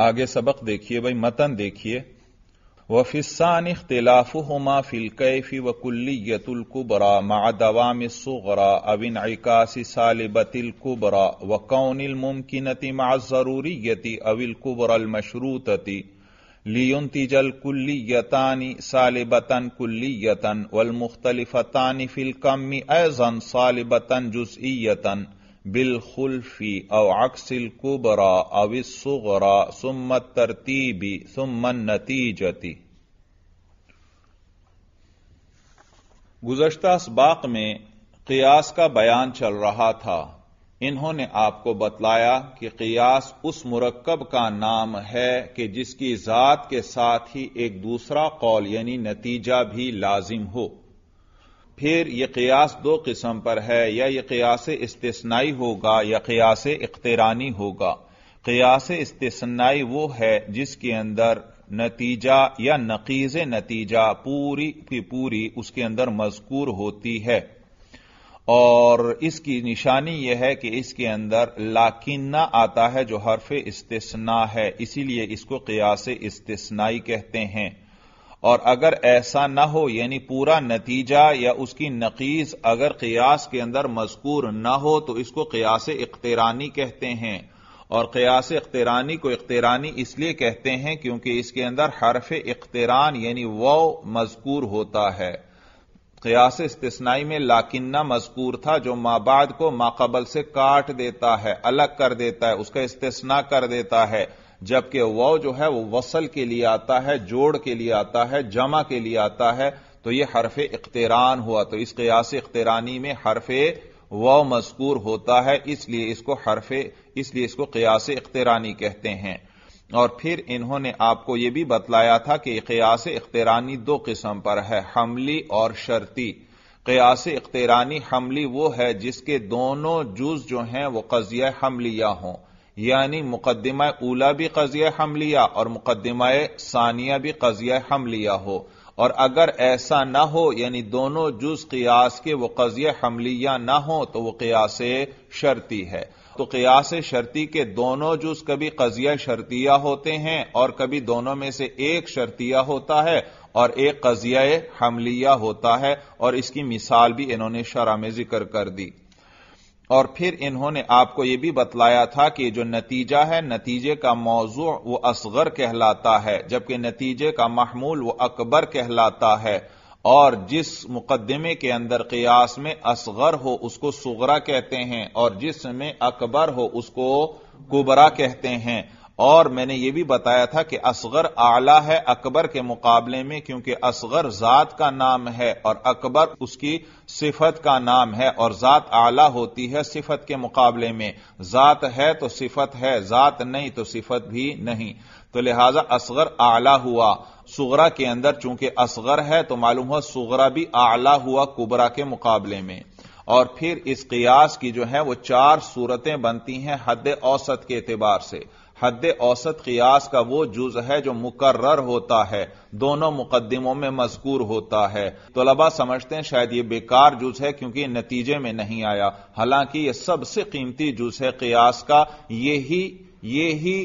आगे सबक देखिए भाई मतन देखिए वफिस्सान इख्तिलाफ हमा फिलकैफी वकुल्लीतुल्कुबरा मादवाम सुगरा अविन अकासी सालिबतिलकुबरा वकौनिल मुमकिनति माजरूरीयति अविलकुबरल मशरूतति लियुंतिजल कुल्लीयतानि सालिबतन कुल्लीयतन वल मुख्तलिफतानि फिलकम्मी ऐजन सालिबतन जुजईयतन बिल बिलखुल्फी अव अक्सिल कुबरा अविसुगरा सुम्मत तरतीबी सुमन नतीजती गुजश्ता इसबाक में कियास का बयान चल रहा था इन्होंने आपको बतलाया कि कियास उस मुरक्कब का नाम है कि जिसकी जात के साथ ही एक दूसरा कौल यानी नतीजा भी लाजिम हो फिर यह कयास दो किस्म पर है या यह कयास इस्तेसनाई होगा या कयास इख्तरानी होगा कयास इस्तेसनाई वो है जिसके अंदर नतीजा या नकीज नतीजा पूरी की पूरी उसके अंदर मजकूर होती है और इसकी निशानी यह है कि इसके अंदर लाकिन्ना आता है जो हरफ इस्तेसना है इसीलिए इसको कयास इस्तेसनाई कहते हैं और अगर ऐसा ना हो यानी पूरा नतीजा या उसकी नकीज अगर कयास के अंदर मजकूर ना हो तो इसको कयास इख्तरानी कहते हैं और कयास इख्तरानी को इख्तरानी इसलिए कहते हैं क्योंकि इसके अंदर हरफ इख्तरान यानी वो मजकूर होता है कयास इस्तनाई में लाकिन्ना मजकूर था जो माबाद को माकबल से काट देता है अलग कर देता है उसका इस्तना कर देता है जबकि वह जो है वो वसल के लिए आता है जोड़ के लिए आता है जमा के लिए आता है तो यह हरफ इख्तरान हुआ तो इस कयास इख्तरानी में हरफ व मजकूर होता है इसलिए इसको हरफ इसलिए इसको कयास इख्तरानी कहते हैं और फिर इन्होंने आपको यह भी बतलाया था कि कयास इख्तरानी दो किस्म पर है हमली और शर्ती कयास इख्तरानी हमली वो है जिसके दोनों जुज जो हैं वो कजिया हमलिया हों यानी मुकदमा ऊला भी कजिया हमलिया और मुकदमा सानिया भी कजिया हमलिया हो और अगर ऐसा ना हो यानी दोनों जुज कियास के वो कजिया हमलिया ना हो तो वो कियास शर्ती है तो कियास शर्ती के दोनों जुज कभी कजिया शर्तिया होते हैं और कभी दोनों में से एक शर्तिया होता है और एक कजिया हमलिया होता है और इसकी मिसाल भी इन्होंने शरा में जिक्र कर दी और फिर इन्होंने आपको यह भी बतलाया था कि जो नतीजा है नतीजे का मौजू वो असगर कहलाता है जबकि नतीजे का महमूल वो अकबर कहलाता है और जिस मुकदमे के अंदर कयास में असगर हो उसको सुगरा कहते हैं और जिसमें अकबर हो उसको कुबरा कहते हैं और मैंने यह भी बताया था कि असगर आला है अकबर के मुकाबले में क्योंकि असगर जात का नाम है और अकबर उसकी सिफत का नाम है और जात आला होती है सिफत के मुकाबले में जात है तो सिफत है जात नहीं तो सिफत भी नहीं तो लिहाजा असगर आला हुआ सुगरा के अंदर चूंकि असगर है तो मालूम हुआ सुगरा भी आला हुआ कुबरा के मुकाबले में और फिर इस कियास की जो है वो चार सूरतें बनती हैं हद औसत के एतबार से हद औसत कियास का वो जुज है जो मुकर्र होता है दोनों मुकदमों में मजकूर होता है तलबा समझते हैं शायद ये बेकार जुज है क्योंकि नतीजे में नहीं आया हालांकि यह सबसे कीमती जुज है कियास का यही यही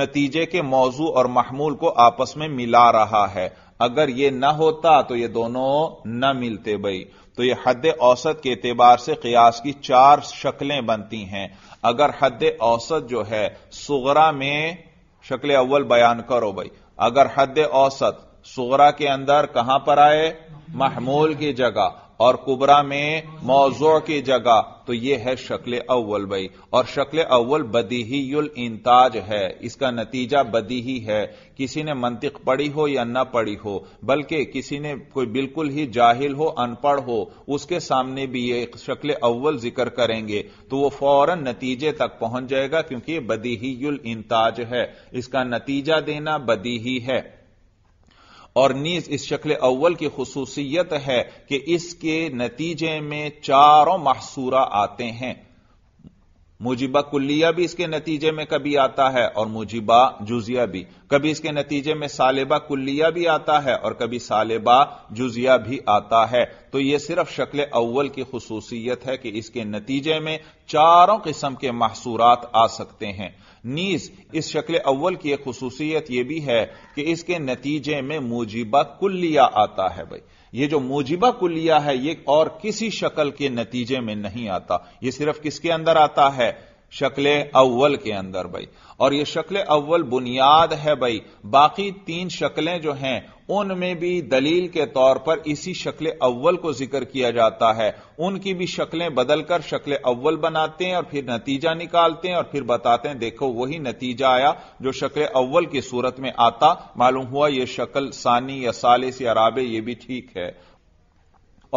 नतीजे के मौजू और महमूल को आपस में मिला रहा है अगर ये ना होता तो ये दोनों न मिलते भाई तो यह हद औसत के एतबार से कयास की चार शक्लें बनती हैं अगर हद औसत जो है सुगरा में शक्ल अव्वल बयान करो भाई अगर हद औसत सुगरा के अंदर कहां पर आए महमूल की जगह और कुबरा में मौजों की जगह तो यह है शक्ल अव्वल भाई और शक्ल अव्वल युल इंताज है इसका नतीजा बदी ही है किसी ने मंतिक पढ़ी हो या न पढ़ी हो बल्कि किसी ने कोई बिल्कुल ही जाहिल हो अनपढ़ हो उसके सामने भी ये शक्ल अव्वल जिक्र करेंगे तो वो फौरन नतीजे तक पहुंच जाएगा क्योंकि यह युल इंताज है इसका नतीजा देना बदी ही है और नीज इस शक्ल अव्वल की खसूसियत है कि इसके नतीजे में चारों महसूरा आते हैं मुजिबा कुल्लिया भी इसके नतीजे में कभी आता है और मुजिबा जुजिया भी कभी इसके नतीजे में सालेबा कुल्लिया भी आता है और कभी सालेबा जुजिया भी आता है तो यह सिर्फ शक्ल अव्वल की खसूसियत है कि इसके नतीजे में चारों किस्म के महसूरात आ सकते हैं नीज इस शक्ल अव्वल की एक खसूसियत यह भी है कि इसके नतीजे में मूजिबा कुल्लिया आता है भाई ये जो मूजिबा कुल्लिया है ये और किसी शक्ल के नतीजे में नहीं आता ये सिर्फ किसके अंदर आता है शक्ल अव्वल के अंदर भाई और ये शक्ल अव्वल बुनियाद है भाई बाकी तीन शक्लें जो हैं उनमें भी दलील के तौर पर इसी शक्ल अव्वल को जिक्र किया जाता है उनकी भी शक्लें बदलकर शक्ल अव्वल बनाते हैं और फिर नतीजा निकालते हैं और फिर बताते हैं देखो वही नतीजा आया जो शक्ल अव्वल की सूरत में आता मालूम हुआ यह शक्ल सानी या सालिस या राबे यह भी ठीक है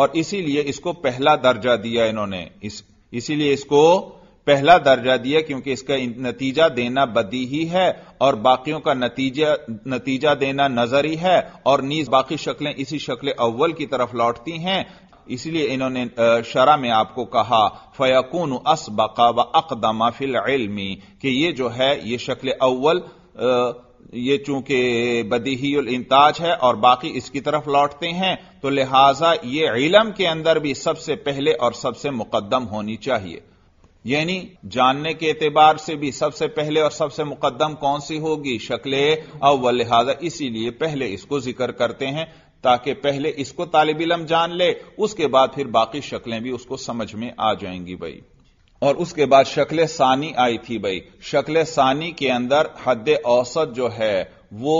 और इसीलिए इसको पहला दर्जा दिया इन्होंने इस, इसीलिए इसको पहला दर्जा दिया क्योंकि इसका नतीजा देना बदी ही है और बाकियों का नतीजा नतीजा देना नजरी है और नीज बाकी शक्लें इसी शक्ल अव्वल की तरफ लौटती हैं इसलिए इन्होंने शरा में आपको कहा फयाकून असबका व अकदमा फिल इलमी कि ये जो है ये शक्ल अव्वल ये चूंकि बदीहील इंताज है और बाकी इसकी तरफ लौटते हैं तो लिहाजा ये इलम के अंदर भी सबसे पहले और सबसे मुकदम होनी चाहिए यानी जानने के एतबार से भी सबसे पहले और सबसे मुकदम कौन सी होगी शक्ल अव्वल लिहाजा इसीलिए पहले इसको जिक्र करते हैं ताकि पहले इसको तालब इलम जान ले उसके बाद फिर बाकी शक्लें भी उसको समझ में आ जाएंगी भाई और उसके बाद शक्ल सानी आई थी भाई शक्ल सानी के अंदर हद औसत जो है वो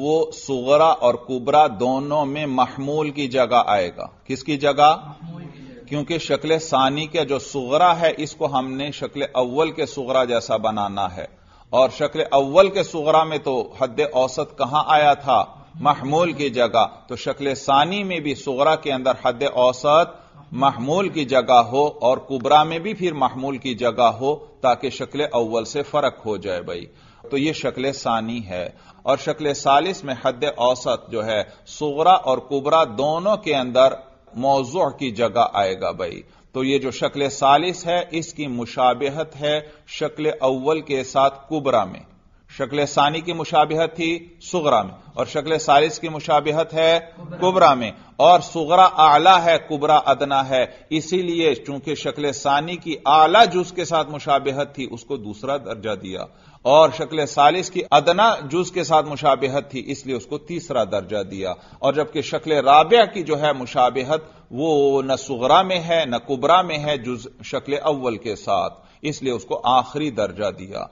वो सुगरा और कुबरा दोनों में महमूल की जगह आएगा किसकी जगह क्योंकि शक्ल सानी के जो सुगरा है इसको हमने शक्ल अव्वल के सुगरा जैसा बनाना है और शक्ल अव्वल के सुगरा में तो हद औसत कहां आया था महमूल की जगह तो शक्ल सानी में भी सुगरा के अंदर हद औसत महमूल की जगह हो और कुबरा में भी फिर महमूल की जगह हो ताकि शक्ल अव्वल से फर्क हो जाए भाई तो ये शक्ल सानी है और शक्ल सालिस में हद औसत जो है सुगरा और कुबरा दोनों के अंदर मौजू की जगह आएगा भाई तो ये जो शक्ल सालिस है इसकी मुशाबहत है शक्ल अव्वल के साथ कुबरा में शक्ल सानी की मुशाबहत थी सुगरा में और शक्ल सालिस की मुशाबहत है कुबरा में और सुगरा आला है कुबरा अदना है इसीलिए चूंकि शक्ल सानी की आला जूस के साथ मुशाबहत थी उसको दूसरा दर्जा दिया और शक्ल सालिस की अदना जुज के साथ मुशाबहत थी इसलिए उसको तीसरा दर्जा दिया और जबकि शक्ल राबिया की जो है मुशाबहत वो न सुगरा में है न कुबरा में है जुज शक्ल अव्वल के साथ इसलिए उसको आखिरी दर्जा दिया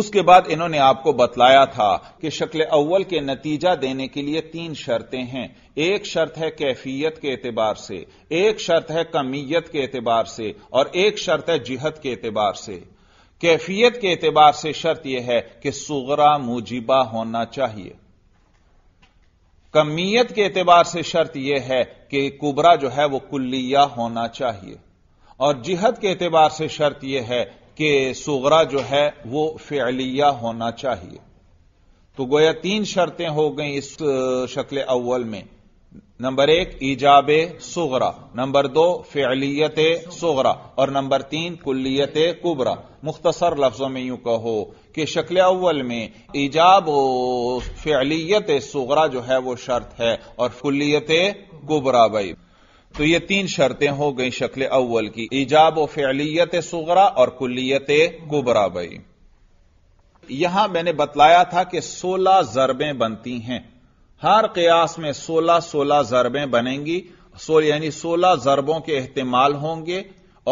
उसके बाद इन्होंने आपको बतलाया था कि शक्ल अव्वल के नतीजा देने के लिए तीन शर्तें हैं एक शर्त है कैफियत के एतबार से एक शर्त है कमीयत के एतबार से और एक शर्त है जिहत के एतबार से कैफियत के एतबार से शर्त यह है कि सुगरा मुजिबा होना चाहिए कमीयत के एतबार से शर्त यह है कि कुबरा जो है वह कुल्लिया होना चाहिए और जिहत के एतबार से शर्त यह है कि सुगरा जो है वह फेलिया होना चाहिए तो गोया तीन शर्तें हो गई इस शक्ल अव्वल में नंबर एक ईजाब सुगरा नंबर दो फेलियत सुगरा और नंबर तीन कुलियत कुबरा मुख्तसर लफ्जों में यूं कहो कि शक्ल अव्वल में ईजाब फेलियत सुगरा जो है वो शर्त है और फुलियत कुबरा भाई तो ये तीन शर्तें हो गई शक्ल अव्वल की ईजाब फेलियत सुगरा और कुलियत कुबरा भाई यहां मैंने बतलाया था कि सोलह जरबें बनती हैं हर कयास में सोलह सोलह जरबें बनेंगी सो यानी सोलह जरबों के अहतमाल होंगे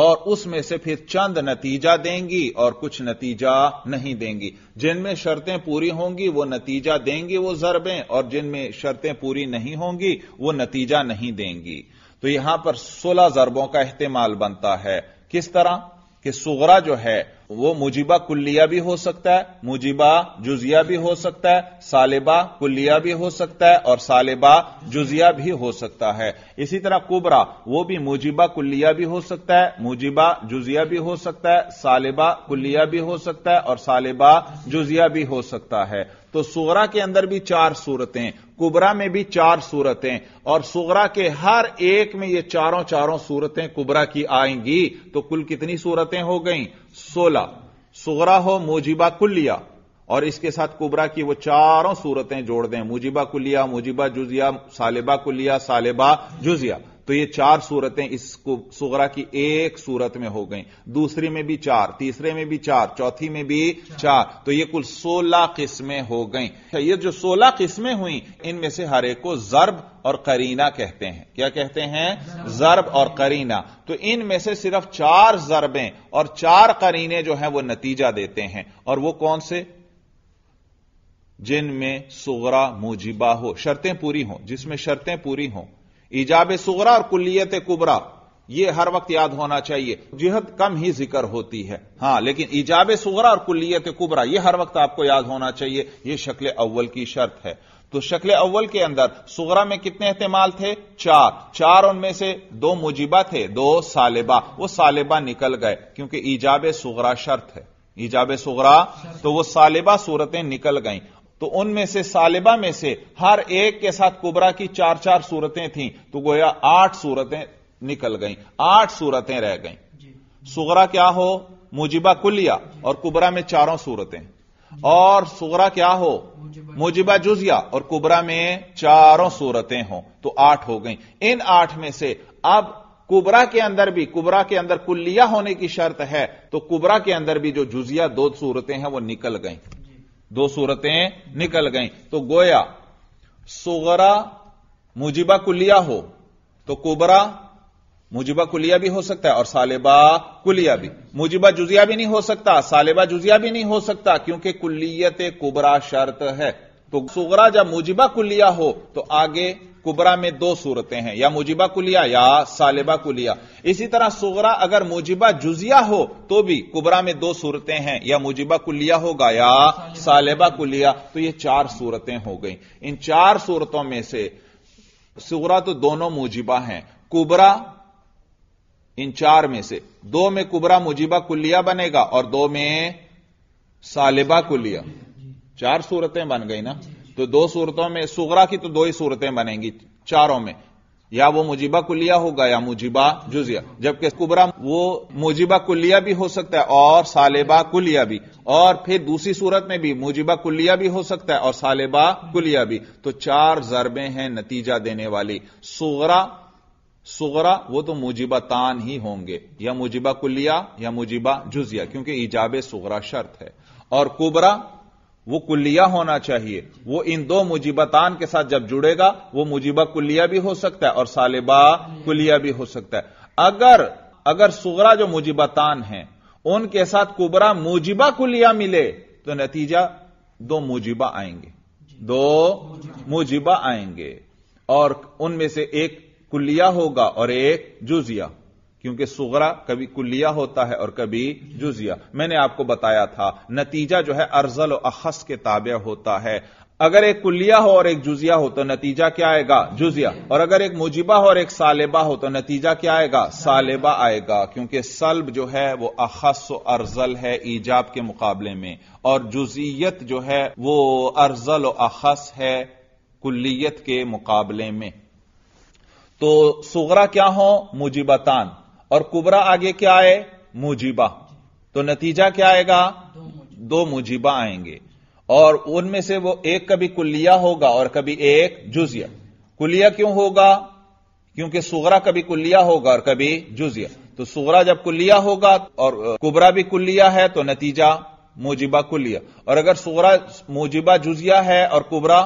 और उसमें से फिर चंद नतीजा देंगी और कुछ नतीजा नहीं देंगी जिनमें शर्तें पूरी होंगी वो नतीजा देंगी वो जरबें और जिनमें शर्तें पूरी नहीं होंगी वो नतीजा नहीं देंगी तो यहां पर सोलह जरबों का अहतमाल बनता है किस तरह कि सुगरा जो है वो मुजिबा कुल्लिया भी हो सकता है मुजिबा जुजिया भी हो सकता है सालिबा कुल्लिया भी हो सकता है और सालिबा जुजिया भी हो सकता है इसी तरह कुबरा वो भी मुजिबा कुल्लिया भी हो सकता है मुजिबा जुजिया भी हो सकता है सालिबा कुल्लिया भी हो सकता है और सालिबा जुजिया भी हो सकता है तो सुगरा के अंदर भी चार सूरतें कुबरा में भी चार सूरतें और सुगरा के हर एक में ये चारों चारों सूरतें कुबरा की आएंगी तो कुल कितनी सूरतें हो गई सोलह सुगरा हो मुजिबा कुल्लिया और इसके साथ कुबरा की वो चारों सूरतें जोड़ दें मुजिबा कुलिया मुजिबा जुजिया सालिबा कुलिया सालिबा जुजिया तो ये चार सूरतें इसको सुगरा की एक सूरत में हो गई दूसरी में भी चार तीसरे में भी चार चौथी में भी चार तो ये कुल सोलह किस्में हो गई अच्छा, ये जो सोलह किस्में हुई इनमें से हर एक को जर्ब और करीना कहते हैं क्या कहते हैं जर्ब और करीना तो इनमें से सिर्फ चार जरबें और चार करीने जो हैं वो नतीजा देते हैं और वो कौन से जिनमें सुगरा मुजिबा हो शर्तें पूरी हों जिसमें शर्तें पूरी हों ईजाब सुगरा और कुलियत कुबरा यह हर वक्त याद होना चाहिए जिहद कम ही जिक्र होती है हां लेकिन ईजाब सुगरा और कुलियत कुबरा यह हर वक्त आपको याद होना चाहिए यह शक्ल अव्वल की शर्त है तो शक्ल अव्वल के अंदर सुगरा में कितने अहतमाल थे चार चार उनमें से दो मुजिबा थे दो सालिबा वो सालिबा निकल गए क्योंकि ईजाब सुगरा शर्त है ईजाब सुगरा तो वो सालिबा सूरतें निकल गईं तो उनमें से सालिबा में से हर एक के साथ कुबरा की चार चार सूरतें थीं तो गोया आठ सूरतें निकल गईं आठ सूरतें रह गईं सुगरा क्या हो मुजिबा कुलिया और कुबरा में चारों सूरतें और सुगरा क्या हो मुजिबा जुजिया और कुबरा में चारों सूरतें हो तो आठ हो गई इन आठ में से अब कुबरा के अंदर भी कुबरा के अंदर कुल्लिया होने की शर्त है तो कुबरा के अंदर भी जो जुजिया दो सूरतें हैं वो निकल गई दो सूरतें निकल गईं तो गोया सुगरा मुजिबा कुलिया हो तो कुबरा मुजिबा कुलिया भी हो सकता है और सालेबा कुलिया भी मुजिबा जुजिया भी नहीं हो सकता सालेबा जुजिया भी नहीं हो सकता क्योंकि कुलियत कुबरा शर्त है तो सुगरा जब मुजिबा कुलिया हो तो आगे कुबरा में दो सूरतें हैं या मुजिबा कुलिया या सालिबा कुलिया इसी तरह सुगरा अगर मुजिबा जुजिया हो तो भी कुबरा में दो सूरतें हैं या मुजिबा कुलिया होगा या सालिबा कुलिया तो ये चार सूरतें हो गई इन चार सूरतों में से सुगरा तो दोनों मुजिबा हैं कुबरा इन चार में से दो में कुबरा मुजिबा कुलिया बनेगा और दो में सालिबा कुलिया चार सूरतें बन गई ना तो दो सूरतों में सुगरा की तो दो ही सूरतें बनेंगी चारों में या वो मुजिबा कुलिया होगा या मुजिबा जुजिया जबकि कुबरा वो मुजिबा कुलिया भी हो सकता है और सालेबा कुलिया भी और फिर दूसरी सूरत में भी मुजिबा कुलिया भी हो सकता है और सालेबा कुलिया भी तो चार जरबे हैं नतीजा देने वाली सुगरा सुगरा वो तो मुजिबा तान ही होंगे या मुजिबा कुलिया या मुजिबा जुजिया क्योंकि ईजाब सुगरा शर्त है और कुबरा वो कुल्लिया होना चाहिए वो इन दो मुजीबतान के साथ जब जुड़ेगा वो मुजीबा कुलिया भी हो सकता है और सालिबा कुलिया भी हो सकता है अगर अगर सुगरा जो मुजीबतान हैं उनके साथ कुबरा मुजिबा कुलिया मिले तो नतीजा दो मुजिबा आएंगे दो मुजिबा आएंगे और उनमें से एक कुलिया होगा और एक जुजिया क्योंकि सुगरा कभी कुलिया होता है और कभी जुजिया मैंने आपको बताया था नतीजा जो है अर्जल और अखस के ताबे होता है अगर एक कुलिया हो और एक जुजिया हो तो नतीजा क्या आएगा जुजिया और अगर एक मुजिबा हो और एक सालेबा हो तो नतीजा क्या आएगा सालेबा आएगा क्योंकि सल्ब जो है वो अखस अर्जल है ईजाब के मुकाबले में और जुजियत जो है वो अर्जल और अखस है कुलियत के मुकाबले में तो सुगरा क्या हो मुजिबतान और कुबरा आगे क्या आए मुजीबा तो नतीजा क्या आएगा दो मुजीबा आएंगे और उनमें से वो एक कभी कुल्लिया होगा और कभी एक जुजिया कुल्लिया क्यों होगा क्योंकि सुगरा कभी कुल्लिया होगा और कभी जुजिया तो सुगरा जब कुल्लिया होगा और कुबरा भी कुल्लिया है तो नतीजा मुजिबा कुल्लिया और अगर सुगरा मुजिबा जुजिया है और कुबरा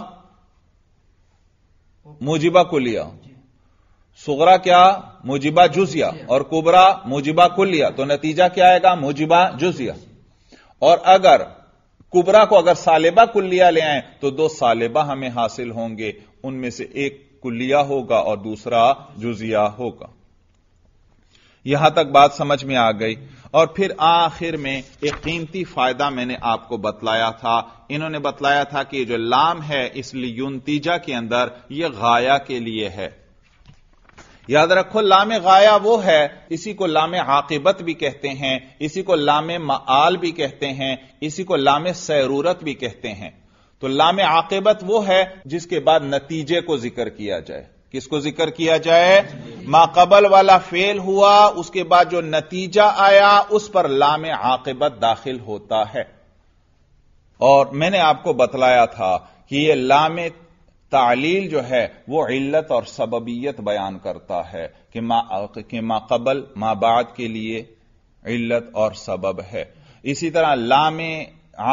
मुजिबा कुलिया सुगरा क्या मुजिबा जुजिया और कुबरा मुजिबा कुलिया तो नतीजा क्या आएगा मुजिबा जुजिया और अगर कुबरा को अगर सालेबा कुल्लिया ले आए तो दो सालेबा हमें हासिल होंगे उनमें से एक कुल्लिया होगा और दूसरा जुजिया होगा यहां तक बात समझ में आ गई और फिर आखिर में एक कीमती फायदा मैंने आपको बतलाया था इन्होंने बतलाया था कि जो लाम है इसलिए युनतीजा के अंदर यह गाया के लिए है याद रखो लाम गाया वो है इसी को लाम आकिबत भी कहते हैं इसी को लाम माल भी कहते हैं इसी को लाम सरूरत भी कहते हैं तो लाम आकिबत वो है जिसके बाद नतीजे को जिक्र किया जाए किसको जिक्र किया जाए माकबल वाला फेल हुआ उसके बाद जो नतीजा आया उस पर लाम आकिबत दाखिल होता है और मैंने आपको बतलाया था कि यह लाम तालील जो है वो इल्लत और सबबियत बयान करता है कि मा कि माकबल माबाद के लिए इल्लत और सबब है इसी तरह लामे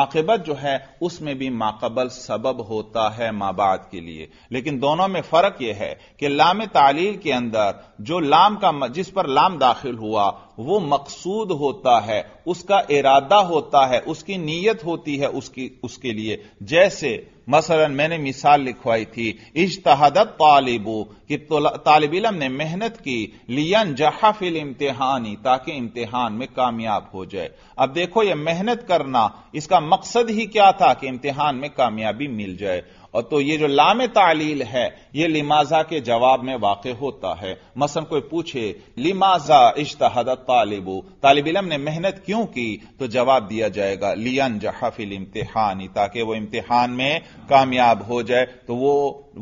आकिबत जो है उसमें भी माकबल सबब होता है माबाद के लिए लेकिन दोनों में फर्क यह है कि लाम तालील के अंदर जो लाम का जिस पर लाम दाखिल हुआ वो मकसूद होता है उसका इरादा होता है उसकी नीयत होती है उसकी उसके लिए जैसे मसलन मैंने मिसाल लिखवाई थी इजतहादत तालिबू कि तो तालिब इलम ने मेहनत की लियन जहाफिल इम्तिहानी ताकि इम्तिहान में कामयाब हो जाए अब देखो यह मेहनत करना इसका मकसद ही क्या था कि इम्तिहान में कामयाबी मिल जाए और तो ये जो लाम तालील है ये लिमाजा के जवाब में वाक़ होता है मसन कोई पूछे लिमाजा इश्तहादत तालिबू तालिब इलम ने मेहनत क्यों की तो जवाब दिया जाएगा लियन जहाफिल इम्तिहानी ताकि वह इम्तिहान में कामयाब हो जाए तो वो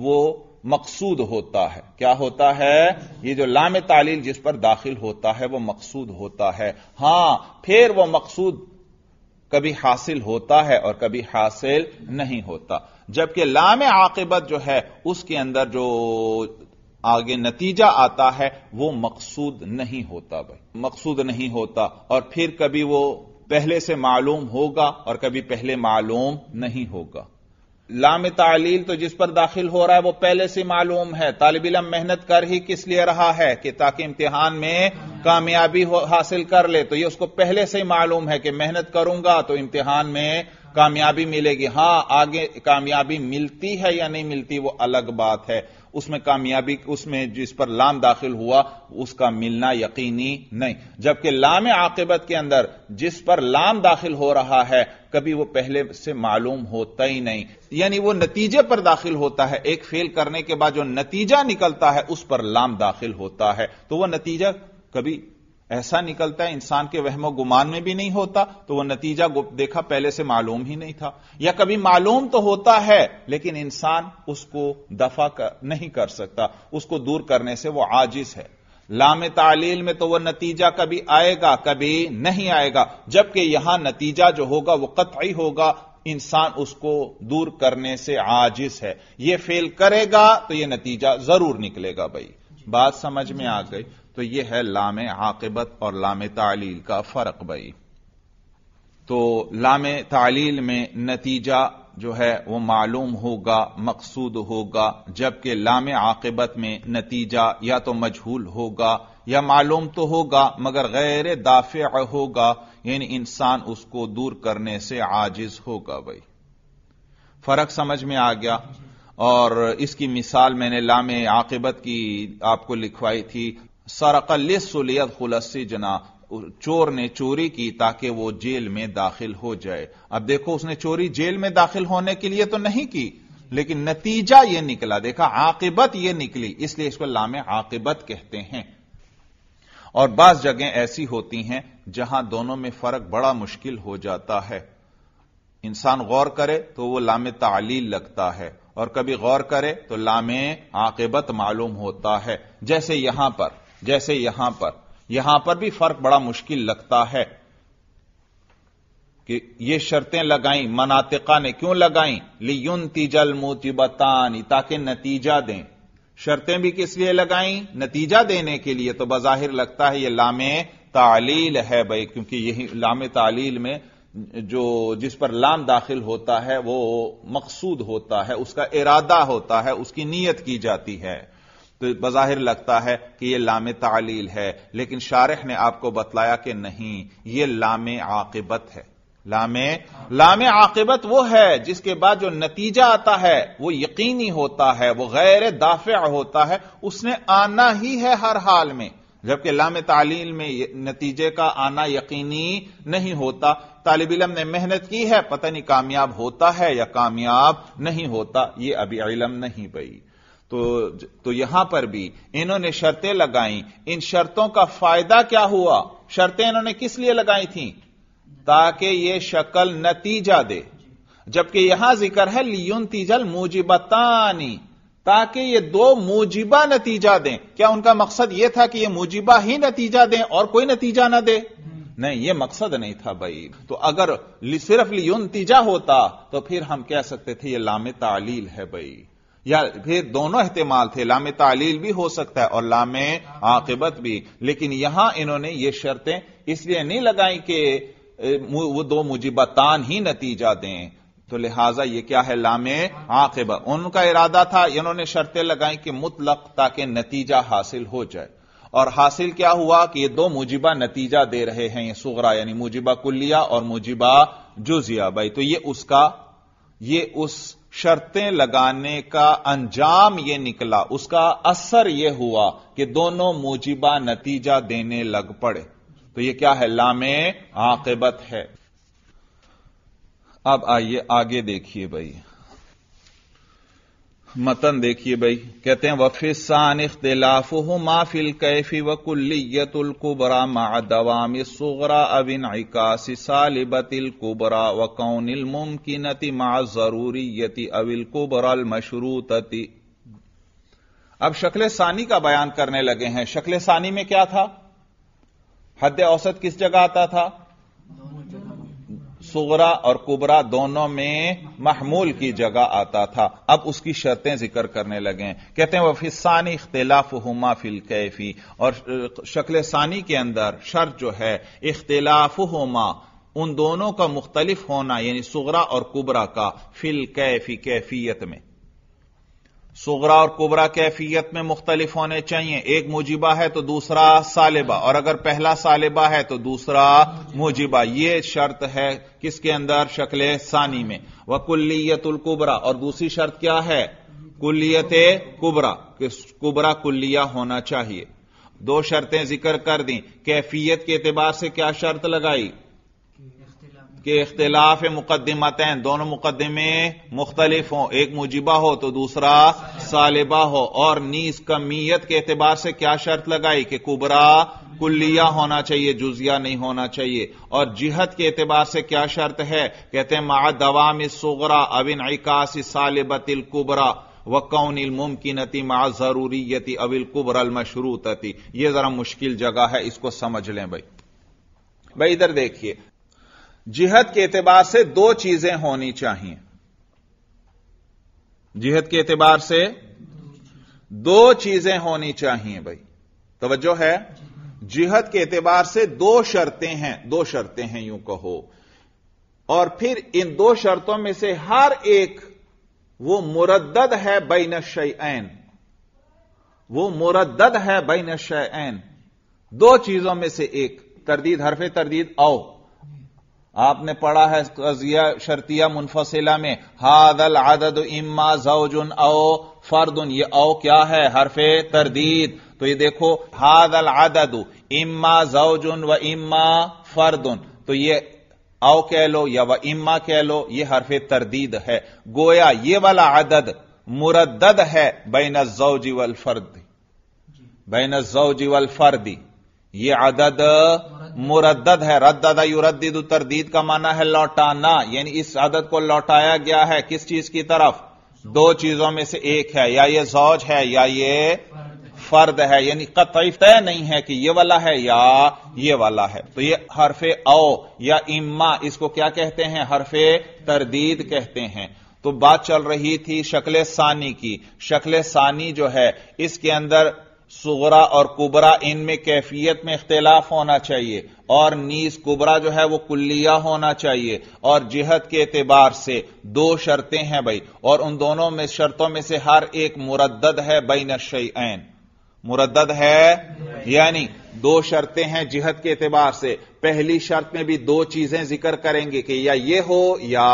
वो मकसूद होता है क्या होता है ये जो लाम तालील जिस पर दाखिल होता है वह मकसूद होता है हां फिर वह मकसूद कभी हासिल होता है और कभी हासिल नहीं होता जबकि लाम आकिबत जो है उसके अंदर जो आगे नतीजा आता है वो मकसूद नहीं होता भाई मकसूद नहीं होता और फिर कभी वो पहले से मालूम होगा और कभी पहले मालूम नहीं होगा लाम तालील तो जिस पर दाखिल हो रहा है वो पहले से मालूम है तालब इलम मेहनत कर ही किस लिए रहा है कि ताकि इम्तिहान में कामयाबी हासिल कर ले तो ये उसको पहले से ही मालूम है कि मेहनत करूंगा तो इम्तिहान में कामयाबी मिलेगी हां आगे कामयाबी मिलती है या नहीं मिलती वो अलग बात है उसमें कामयाबी उसमें जिस पर लाम दाखिल हुआ उसका मिलना यकीनी नहीं जबकि लाम आकिबत के अंदर जिस पर लाम दाखिल हो रहा है कभी वो पहले से मालूम होता ही नहीं यानी वो नतीजे पर दाखिल होता है एक फेल करने के बाद जो नतीजा निकलता है उस पर लाम दाखिल होता है तो वह नतीजा कभी ऐसा निकलता है इंसान के वहमो गुमान में भी नहीं होता तो वह नतीजा देखा पहले से मालूम ही नहीं था या कभी मालूम तो होता है लेकिन इंसान उसको दफा कर, नहीं कर सकता उसको दूर करने से वह आजिज है लाम तालील में तो वह नतीजा कभी आएगा कभी नहीं आएगा जबकि यहां नतीजा जो होगा वह कतई होगा इंसान उसको दूर करने से आजिज है यह फेल करेगा तो यह नतीजा जरूर निकलेगा भाई बात समझ में आ गई तो यह है लाम आकबत और लाम तालील का फर्क भाई तो लाम तालील में नतीजा जो है वो मालूम होगा मकसूद होगा जबकि लाम आकबत में नतीजा या तो मजहूल होगा या मालूम तो होगा मगर गैर दाफ़ होगा यानी इंसान उसको दूर करने से आजिज होगा भाई फर्क समझ में आ गया और इसकी मिसाल मैंने लाम आकबत की आपको लिखवाई थी सरकलिसलियत खुलसी जना चोर ने चोरी की ताकि वो जेल में दाखिल हो जाए अब देखो उसने चोरी जेल में दाखिल होने के लिए तो नहीं की लेकिन नतीजा ये निकला देखा आकिबत ये निकली इसलिए इसको लामे आकिबत कहते हैं और बास जगह ऐसी होती हैं जहां दोनों में फर्क बड़ा मुश्किल हो जाता है इंसान गौर करे तो वह लाम तालील लगता है और कभी गौर करे तो लामे आकिबत मालूम होता है जैसे यहां पर जैसे यहां पर यहां पर भी फर्क बड़ा मुश्किल लगता है कि ये शर्तें लगाई मनातिका ने क्यों लगाई लियुन तिजल मोतिबतानी ताकि नतीजा दें शर्तें भी किस लिए लगाई नतीजा देने के लिए तो बजाहिर लगता है ये लामे तालील है भाई क्योंकि यही लामे तालील में जो जिस पर लाम दाखिल होता है वो मकसूद होता है उसका इरादा होता है उसकी नीयत की जाती है तो बज़ाहिर लगता है कि यह लाम तालील है लेकिन शारख ने आपको बतलाया कि नहीं यह लाम आकिबत है लामे लाम आकिबत वो है जिसके बाद जो नतीजा आता है वो यकीनी होता है वो गैर दाफ होता है उसने आना ही है हर हाल में जबकि लाम तालील में नतीजे का आना यकीनी नहीं होता तालब इलम ने मेहनत की है पता नहीं कामयाब होता है या कामयाब नहीं होता यह अभी इलम नहीं पई तो तो यहां पर भी इन्होंने शर्तें लगाई इन शर्तों का फायदा क्या हुआ शर्तें इन्होंने किस लिए लगाई थी ताकि ये शक्ल नतीजा दे जबकि यहां जिक्र है लियुन तीजल मुजिबतानी ताकि ये दो मुजिबा नतीजा दें क्या उनका मकसद यह था कि ये मुजिबा ही नतीजा दें और कोई नतीजा ना दे नहीं ये मकसद नहीं था भाई तो अगर सिर्फ लियुन तीजा होता तो फिर हम कह सकते थे ये लाम तालील है भाई या फिर दोनों अहतमाल थे लाम तालील भी हो सकता है और लाम आकिबत भी लेकिन यहां इन्होंने ये शर्तें इसलिए नहीं लगाई कि वो दो मुजिबतान ही नतीजा दें तो लिहाजा ये क्या है लाम आकिबत उनका इरादा था इन्होंने शर्तें लगाई कि मुतलक ताकि नतीजा हासिल हो जाए और हासिल क्या हुआ कि ये दो मुजिबा नतीजा दे रहे हैं ये सुगरा यानी मुजिबा कुल्लिया और मुजिबा जुजिया भाई तो ये उसका ये उस शर्तें लगाने का अंजाम यह निकला उसका असर यह हुआ कि दोनों मुजिबा नतीजा देने लग पड़े तो यह क्या है लामे आकेबत है अब आइए आगे देखिए भाई मतन देखिए भाई कहते हैं वफी सान इख्तलाफ माफिल कैफी व कुल्लियतुल कुबरा मा दवाम सुगरा अविन इकासी सालिबतिल कुबरा व कौनिल मुमकिनति मा जरूरीयति अविल कुबरल मशरूतति अब शक्ल सानी का बयान करने लगे हैं शक्ल सानी में क्या था हद औसत किस जगह आता था सोरा और कुबरा दोनों में महमूल की जगह आता था अब उसकी शर्तें जिक्र करने लगे कहते हैं वफिसानी इख्तिलाफ हुमा फिल कैफी और शक्ल सानी के अंदर शर्त जो है इख्तिलाफ हुमा उन दोनों का मुख्तलिफ होना यानी सुगरा और कुबरा का फिल कैफी कैफियत में सुगरा और कुबरा कैफियत में मुख्तलिफ होने चाहिए एक मुजिबा है तो दूसरा सालिबा और अगर पहला सालिबा है तो दूसरा मुजिबा यह शर्त है किसके अंदर शक्ल सानी में वह कुल्लियतुल कुबरा और दूसरी शर्त क्या है कुल्लियत कुबरा कुबरा कुल्लिया होना चाहिए दो शर्तें जिक्र कर दी कैफियत के एतबार से क्या शर्त लगाई कि मुकदमत मुकदमतें दोनों मुकदमे मुख्तलिफ हों एक मुजिबा हो तो दूसरा सालिबा हो और नीज कमीयत के एतबार से क्या शर्त लगाई कि कुबरा कुल्लिया होना चाहिए जुजिया नहीं होना चाहिए और जिहत के एतबार से क्या शर्त है कहते हैं मा में सुगरा अविन अकास सालिबतिल कुबरा व कौन मुमकिनती मा जरूरी यती अविल कुबरल थी यह जरा मुश्किल जगह है इसको समझ लें भाई भाई इधर देखिए जिहद के एतबार से दो चीजें होनी चाहिए जिहद के एतबार से दो चीजें होनी चाहिए भाई तोज्जो है जिहद के एतबार से दो शर्तें हैं दो शर्तें हैं यूं कहो और फिर इन दो शर्तों में से हर एक वो मुरद्दद है बैन शैन वो मुरद्दद है बैन शैन दो चीजों में से एक तरदीद हरफे तरदीद आओ आपने पढ़ा है कजिया शर्तिया मुनफसिला में हादल आदद इम्मा जौजुन औ फर्दुन ये औ क्या है हरफे तरदीद तो ये देखो हादल आदद इम्मा जौजुन व इम्मा फर्दुन तो ये औ कह लो या व इम्मा कह लो ये हरफे तरदीद है गोया ये वाला आदद मुरदद है बैन जौजी वल फर्द बैन जौजी वल फर्दी ये आदद मुरद है रद्दा युरद्द तरदीद का माना है लौटाना यानी इस आदत को लौटाया गया है किस चीज की तरफ दो चीजों में से एक है या ये जौज है या ये फर्द है यानी कतई तय नहीं है कि ये वाला है या ये वाला है तो ये हरफे औ या इम्मा इसको क्या कहते हैं हरफे तरदीद कहते हैं तो बात चल रही थी शक्ल सानी की शक्ल सानी जो है इसके अंदर सुगरा और कुबरा इनमें कैफियत में इख्तलाफ होना चाहिए और नीज कुबरा जो है वो कुल्लिया होना चाहिए और जिहत के एतबार से दो शर्तें हैं भाई और उन दोनों में शर्तों में से हर एक मुरद है बैन नशन मुरद है यानी दो शर्तें हैं जिहत के एतबार से पहली शर्त में भी दो चीजें जिक्र करेंगे कि या ये हो या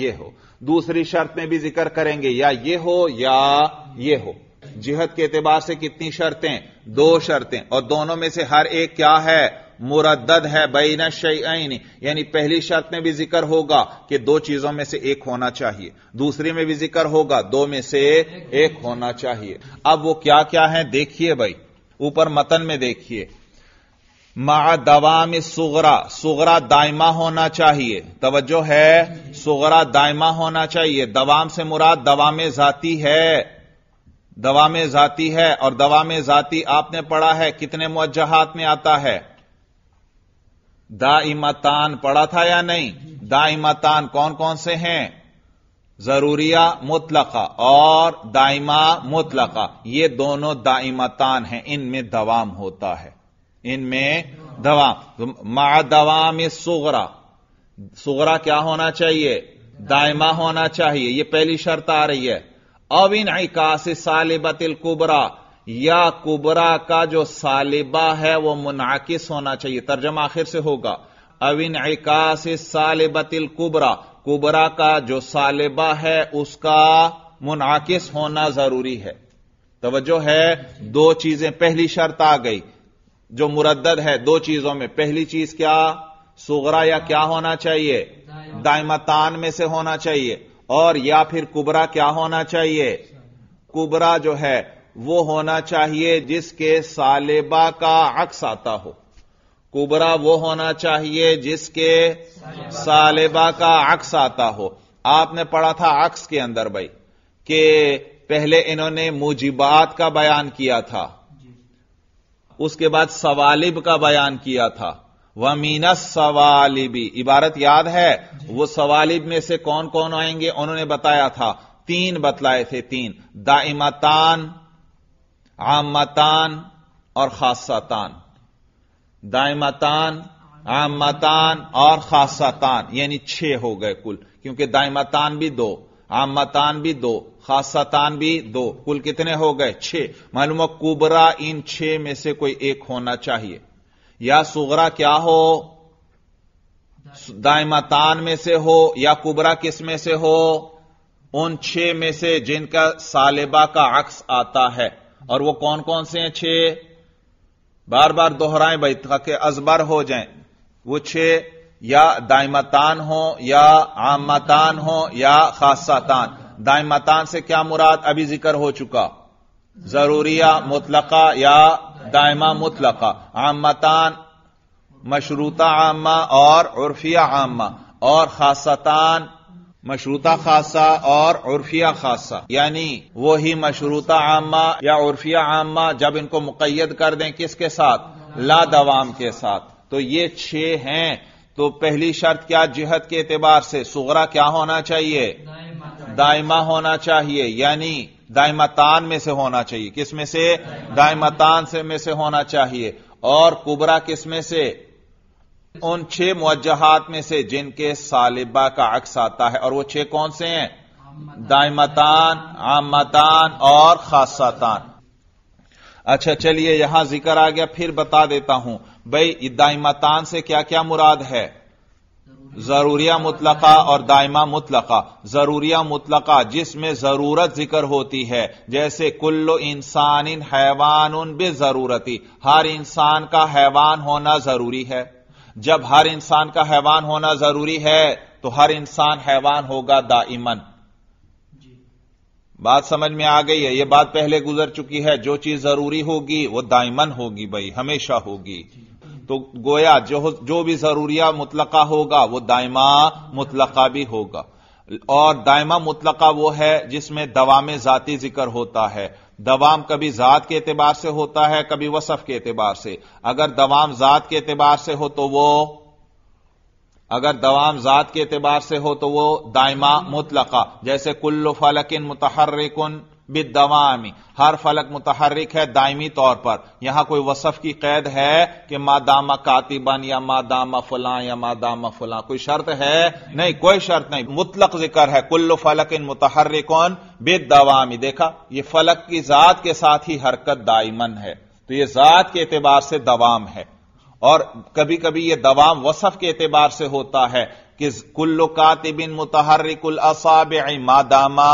ये हो दूसरी शर्त में भी जिक्र करेंगे या ये हो या ये हो जिहद के एतबार से कितनी शर्तें दो शर्तें और दोनों में से हर एक क्या है मुरदद है बैन शईन यानी पहली शर्त में भी जिक्र होगा कि दो चीजों में से एक होना चाहिए दूसरी में भी जिक्र होगा दो में से एक होना चाहिए अब वो क्या क्या है देखिए भाई ऊपर मतन में देखिए मा दवा में सुगरा सुगरा दायमा होना चाहिए तवज्जो है सुगरा दायमा होना चाहिए दवाम से मुराद दवा में जाती है दवा में जाती है और दवा में जाती आपने पढ़ा है कितने मुअजहात में आता है दाइमतान पढ़ा था या नहीं दाइमतान कौन कौन से हैं जरूरिया मुतलका और दाइमा मुतलका ये दोनों दाइमतान हैं इनमें दवाम होता है इनमें दवा मा में सुगरा सुगरा क्या होना चाहिए दाइमा होना चाहिए ये पहली शर्त आ रही है अविन अकाश सालिबतिल कुबरा या कुबरा का जो सालिबा है वो मुनाकिस होना चाहिए तर्जमा आखिर से होगा अविन अकाश सालिबतिल कुबरा कुबरा का जो सालिबा है उसका मुनाकिस होना जरूरी है तोज्जो है दो चीजें पहली शर्त आ गई जो मुरदद है दो चीजों में पहली चीज क्या सुगरा या क्या होना चाहिए दायमतान में से होना चाहिए और या फिर कुबरा क्या होना चाहिए कुबरा जो है वो होना चाहिए जिसके सालेबा का अक्स आता हो कुबरा वो होना चाहिए जिसके सालेबा का अक्स आता हो आपने पढ़ा था अक्स के अंदर भाई कि पहले इन्होंने मुजिबात का बयान किया था उसके बाद सवालिब का बयान किया था व सवालिबी इबारत याद है वो सवालिब में से कौन कौन आएंगे उन्होंने बताया था तीन बतलाए थे तीन दाइमतान आमतान और खासातान दाइमतान आमतान और खासातान यानी छह हो गए कुल क्योंकि दाइमतान भी दो आमतान भी दो खासातान भी दो कुल कितने हो गए छह मालूम कुबरा इन छह में से कोई एक होना चाहिए या सुगरा क्या हो दायमतान में से हो या कुबरा किस में से हो उन छह में से जिनका सालिबा का अक्स आता है और वो कौन कौन से हैं छे बार बार दोहराएं भाई ताकि अजबर हो जाए वो छे या दायमतान हो या आमतान हो या खासातान दायमतान से क्या मुराद अभी जिक्र हो चुका जरूरिया मुतलका या दायमा मुतलका आमतान मशरूता आमा और उर्फिया आमा और खासतान मशरूता खासा और उर्फिया खासा यानी वो ही मशरूता आमा या उर्फिया आमा जब इनको मुकैद कर दें किसके साथ ला दवाम के साथ तो ये छह हैं तो पहली शर्त क्या जिहत के एतबार से सुगरा क्या होना चाहिए दायमा होना चाहिए यानी दाइमतान में से होना चाहिए किस में से दाइमतान से में से होना चाहिए और कुबरा किस में से उन छह मुवजहत में से जिनके सालिबा का अक्स आता है और वो छह कौन से हैं दाइमतान आमतान और खासातान अच्छा चलिए यहां जिक्र आ गया फिर बता देता हूं भाई दाइमतान से क्या क्या मुराद है ज़रूरिया मुतलका और दायमा मुतलका ज़रूरिया मुतलका जिसमें ज़रूरत जिक्र होती है जैसे कुल्लो इंसान इन हैवान उन बे ज़रूरती हर इंसान का हैवान होना ज़रूरी है जब हर इंसान का हैवान होना ज़रूरी है तो हर इंसान हैवान होगा दाइमन बात समझ में आ गई है यह बात पहले गुजर चुकी है जो चीज़ ज़रूरी होगी वो दाइमन होगी भाई हमेशा होगी तो गोया जो जो भी जरूरिया मुतलका होगा वो दायमा मुतलका भी होगा और दायमा मुतलका वो है जिसमें दवा में जाती जिक्र होता है दवाम कभी ज़ात के एतबार से होता है कभी वसफ के एतबार से अगर दवाम ज़ात के एतबार से हो तो वो अगर दवाम ज़ात के एतबार से हो तो वो दायमा मुतलका जैसे कुल्लु फलकिन मुतहरकुन बिदवामी हर फलक मुतहरक है दायमी तौर पर यहां कोई वसफ की कैद है कि मा दामा कातिबन या मा दामा फुलां या मा दामा फुला कोई शर्त है नहीं कोई शर्त नहीं मुतलक जिक्र है कुल्लु फलक इन मुतहरकन बिदवामी देखा ये फलक की जात के साथ ही हरकत दायमन है तो ये जात के एतबार से दवाम है और कभी कभी यह दवाम वसफ के एतबार से होता है कि कुल्लु कातिबिन मुतहरिकुल असाब मादामा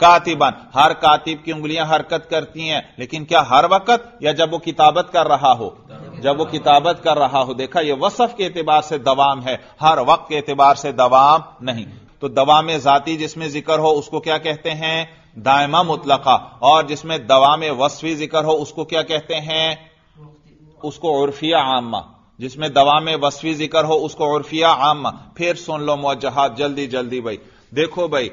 कातिबन हर कातिब की उंगलियां हरकत करती हैं लेकिन क्या हर वक्त या जब वो किताबत कर रहा हो जब वो किताबत कर रहा हो देखा ये वसफ के एतबार से दवाम है हर वक्त के एतबार से दवाम नहीं तो दवा में जाती जिसमें जिक्र हो उसको क्या कहते हैं दायमा मुतलका और जिसमें दवा में वसफी जिक्र हो उसको क्या कहते हैं उसको उर्फिया आमा जिसमें दवा में वसवी जिक्र हो उसको उर्फिया आम फिर सुन लो मुजहात जल्दी जल्दी भाई देखो भाई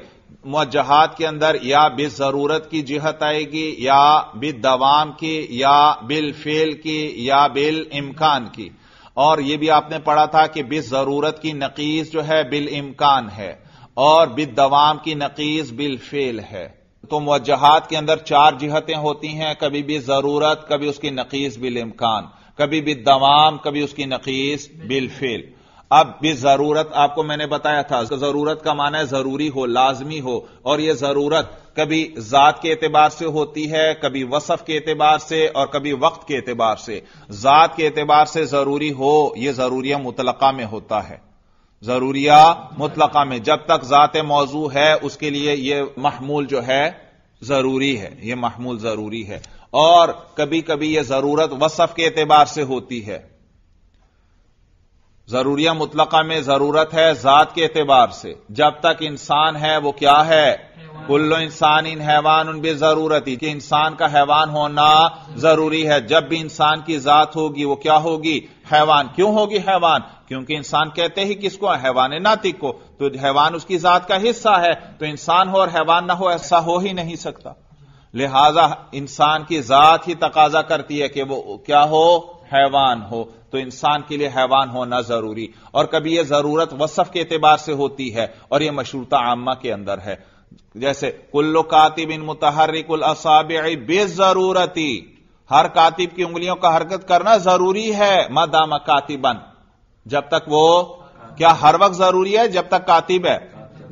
मुजहात के अंदर या बिल जरूरत की जिहत आएगी या बिल दवाम की या बिल फेल की या बिल इम्कान की और यह भी आपने पढ़ा था कि बिल जरूरत की नकीस जो है बिल इम्कान है और बिल दवाम की नकीस बिल फेल है तो मुजहात के अंदर चार जिहतें होती हैं कभी भी जरूरत कभी उसकी नकीस बिल इम्कान कभी भी दवाम कभी उसकी नकीस बिलफेल अब भी जरूरत आपको मैंने बताया था जरूरत का माना है जरूरी हो लाजमी हो और यह जरूरत कभी जात के एतबार से होती है कभी वसफ के एतबार से और कभी वक्त के एतबार से जात के एतबार से जरूरी हो यह जरूरिया मुतलका में होता है जरूरिया मुतलका में जब तक ज़ात मौजू है उसके लिए यह महमूल जो है जरूरी है यह महमूल जरूरी है और कभी कभी यह जरूरत वसफ के एतबार से होती है जरूरिया मुतलका में जरूरत है जात के एतबार से जब तक इंसान है वो क्या है कुल्लो इंसान इन हैवान उन भी जरूरत ही कि इंसान का हैवान होना जरूरी है जब भी इंसान की जात होगी वो क्या होगी हैवान क्यों होगी हैवान क्योंकि इंसान कहते ही किसको हैवान नातिक को तो हैवान उसकी जात का हिस्सा है तो इंसान हो और हैवान ना हो ऐसा हो ही नहीं सकता लिहाजा इंसान की जात ही तकाजा करती है कि वो क्या हो हैवान हो तो इंसान के लिए हैवान होना जरूरी और कभी यह जरूरत वसफ के एतबार से होती है और यह मशरूता आमा के अंदर है जैसे कुल्लो कातिब इन मुतहरिकुल असाब बेजरूरती हर कातिब की उंगलियों का हरकत करना जरूरी है मदाम कातिबन जब तक वो क्या हर वक्त जरूरी है जब तक कातिब है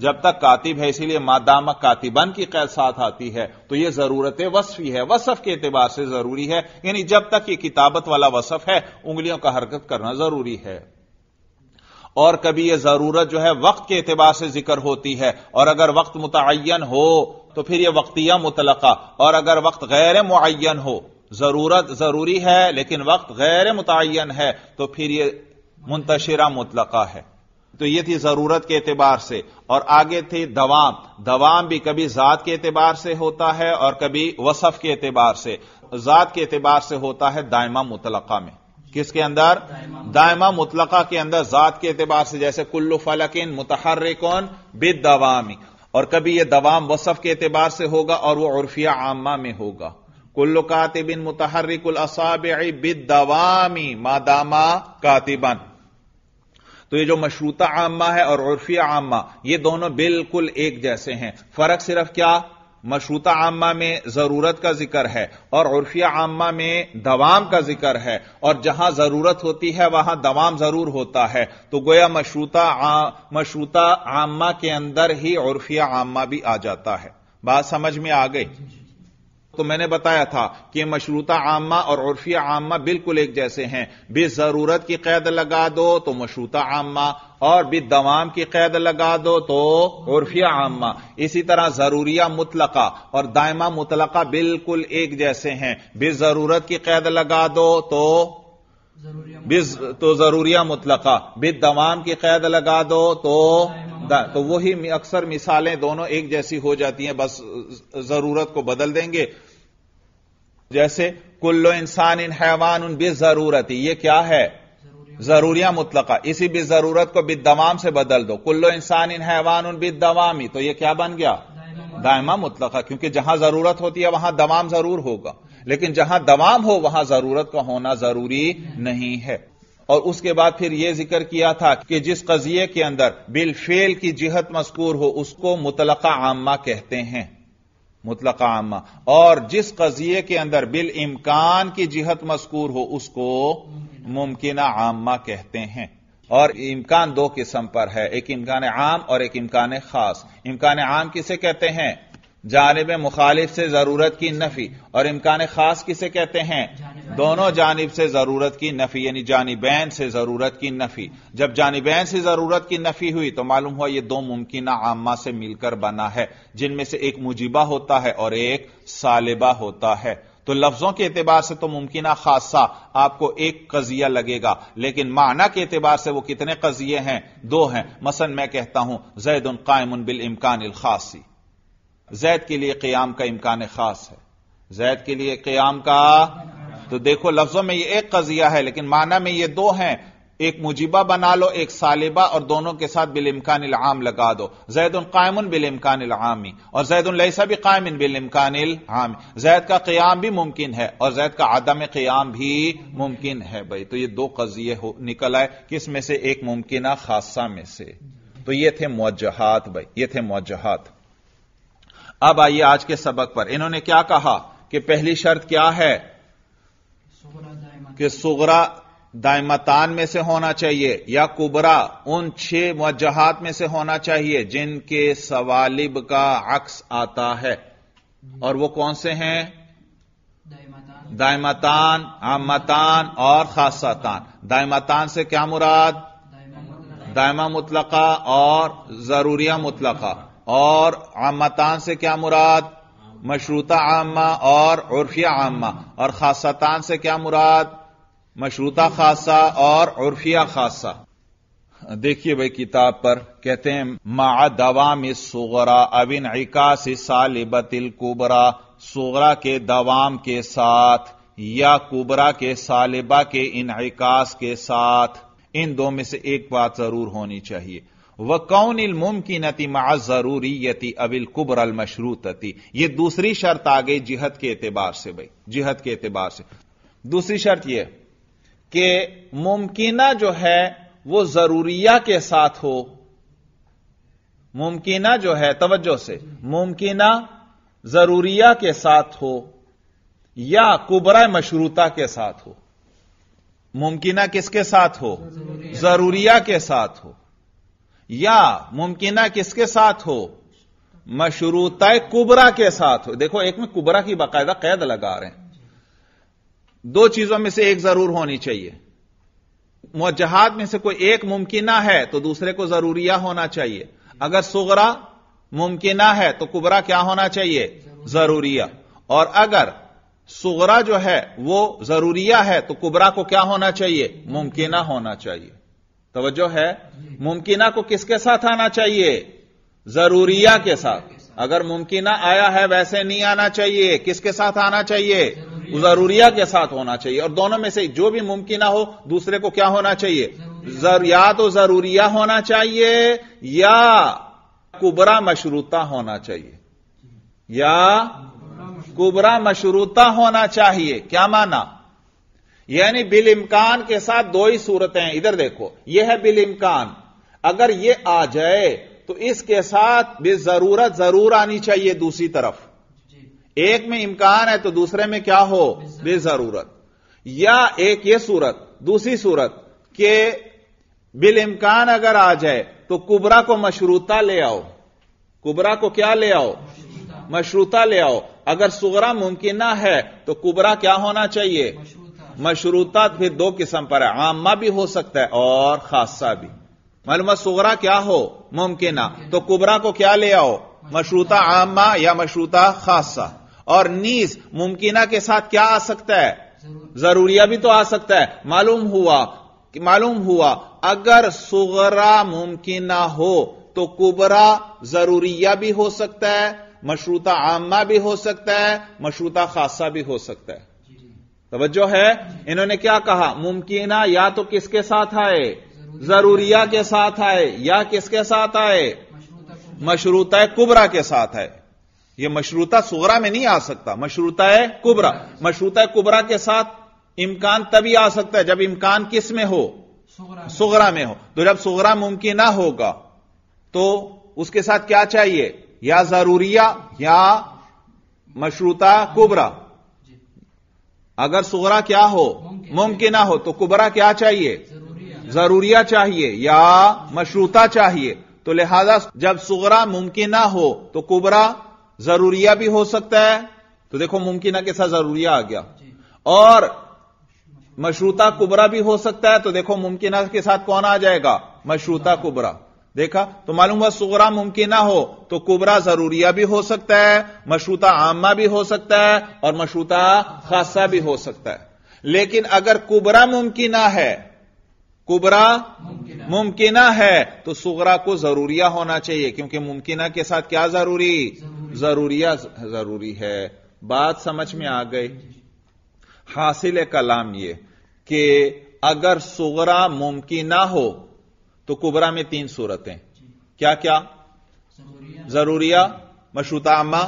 जब तक कातिब है इसीलिए मादाम कातिबन की कैद साथ आती है तो यह जरूरत वसफी है वसफ के एतबार से जरूरी है यानी जब तक यह किताबत वाला वसफ है उंगलियों का हरकत करना जरूरी है और कभी यह जरूरत जो है वक्त के एतबार से जिक्र होती है और अगर वक्त मुतन हो तो फिर यह वक्तिया मुतलका और अगर वक्त गैर मुन हो जरूरत जरूरी है लेकिन वक्त गैर मुतन है तो फिर यह मुंतशिरा मुतलका है तो ये थी जरूरत के एतबार से और आगे थी दवाम दवाम भी कभी जात के एतबार से होता है और कभी वसफ के एतबार से जात के एतबार से होता है दायमा मुतलका में किसके अंदर दायमा मुतलका के अंदर जात के एतबार से जैसे कुल्लू फलकिन मुतहरकन बिद दवामी और कभी यह दवाम वसफ के एतबार से होगा और वह उर्फिया आमा में होगा कुल्लु कातिबिन मुतहर्रिकुल असाब बिद दवामी मादामा कातिबन तो ये जो मशरूता आमा है और उर्फी आमा ये दोनों बिल्कुल एक जैसे हैं फर्क सिर्फ क्या मशरूता आमा में जरूरत का जिक्र है और उर्फिया आमा में दवाम का जिक्र है और जहां जरूरत होती है वहां दवाम जरूर होता है तो गोया मशरूता मशरूता आमा के अंदर ही उर्फिया आमा भी आ जाता है बात समझ में आ गई तो मैंने बताया था कि मशरूता आमा और उर्फिया आमा बिल्कुल एक जैसे हैं जरूरत की कैद लगा दो तो मशरूता आमा और भी दवाम की कैद लगा दो तो उर्फिया आमा इसी तरह जरूरिया मुतलका और दायमा मुतलका बिल्कुल एक जैसे हैं जरूरत की कैद लगा दो तो बिज तो जरूरिया मुतलका बिद दवाम की कैद लगा दो तो तो वही अक्सर मिसालें दोनों एक जैसी हो जाती हैं बस जरूरत को बदल देंगे जैसे कुल्लो इंसान इन हैवान उन बे जरूरत ही यह क्या है जरूरिया मुतलका इसी भी जरूरत को बिदवाम से बदल दो कुल्लो इंसान इन हैवान उन ही तो यह क्या बन गया दायमा मुतलका क्योंकि जहां जरूरत होती है वहां दवाम जरूर होगा लेकिन जहां दवाम हो वहां जरूरत का होना जरूरी नहीं है और उसके बाद फिर यह जिक्र किया था कि जिस कजिए के अंदर बिलफेल की जिहत मस्कूर हो उसको मुतलका आमा कहते हैं मुतलका आमा और जिस कजिए के अंदर बिल इम्कान की जिहत मस्कूर हो उसको मुमकिन आमा कहते हैं और इम्कान दो किस्म पर है एक इम्कान आम और एक इम्कान खास इम्कान आम किसे कहते हैं जानब मुखालिफ से जरूरत की नफी और इम्कान खास किसे कहते हैं दोनों जानब से जरूरत की नफी यानी जानबैन से जरूरत की नफी जब जानबैन से जरूरत की नफी हुई तो मालूम हुआ यह दो मुमकिन आमा से मिलकर बना है जिनमें से एक मुजिबा होता है और एक सालिबा होता है तो लफ्जों के एतबार से तो मुमकिन खासा आपको एक कजिया लगेगा लेकिन माना के एतबार से वो कितने कजिए हैं दो हैं मसन मैं कहता हूं जैद कायम बिल इमकान खासी जैद के लिए क्याम का इम्कान खास है जैद के लिए क्याम का तो देखो लफ्जों में यह एक कजिया है लेकिन माना में यह दो हैं एक मुजिबा बना लो एक सालिबा और दोनों के साथ बिल इमकान आम लगा दो जैद कायमन बिल इम्कान आमी और जैद लैसा भी कायम बिल इम्कान आमी जैद का क्याम भी मुमकिन है और जैद का आदम क्याम भी मुमकिन है भाई तो ये दो कजिए निकल आए किस में से एक मुमकिन खासा में से तो ये थे मुजहत भाई ये थे मुजहत अब आइए आज के सबक पर इन्होंने क्या कहा कि पहली शर्त क्या है कि सुगरा दायमतान में से होना चाहिए या कुबरा उन छह वजहात में से होना चाहिए जिनके सवालिब का अक्स आता है और वो कौन से हैं दायमतान आमतान और खासातान दायमतान से क्या मुराद दायमा मुतलका और जरूरिया मुतलका और आमतान से क्या मुराद मशरूता आमा और उर्फिया आमा और खासतान से क्या मुराद मशरूता खासा और उर्फिया खासा देखिए भाई किताब पर कहते हैं मा दवाम सोगरा अबिन इकास सालिबतिल कुबरा सोगरा के दवाम के साथ या कुबरा के सालिबा के इनकास के साथ इन दो में से एक बात जरूर होनी चाहिए व कौन मुमकिनती मा जरूरीयती अबिल कुबर अल मशरूतती यह दूसरी शर्त आ गई जिहत के एतबार से भाई जिहत के एतबार से दूसरी शर्त यह कि मुमकिना जो है वह जरूरिया के साथ हो मुमकिना जो है तवज्जो से मुमकिना जरूरिया के साथ हो या कुबरा मशरूता के साथ हो मुमकिना किसके साथ हो जरूरिया के साथ हो या मुमकिन किसके साथ हो मशरूत कुबरा के साथ हो देखो एक में कुबरा की बाकायदा कैद लगा रहे हैं दो चीजों में से एक जरूर होनी चाहिए मुजहाद में से कोई एक मुमकिना है तो दूसरे को जरूरिया होना चाहिए अगर सुगरा मुमकिना है तो कुबरा क्या होना चाहिए जरूरिया और अगर सुगरा जो है वो जरूरिया है तो कुबरा को क्या होना चाहिए मुमकिना होना चाहिए तोज्जो है मुमकिना को किसके साथ आना चाहिए जरूरिया के साथ अगर मुमकिना आया है वैसे नहीं आना चाहिए किसके साथ आना चाहिए जरूरिया के साथ होना चाहिए और दोनों में से जो भी मुमकिना हो दूसरे को क्या होना चाहिए या तो जरूरिया होना चाहिए या कुबरा मशरूता होना चाहिए या कुबरा मशरूता होना चाहिए क्या माना यानी बिल इमकान के साथ दो ही सूरतें इधर देखो यह है बिल इमकान अगर यह आ जाए तो इसके साथ भी जरूरत जरूर आनी चाहिए दूसरी तरफ एक में इम्कान है तो दूसरे में क्या हो बे जरूरत या एक ये सूरत दूसरी सूरत के बिल इम्कान अगर आ जाए तो कुबरा को मशरूता ले आओ कुबरा को क्या ले आओ मशरूता ले आओ अगर सुगरा मुमकिन है तो कुबरा क्या होना चाहिए मशरूतात फिर दो किस्म पर है आमा भी हो सकता है और खासा भी मालूम सुगरा क्या हो मुमकिना तो कुबरा को क्या ले आओ मशरूता आमा या मशरूता खासा और नीस मुमकिना के साथ क्या आ सकता है जरूरिया भी तो आ सकता है मालूम हुआ मालूम हुआ अगर सुगरा मुमकिन हो तो कुबरा जरूरिया भी हो सकता है मशरूता आमा भी हो सकता है मशरूता खासा भी हो सकता है तवज्जो है इन्होंने क्या कहा मुमकिना या तो किसके साथ आए जरूरिया के साथ आए या किसके साथ आए मशरूता कुबरा के साथ आए यह मशरूता सुगरा में नहीं आ सकता मशरूता कुबरा मशरूता कुबरा के साथ इम्कान तभी आ सकता है जब इम्कान किस में हो सुगरा में हो तो जब सुगरा मुमकिन ना होगा तो उसके साथ क्या चाहिए या जरूरिया या मशरूता कुबरा अगर सुगरा क्या हो मुमकिन हो तो कुबरा क्या चाहिए जरूरिया चाहिए या मशरूता चाहिए तो लिहाजा जब सुगरा मुमकिन हो तो कुबरा जरूरिया भी हो सकता है तो देखो मुमकिन के साथ जरूरिया आ गया और मशरूता कुबरा भी हो सकता है तो देखो मुमकिन के साथ कौन आ जाएगा मशरूता कुबरा देखा तो मालूम हुआ सुगरा मुमकिन हो तो कुबरा जरूरिया भी हो सकता है मशरूता आमा भी हो सकता है और मशरूता खासा भी हो सकता है लेकिन अगर कुबरा मुमकिन है कुबरा मुमकिन है तो सुगरा को जरूरिया होना चाहिए क्योंकि मुमकिन के साथ क्या जरूरी जरूरिया जरूरी है बात समझ में आ गई हासिल कलाम यह कि अगर सुगरा मुमकिन हो तो कुबरा में तीन सूरतें क्या क्या जरूरिया मशरूता अम्मा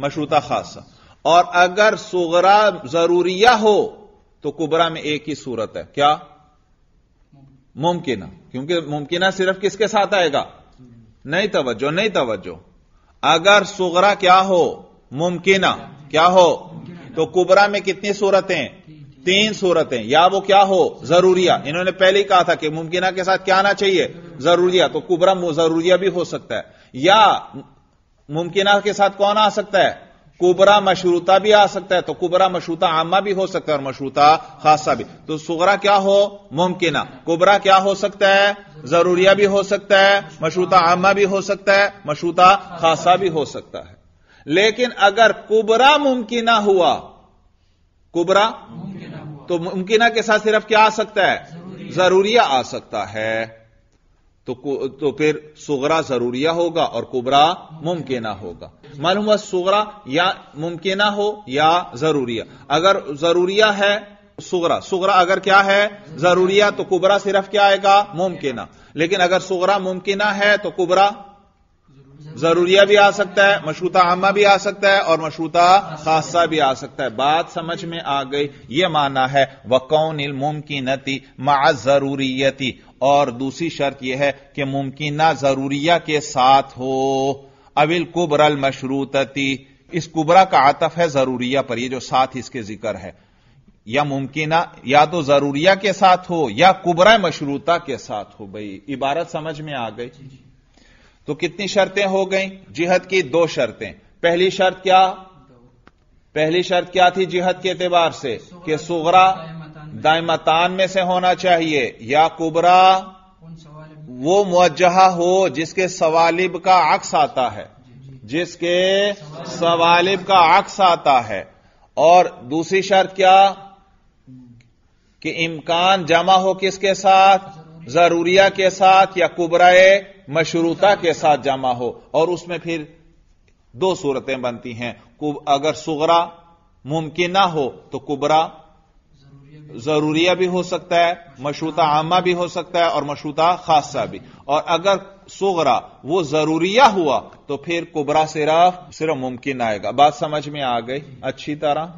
मशरूता खासा और अगर सुगरा जरूरिया हो तो कुबरा में एक ही सूरत है क्या मुमकिन क्योंकि मुमकिन सिर्फ किसके साथ आएगा नहीं तवज्जो नहीं तवज्जो अगर सुगरा क्या हो मुमकिन क्या हो तो कुबरा में कितनी सूरतें तीन सूरतें या वो क्या हो जरूरिया इन्होंने पहले ही कहा था कि मुमकिना के साथ क्या आना चाहिए जरूरिया तो कुबरा जरूरिया भी हो सकता है या मुमकिना के साथ कौन आ सकता है कुबरा मशरूता भी आ सकता है तो कुबरा मशरूता आमा भी हो सकता है और मशरूता खासा भी तो सुगरा क्या हो मुमकिना कुबरा क्या हो सकता है जरूरिया भी हो सकता है मशरूता आमा भी हो सकता है मशरूता खासा भी हो सकता है लेकिन अगर कुबरा मुमकिना हुआ कुबरा तो मुमकिना के साथ सिर्फ क्या आ सकता है जरूरिया आ सकता है तो तो फिर सुगरा जरूरिया होगा और कुबरा मुमकिना होगा मालूम हुआ सुगरा या मुमकिना हो या जरूरिया अगर जरूरिया है सुगरा सुगरा अगर क्या है जरूरिया तो कुबरा सिर्फ क्या आएगा मुमकिना लेकिन अगर सुगरा मुमकिना है तो कुबरा जरूरिया भी आ सकता है मशरूता आमा भी आ सकता है और मशरूता खासा भी आ सकता है बात समझ में आ गई यह माना है वकौन मुमकिनती मा जरूरियती और दूसरी शर्त यह है कि मुमकिना जरूरिया के साथ हो अविल कुबरल मशरूतती इस कुबरा का आतफ है जरूरिया पर यह जो साथ इसके जिक्र है या मुमकिना या तो जरूरिया के साथ हो या कुबरा मशरूता के साथ हो भाई इबारत समझ में आ गई तो कितनी शर्तें हो गई जिहद की दो शर्तें पहली शर्त क्या पहली शर्त क्या थी जिहद के एतबार से कि सुगरा दायमतान में से होना चाहिए या कुबरा वो मुवजहा हो जिसके सवालिब का अक्स आता है जिसके सवालिब का अक्स आता है और दूसरी शर्त क्या कि इम्कान जमा हो किसके साथ जरूरिया के साथ या कुबराए मशरूता के साथ जमा हो और उसमें फिर दो सूरतें बनती हैं अगर सुगरा मुमकिन ना हो तो कुबरा जरूरिया भी हो सकता है मशरूता आमा भी हो सकता है और मशरूता खासा भी और अगर सुगरा वो जरूरिया हुआ तो फिर कुबरा सिर्फ सिर्फ मुमकिन आएगा बात समझ में आ गई अच्छी तरह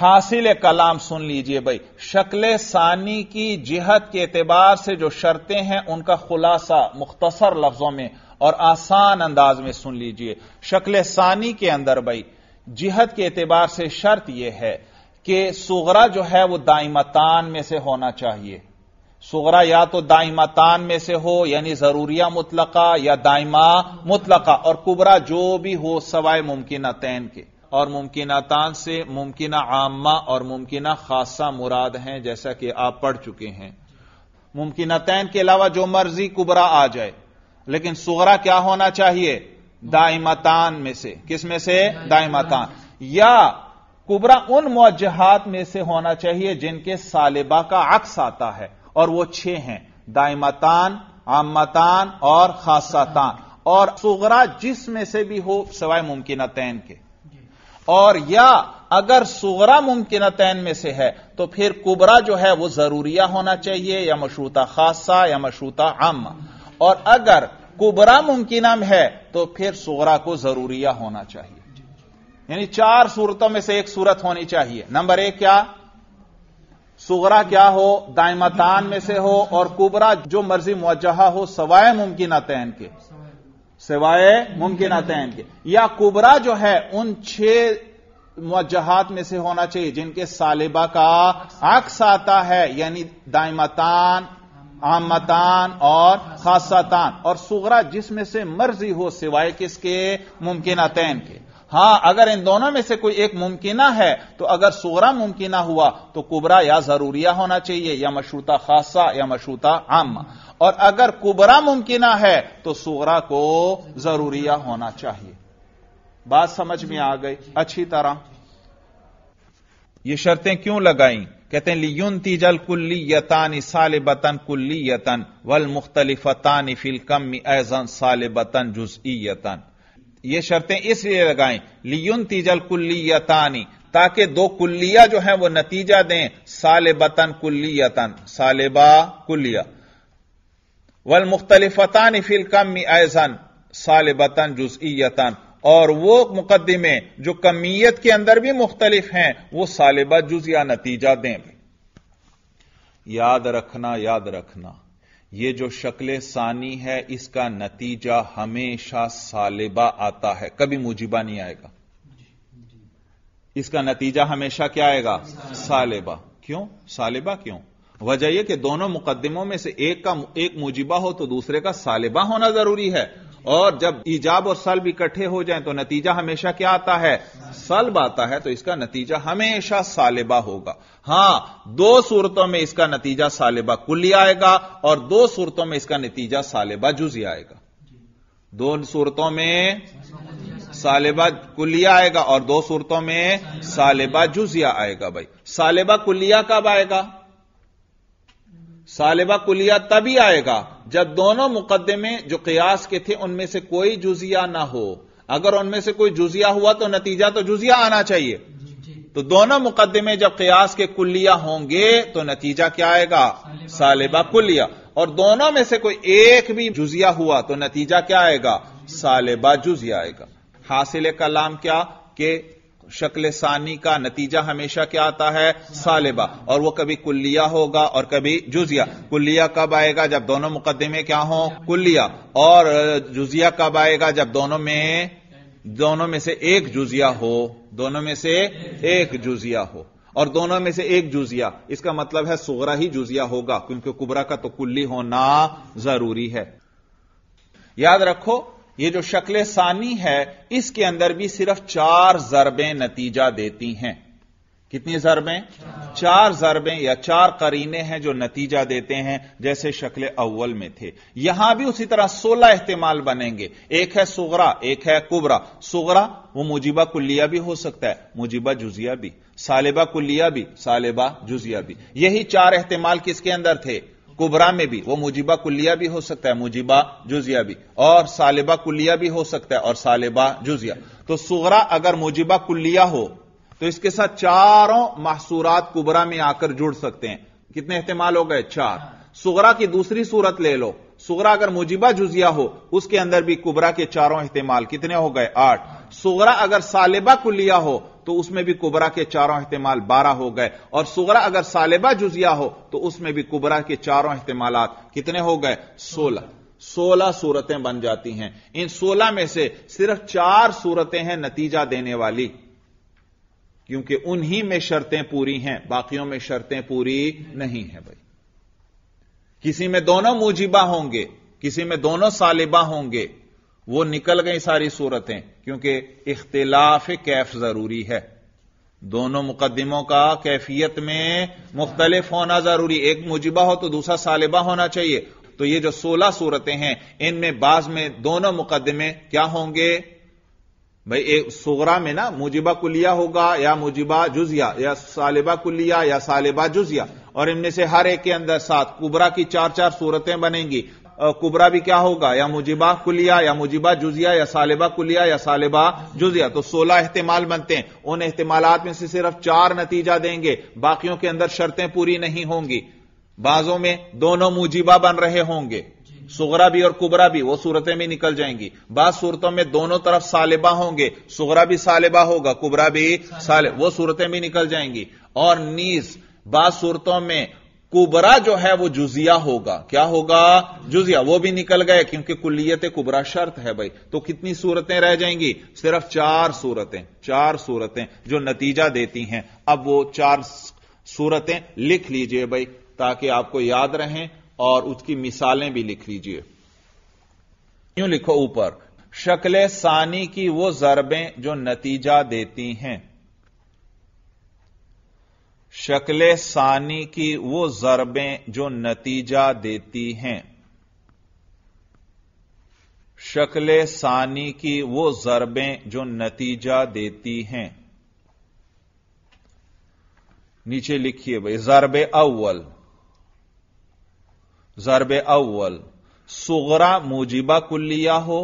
हासिल कलाम सुन लीजिए भाई शक्ल सानी की जिहत के एतबार से जो शर्तें हैं उनका खुलासा मुख्तसर लफ्जों में और आसान अंदाज में सुन लीजिए शक्ल सानी के अंदर भाई जिहत के एतबार से शर्त यह है कि सुगरा जो है वो दाइमतान में से होना चाहिए सुगरा या तो दाइमतान में से हो यानी जरूरिया मुतलका या दाइमा मुतलका और कुबरा जो भी हो सवाए मुमकिन तैन के और मुमकिन तान से मुमकिन आमा और मुमकिन खासा मुराद हैं जैसा कि आप पढ़ चुके हैं मुमकिन तैन के अलावा जो मर्जी कुबरा आ जाए लेकिन सुगरा क्या होना चाहिए दाइमतान में से किस में से दाइमतान या कुबरा उन मुजहत में से होना चाहिए जिनके सालिबा का अक्स आता है और वो छह हैं दाइमतान आमतान और खासातान और सुगरा जिसमें से भी हो सवाए मुमकिन तैन के और या अगर सुगरा तैन में से है तो फिर कुबरा जो है वो जरूरिया होना चाहिए या मशरूता खासा या मशरूता आम और अगर कुबरा मुमकिन है तो फिर सुगरा को जरूरिया होना चाहिए यानी चार सूरतों में से एक सूरत होनी चाहिए नंबर एक क्या सुगरा क्या हो दायमतान में से हो और कुबरा जो मर्जी मुआजहा हो सवाए मुमकिन तैन के सिवाय मुमकिन तैन के या कुबरा जो है उन छह मुजहात में से होना चाहिए जिनके सालिबा का अक्स आता है यानी दायमतान आमतान और खासतान और सुगरा जिसमें से मर्जी हो सिवाय किसके मुमकिन तैन के हां अगर इन दोनों में से कोई एक मुमकिना है तो अगर सोरा मुमकिना हुआ तो कुबरा या जरूरिया होना चाहिए या मशरूता खासा या मशरूता आमा और अगर कुबरा मुमकिन है तो सूगरा को जरूरिया होना चाहिए बात समझ में आ गई अच्छी तरह ये शर्तें क्यों लगाई कहते हैं लियुन तीजल कुल्ली यतान साल बतन कुल्ली यतन वल मुख्तलिफतान फिल कम एजन साल बतन जुजी यतन ये शर्तें इसलिए लगाई लियुन तीजल कुल्ली यतानी ताकि दो कुल्लिया जो है वो नतीजा दें साल बतन कुल्ली यतन सालेबा कुल्लिया वल मुख्तलिफतान फिल कम ऐजन सालबतन जुजईतन और वो मुकदमे जो कमीयत के अंदर भी मुख्तलिफ हैं वो सालिबा जुज या नतीजा दें याद रखना याद रखना यह जो शक्ल सानी है इसका नतीजा हमेशा सालिबा आता है कभी मुजिबा नहीं आएगा इसका नतीजा हमेशा क्या आएगा सालिबा क्यों सालिबा क्यों वजह यह कि दोनों मुकदमों में से एक का एक मुजिबा हो तो दूसरे का सालिबा होना जरूरी है और जब ईजाब और सल्ब इकट्ठे हो जाए तो नतीजा हमेशा क्या आता है सल्ब आता है तो इसका नतीजा हमेशा सालिबा होगा हां दो सूरतों में इसका नतीजा सालिबा कुल्ली आएगा और दो सूरतों में इसका नतीजा सालिबा जुजी आएगा दो सूरतों में सालिबा कुलिया आएगा और दो सूरतों में सालिबा जुजिया आएगा भाई सालिबा कुलिया कब आएगा सालिबा कुलिया तभी आएगा जब दोनों मुकदमे जो कयास के थे उनमें से कोई जुजिया ना हो अगर उनमें से कोई जुजिया हुआ तो नतीजा तो जुजिया आना चाहिए तो दोनों मुकदमे जब कयास के कुलिया होंगे तो नतीजा क्या आएगा सालिबा कुलिया और दोनों में से कोई एक भी जुजिया हुआ तो नतीजा क्या आएगा सालिबा जुजिया आएगा हासिल कलाम क्या कि शक्ल सानी का नतीजा हमेशा क्या आता है सालिबा और वो कभी कुल्लिया होगा और कभी जुजिया कुल्लिया कब आएगा जब दोनों मुकदमे क्या हो कुल्लिया और जुजिया कब आएगा जब दोनों में दोनों में से एक जुजिया हो दोनों में से एक जुजिया हो और दोनों में से एक जुजिया इसका मतलब है सुगरा ही जुजिया होगा क्योंकि कुबरा का तो कुल्ली होना जरूरी है याद रखो ये जो शक्ल सानी है इसके अंदर भी सिर्फ चार जरबें नतीजा देती हैं कितनी जरबें चार जरबें या चार करीने हैं जो नतीजा देते हैं जैसे शक्ल अव्वल में थे यहां भी उसी तरह सोलह अहतमाल बनेंगे एक है सुगरा एक है कुबरा सुगरा वो मुजिबा कुलिया भी हो सकता है मुजिबा जुजिया भी सालिबा कुलिया भी सालिबा जुजिया भी यही चार अहतमाल किसके अंदर थे कुबरा में भी वह मुजिबा कुलिया भी हो सकता है मुजिबा जुजिया भी और सालिबा कुलिया भी हो सकता है और सालिबा जुजिया तो सुगरा अगर मुजिबा कुल्लिया हो तो इसके साथ चारों महसूरात कुबरा में आकर जुड़ सकते हैं कितने अहतमाल हो गए चार हाँ। सुगरा की दूसरी सूरत ले लो सोगरा अगर मुजिबा जुजिया हो उसके अंदर भी कुबरा के चारों अहतमाल कितने हो गए आठ सोगरा अगर सालिबा कुलिया हो तो उसमें भी कुबरा के चारों अहतमाल बारह हो गए और सोगरा अगर सालिबा जुजिया हो तो उसमें भी कुबरा के चारों अहतमाल कितने हो गए सोलह सोलह सूरतें बन जाती हैं इन सोलह में से सिर्फ चार सूरतें हैं नतीजा देने वाली क्योंकि उन्हीं में शर्तें पूरी हैं बाकियों में शर्तें पूरी नहीं है भाई किसी में दोनों मुजिबा होंगे किसी में दोनों सालिबा होंगे वो निकल गई सारी सूरतें क्योंकि इख्तिलाफ कैफ जरूरी है दोनों मुकदमों का कैफियत में मुख्तलिफ होना जरूरी एक मुजिबा हो तो दूसरा सालिबा होना चाहिए तो ये जो सोलह सूरतें हैं इनमें बाज में दोनों मुकदमे क्या होंगे भाई एक सोगरा में ना मुजिबा कुलिया होगा या मुजिबा जुजिया या सालिबा कुलिया या सालिबा जुजिया और इनमें से हर एक के अंदर सात कुबरा की चार चार सूरतें बनेंगी कुबरा भी क्या होगा या मुजिबा कुलिया या मुजिबा जुजिया या सालिबा कुलिया या सालिबा जुजिया तो सोलह अहतमाल बनते हैं उन अहतमालत में से सिर्फ चार नतीजा देंगे बाकियों के अंदर शर्तें पूरी नहीं होंगी बाजों में दोनों मुजिबा बन रहे होंगे सुगरा भी और कुबरा भी वो सूरतें भी निकल जाएंगी बाद सूरतों में दोनों तरफ सालिबा होंगे सुगरा भी सालिबा होगा कुबरा भी साले वो सूरतें भी निकल जाएंगी और नीस बाद सूरतों में कुबरा जो है वो जुजिया होगा क्या होगा जुजिया वो भी निकल गए क्योंकि कुल्लियत कुबरा शर्त है भाई तो कितनी सूरतें रह जाएंगी सिर्फ चार सूरतें चार सूरतें जो नतीजा देती हैं अब वो चार सूरतें लिख लीजिए भाई ताकि आपको याद रहें और उसकी मिसालें भी लिख लीजिए यूं लिखो ऊपर शक्ल सानी की वो जरबें जो नतीजा देती हैं शक्ल सानी की वो जरबें जो नतीजा देती हैं शक्ल सानी की वो जरबें जो नतीजा देती हैं नीचे लिखिए भाई जरब अव्वल जरब अव्वल सुगरा मुजिबा कुल्लिया हो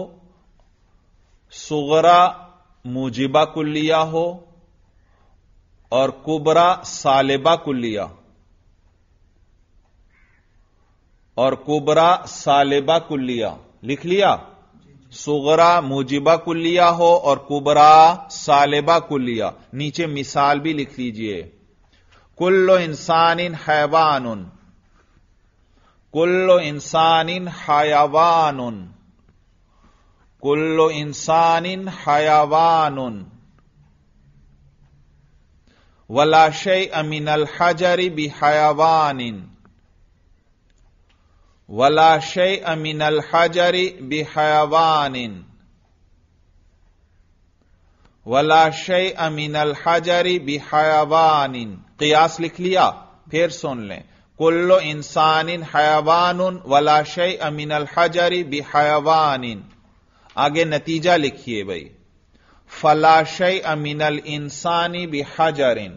सुगरा मुजिबा कुल्लिया हो और कुबरा सालिबा कुल्लिया और कुबरा सालिबा कुल्लिया लिख लिया सुगरा मुजिबा कुल्लिया हो और कुबरा सालिबा कुल्लिया नीचे मिसाल भी लिख लीजिए कुल्लो इंसान इन हैवान कुल्लो इंसानिन हयावान कुल्लो इंसानिन हयावान वलाशय अमिनल हजरी बि हयावानिन वलाशय अमिनल हजरी बि हयावानिन वलाशय अमिनल हजरी बि हयावानिन कियास लिख लिया फिर सुन लें कुल्लो इंसानिन हयावान वला अमिनल हजरी बिहयावान आगे नतीजा लिखिए भाई फलाशय अमिनल इंसानी बिहाजरिन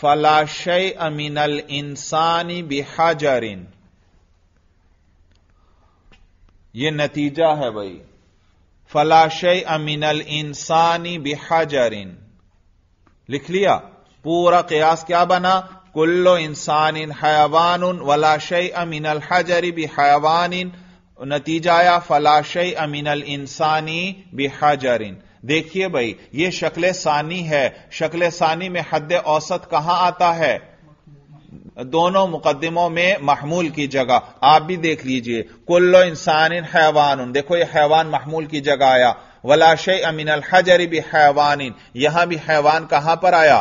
फलाशय अमिनल इंसानी बिहाजरिन ये नतीजा है भाई फलाशय अमिनल इंसानी बिहाजरिन लिख लिया पूरा कयास क्या बना कुल्लो इंसान इन हयावान वलाशय अमिन हजर नतीजा नतीजाया फलाशय अल इंसानी इन देखिए भाई ये शक्ल सानी है शक्ल सानी में हद औसत कहां आता है दोनों मुकदमों में महमूल की जगह आप भी देख लीजिए कुल्लो इंसान इन हैवान देखो ये हैवान महमूल की जगह आया वलाशय अल हजर भी हैवान यहां भी हैवान कहां पर आया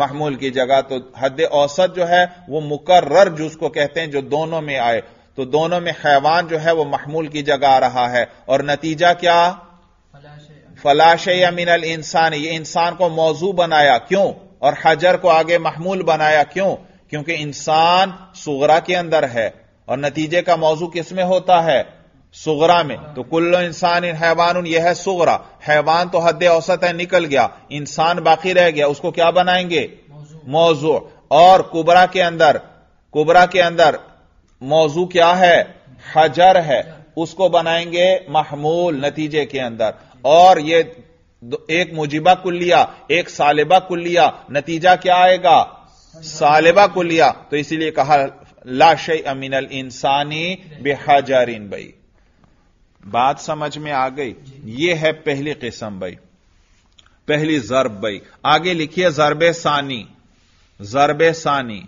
महमूल की जगह तो हद औसत जो है वह मुकर्र जो उसको कहते हैं जो दोनों में आए तो दोनों में हैवान जो है वह महमूल की जगह आ रहा है और नतीजा क्या फलाश अमीन अल इंसान ये इंसान को मौजू बनाया क्यों और हजर को आगे महमूल बनाया क्यों क्योंकि इंसान सुगरा के अंदर है और नतीजे का मौजू किसमें होता है सुगरा में तो कुल्लो इंसान इन हैवान यह है सुगरा हैवान तो हद औसत है निकल गया इंसान बाकी रह गया उसको क्या बनाएंगे मौजू और कुबरा के अंदर कुबरा के अंदर मौजू क्या है हजर है उसको बनाएंगे महमूल नतीजे के अंदर और ये एक मुजिबा कुल्लिया एक सालिबा कुल्लिया नतीजा क्या आएगा सालिबा कुल्लिया तो इसीलिए कहा लाशे अमीनल इंसानी बेहजर इन बई बात समझ में आ गई यह है पहली किस्म भाई पहली जरब भाई आगे लिखिए जरब सानी जरब सानी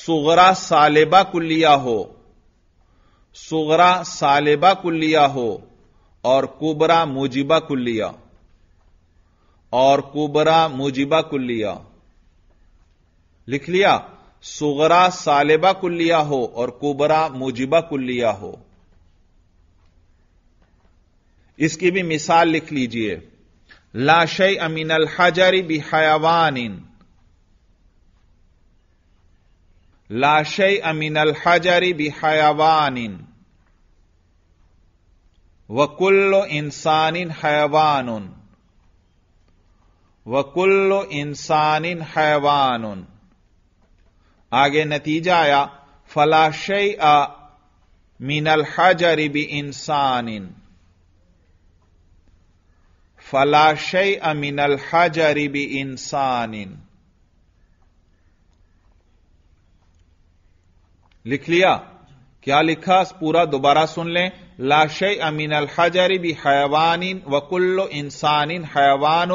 सुगरा सालेबा कुल्लिया हो सुगरा सालेबा कुल्लिया हो और कुबरा मुजिबा कुल्लिया और कुबरा मुजिबा कुल्लिया लिख लिया सुगरा सालेबा कुल्लिया हो और कुबरा मुजिबा कुल्लिया हो इसकी भी मिसाल लिख लीजिए अमीन अल हजरी हयावान बिहयावान अमीन अल हजरी बी बिहयावान वकुल्लो इंसानिन हयवान वकुल्लो इंसानिन हयवान आगे नतीजा आया फलाशई अ मिनल हजरी बी इंसानिन फलाशय अमिनल हजरी बी इंसानिन लिख लिया क्या लिखा पूरा दोबारा सुन लें लाशय अमीन अल हजरी हैवान हयवानिन वकुल्लो इंसानिन हयवान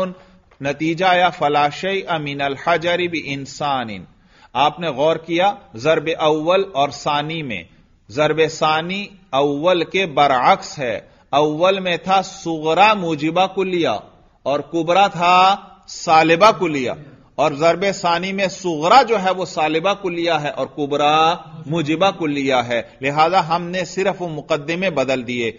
नतीजा या फलाशय अमीन अल हजरी भी इंसानिन आपने गौर किया जरब अव्वल और सानी में जरब सानी अव्वल के बरअक्स है अव्वल में था सुगरा मुजिबा कुलिया और कुबरा था सालिबा कुलिया और जरब सानी में सुगरा जो है वो सालिबा कुलिया है और कुबरा मुजिबा कुलिया है लिहाजा हमने सिर्फ मुकदमे बदल दिए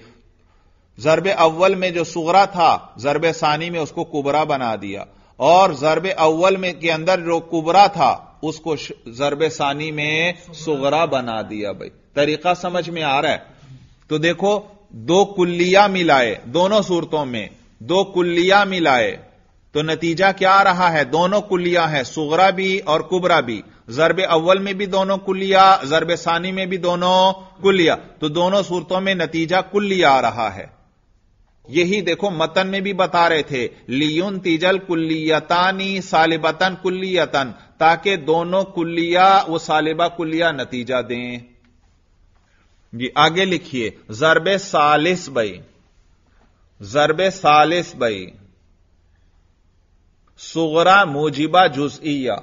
जरब अव्वल में जो सुगरा था जरब सानी में उसको कुबरा बना दिया और जरब अव्वल में के अंदर जो कुबरा था उसको जरब सानी में सुगरा बना दिया भाई तरीका समझ में आ रहा है तो देखो दो कुल्लिया मिलाए दोनों सूरतों में दो कुल्लिया मिलाए तो नतीजा क्या आ रहा है दोनों कुल्लिया है सुगरा भी और कुबरा भी जरब अव्वल में भी दोनों कुल्लिया जरब सानी में भी दोनों कुल्लिया तो दोनों सूरतों में नतीजा कुल्लिया आ रहा है यही देखो मतन में भी बता रहे थे लियुन तिजल कुल्लियतानी सालिबतन कुल्लियतन ताकि दोनों कुल्लिया वो सालिबा कुल्लिया नतीजा दें जी आगे लिखिए जरबे सालिस बई जरबे सालिस बई सुगरा मोजिबा जुजइया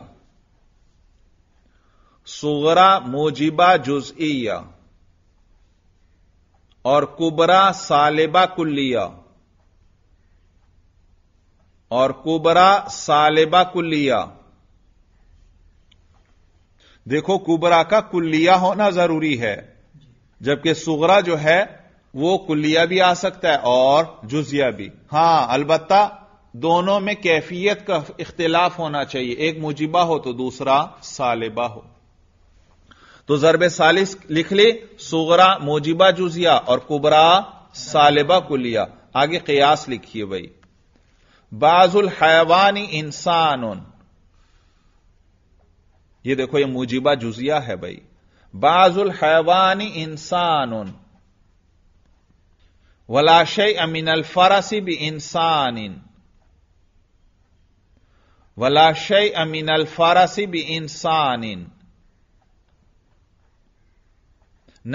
सुगरा मोजिबा जुजइया और कुबरा सालेबा कुल्लिया और कुबरा सालेबा कुल्लिया देखो कुबरा का कुल्लिया होना जरूरी है जबकि सुगरा जो है वो कुलिया भी आ सकता है और जुजिया भी हां अलबत्ता दोनों में कैफियत का इख्तिलाफ होना चाहिए एक मुजिबा हो तो दूसरा सालिबा हो तो जरब सालिस लिख ले सुगरा मुजिबा जुजिया और कुबरा सालिबा कुलिया आगे कयास लिखिए भाई बाजुल हैवानी इंसान ये देखो ये मुजिबा जुजिया है भाई बाजुल हैवानी इंसान वलाशय अमिन अलफरसी भी इंसान वलाशय अमिन अलफरसी भी इंसान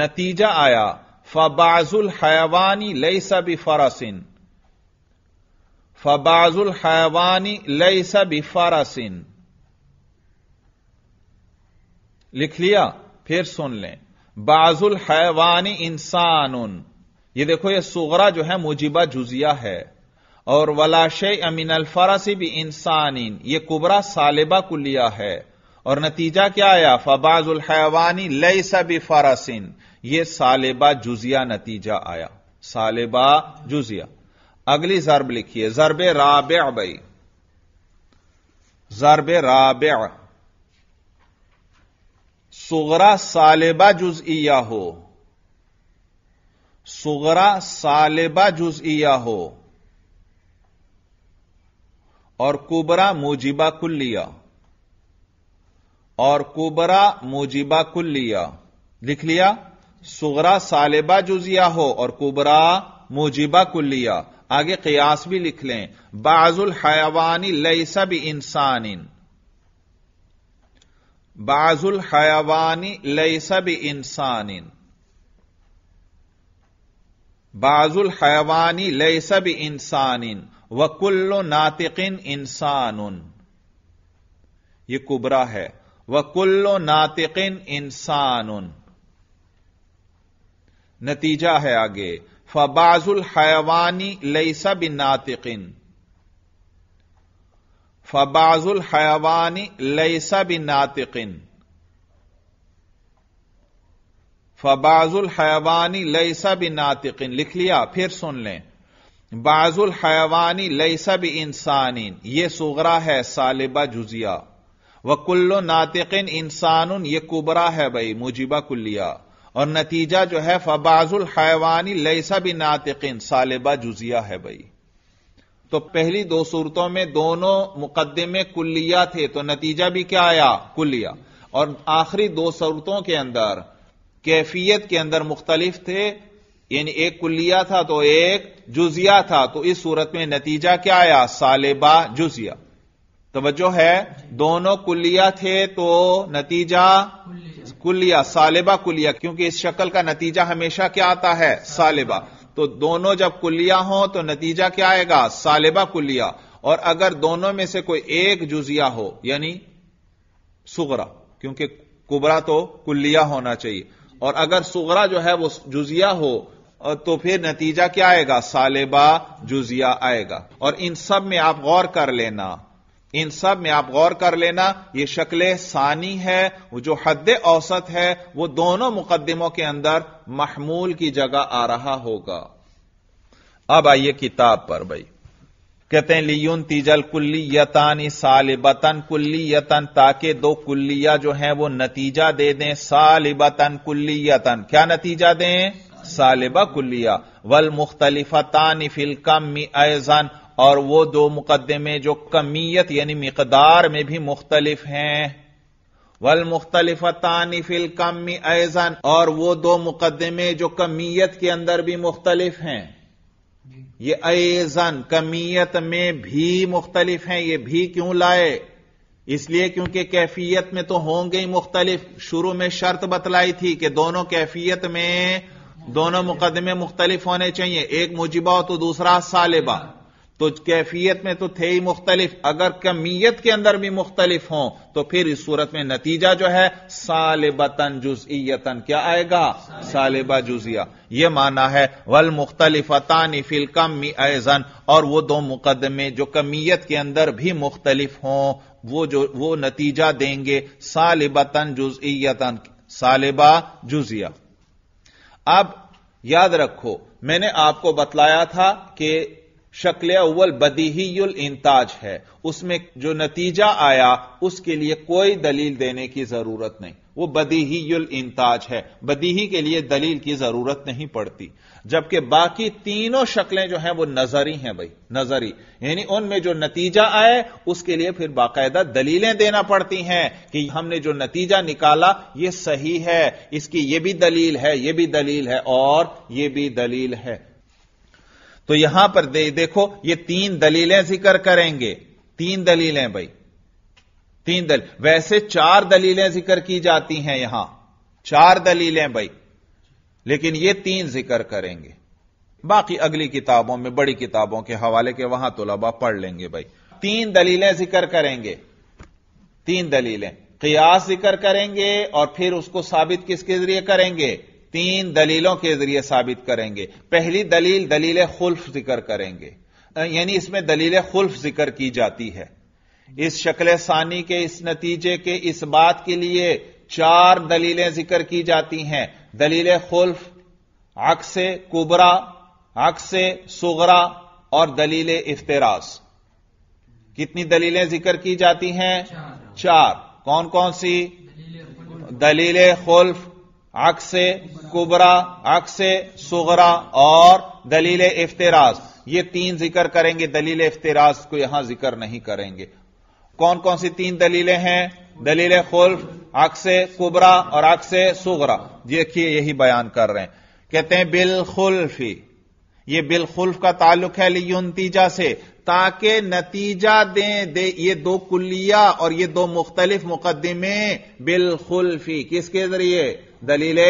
नतीजा आया फबाजुल हैवानी लई सभी फरसिन फबाजुल हैवानी लई सभी फरसिन लिख लिया फिर सुन लें बाजुल हैवानी इंसान उन ये देखो ये सुगरा जो है मुजिबा जुजिया है और वलाशे अमीन अलफरासी भी इंसानिन ये कुबरा सालिबा कुलिया है और नतीजा क्या आया फबाजुल हैवानी लई सबी फरासिन ये सालिबा जुजिया नतीजा आया सालिबा जुजिया अगली जरब लिखिए जरब राब बई जरब राब सुगरा सालेबा जुजिया हो सुगरा सालेबा जुजिया हो और कुबरा मोजिबा कुल्लिया और कुबरा मोजिबा कुल्लिया लिख लिया सुगरा सालेबा जुजिया हो और कुबरा मोजिबा कुल्लिया आगे कयास भी लिख लें बाजुल हयावानी लई सब इंसान इन बाजुल हयावानी लईसब इंसान बाजुल हयावानी लईसब इंसान वकुल्लो नातिकिन इंसान ये कुबरा है वकुल्लो नातिकिन इंसान नतीजा है आगे फबाजुल हयावानी लईसब नातिकिन फबाजुल हयावानी लईसा नातिकिन फबाजुल हयावानी लईसा नातिकिन लिख लिया फिर सुन लें बाजुल हयावानी लईसा भी इंसानिन यह सुगरा है सालिबा जुजिया व कुल्लो नातिकिन इंसान ये कुबरा है भाई मुजिबा कुल्लिया और नतीजा जो है फबाजुल हयावानी लईसा भी नातिकिन सालिबा जुजिया है भाई तो पहली दो सूरतों में दोनों मुकदमे कुल्लिया थे तो नतीजा भी क्या आया कुल्लिया और आखिरी दो सूरतों के अंदर कैफियत के अंदर मुख्तलिफ थे यानी एक कुल्लिया था तो एक जुजिया था तो इस सूरत में नतीजा क्या आया सालेबा जुजिया तोज्जो है दोनों कुल्लिया थे तो नतीजा कुल्लिया सालेबा कुल्लिया क्योंकि इस शक्ल का नतीजा हमेशा क्या आता है सालेबा तो दोनों जब कुलिया हो तो नतीजा क्या आएगा सालिबा कुलिया और अगर दोनों में से कोई एक जुजिया हो यानी सुगरा क्योंकि कुबरा तो कुलिया होना चाहिए और अगर सुगरा जो है वो जुजिया हो तो फिर नतीजा क्या आएगा सालिबा जुजिया आएगा और इन सब में आप गौर कर लेना इन सब में आप गौर कर लेना यह शक्ल सानी है वो जो हद औसत है वह दोनों मुकदमों के अंदर महमूल की जगह आ रहा होगा अब आइए किताब पर भाई कहते हैं लियुन तीजल कुल्ली यतानी सालिबतन कुल्ली यतन ताकि दो कुल्लिया जो है वो नतीजा दे दें सालिबतन कुल्ली यतन क्या नतीजा दें सालिबा कुल्लिया वल मुख्तलिफतानी फिलकम मी और वो दो मुकदमे जो कमीयत यानी मकदार में भी मुख्तलिफ हैं वल मुख्तलिफतानी फिल कमी ऐजन और वो दो मुकदमे जो कमीयत के अंदर भी मुख्तलिफ हैं ये ऐजन कमीयत में भी मुख्तलिफ हैं ये भी क्यों लाए इसलिए क्योंकि कैफियत में तो होंगे ही मुख्तलिफ शुरू में शर्त बतलाई थी कि दोनों कैफियत में दोनों मुकदमे मुख्तलिफ होने चाहिए एक मुजिबा तो दूसरा सालिबा तो कैफियत में तो थे ही मुख्तलिफ अगर कमीयत के अंदर भी मुख्तलिफ हों तो फिर इस सूरत में नतीजा जो है सालिबतन जुजियतन क्या आएगा सालिबा जुजिया यह माना है वल मुख्तलिफतान फिल कम ऐजन और वो दो मुकदमे जो कमीयत के अंदर भी मुख्तलिफ हों वो जो वो नतीजा देंगे सालिबतन जुजियतन सालिबा जुजिया अब याद रखो मैंने आपको बतलाया था कि शक्ल अव्वल युल इंताज है उसमें जो नतीजा आया उसके लिए कोई दलील देने की जरूरत नहीं वो युल इंताज है बदीही के लिए दलील की जरूरत नहीं पड़ती जबकि बाकी तीनों शक्लें जो हैं वो नजरी हैं भाई नजरी यानी उनमें जो नतीजा आए उसके लिए फिर बाकायदा दलीलें देना पड़ती हैं कि हमने जो नतीजा निकाला ये सही है इसकी ये भी दलील है ये भी दलील है और ये भी दलील है तो यहां पर दे, देखो ये तीन दलीलें जिक्र करेंगे तीन दलीलें भाई तीन दल वैसे चार दलीलें जिक्र की जाती हैं यहां चार दलीलें भाई लेकिन ये तीन जिक्र करेंगे बाकी अगली किताबों में बड़ी किताबों के हवाले के वहां तोलबा पढ़ लेंगे भाई तीन दलीलें जिक्र करेंगे तीन दलीलें कयास जिक्र करेंगे और फिर उसको साबित किसके जरिए करेंगे तीन दलीलों के जरिए साबित करेंगे पहली दलील दलील खुल्फ जिक्र करेंगे यानी इसमें दलील खुल्फ जिक्र की जाती है इस शक्ल सानी के इस नतीजे के इस बात के लिए चार दलीलें जिक्र की जाती हैं दलील खुल्फ अक्स कुबरा अक्स सुगरा और दलील इफ्तरास कितनी दलीलें जिक्र की जाती हैं चार कौन कौन सी दलील खुल्फ आख कुबरा आख से सुगरा और दलील इफ्तराज ये तीन जिक्र करेंगे दलील इफ्तराज को यहां जिक्र नहीं करेंगे कौन कौन सी तीन दलीलें हैं दलील खुल्फ आख से कुबरा और आख से सुगरा देखिए यही बयान कर रहे हैं कहते हैं बिलखुल्फी ये बिलखुल्फ का ताल्लुक है लियुनतीजा से ताकि नतीजा दें दे ये दो कुल्लिया और ये दो मुख्तलिफ मुकदमे बिलखुल्फी किसके जरिए दलील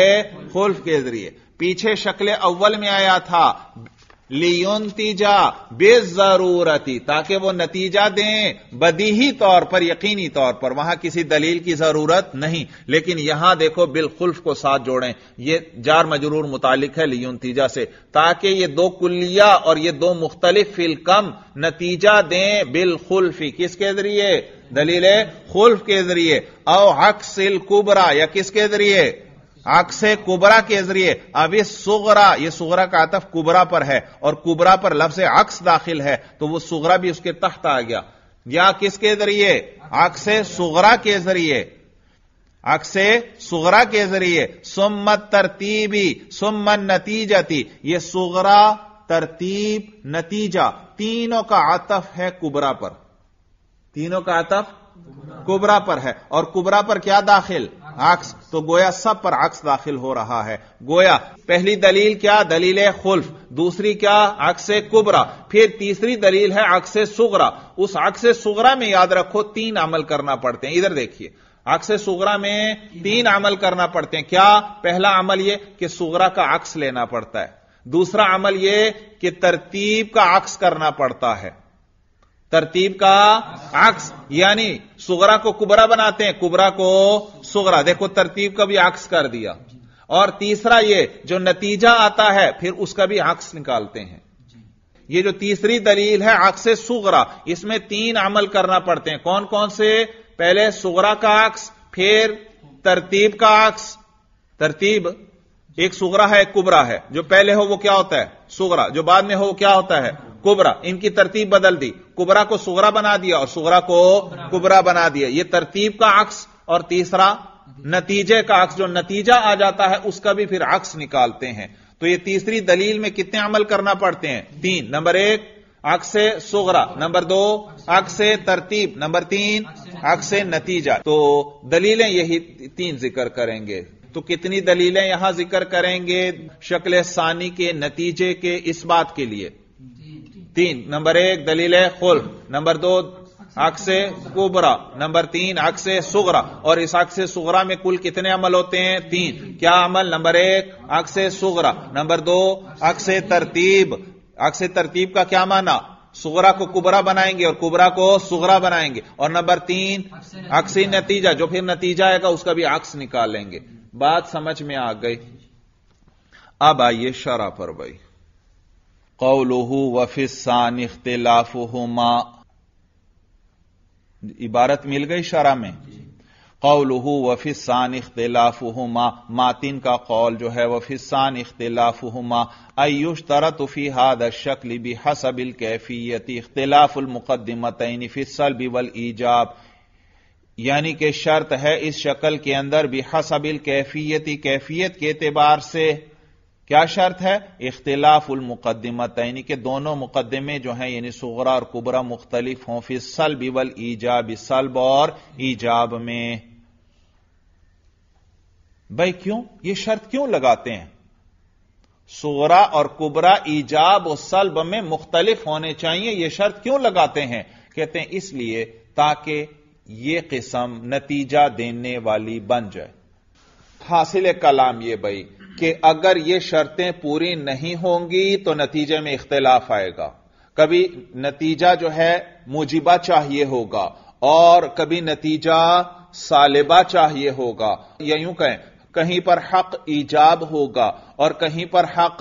खुल्फ के जरिए पीछे शक्ल अव्वल में आया था लियोनतीजा बेजरूरती ताकि वो नतीजा दें बदीही तौर पर यकीनी तौर पर वहां किसी दलील की जरूरत नहीं लेकिन यहां देखो बिलखुल्फ को साथ जोड़ें ये जार मजरूर मुतालिक है लियोनतीजा से ताकि ये दो कुल्लिया और ये दो मुख्तलिफ फिलकम नतीजा दें बिलखुल्फी किसके जरिए दलील खुल्फ के जरिए औ हक सिल कुबरा या किसके जरिए आंख कुबरा के जरिए अब ये सुगरा ये सुगरा का आतफ कुबरा पर है और कुबरा पर लफ्ज अक्स दाखिल है तो वो सुगरा भी उसके तख्त आ गया या किसके जरिए अक्स सुगरा के जरिए अक्स सुगरा के जरिए सुम्मत तरतीबी सुम्मन नतीजती ये सुगरा तरतीब नतीजा तीनों का आतफ है कुबरा पर तीनों का आतफ कुबरा पर है और कुबरा पर क्या दाखिल अक्स तो गोया सब पर अक्स दाखिल हो रहा है गोया पहली दलील क्या दलील खुल्फ दूसरी क्या अक्स कुबरा फिर तीसरी दलील है अक्स सुगरा उस अक्स सुगरा में याद रखो तीन अमल करना पड़ते हैं इधर देखिए अक्स सुगरा में तीन अमल करना पड़ते हैं क्या पहला अमल यह कि सुगरा का अक्स लेना पड़ता है दूसरा अमल यह कि तरतीब का अक्स करना पड़ता है तरतीब का अक्स यानी सुगरा को कुबरा बनाते हैं कुबरा को सुगरा देखो तरतीब का भी अक्स कर दिया और तीसरा ये जो नतीजा आता है फिर उसका भी अक्स निकालते हैं ये जो तीसरी दलील है अक्स सुगरा इसमें तीन अमल करना पड़ते हैं कौन कौन से पहले सुगरा का अक्स फिर तरतीब का अक्स तरतीब एक सुगरा है एक कुबरा है जो पहले हो वो क्या होता है सुगरा जो बाद में हो वो क्या होता है कुबरा इनकी तरतीब बदल दी कुबरा को सुगरा बना दिया और सुगरा को कुबरा बना दिया यह तरतीब का अक्स और तीसरा नतीजे का अक्स जो नतीजा आ जाता है उसका भी फिर अक्स निकालते हैं तो ये तीसरी दलील में कितने अमल करना पड़ते हैं तीन नंबर एक अक्स सुगरा नंबर दो अक्स तरतीब नंबर तीन अक्स नतीजा तो दलीलें यही तीन जिक्र करेंगे तो कितनी दलीलें यहां जिक्र करेंगे शक्ल सानी के नतीजे के इस बात के लिए तीन नंबर एक दलील खुल नंबर दो अक्स कुबरा नंबर तीन अक्स सुगरा और इस अक्स सुगरा में कुल कितने अमल होते हैं तीन क्या अमल नंबर एक अक्स सुगरा नंबर दो अक्स तरतीब अक्स तरतीब का क्या माना सुगरा को कुबरा बनाएंगे और कुबरा को सुगरा बनाएंगे और नंबर तीन अक्सी नतीजा जो फिर नतीजा आएगा उसका भी अक्स निकालेंगे बात समझ में आ गई अब आइए शरा पर भाई कौलहू वफिसान इख्तलाफ हुमा इबारत मिल गई शरा में कौलह वफिसान इख्तलाफ हुमा मातिन का कौल जो है वफिसान इख्तलाफ हुमा अयुश तरत उफी हाद शक्ल बि हसबिल कैफियती इख्तलाफुलमुकदमतन फिसल बिवल ईजाब यानी कि शर्त है इस शक्ल के अंदर भी हसबिल कैफियती कैफियत के एतबार से क्या शर्त है इख्तिलाफुलमुकदमत यानी कि दोनों मुकदमे जो हैं यानी सुगरा और कुबरा मुख्तलिफ हों फिर सल्ब वल ईजाब सल्ब और ईजाब में भाई क्यों ये शर्त क्यों लगाते हैं सोरा और कुबरा ईजाब और सल्ब में मुख्तलिफ होने चाहिए यह शर्त क्यों लगाते हैं कहते हैं इसलिए ताकि यह किस्म नतीजा देने वाली बन जाए हासिल कलाम ये भाई कि अगर ये शर्तें पूरी नहीं होंगी तो नतीजे में इख्तलाफ आएगा कभी नतीजा जो है मुजिबा चाहिए होगा और कभी नतीजा सालिबा चाहिए होगा या यूं कहें कहीं पर हक ईजाब होगा और कहीं पर हक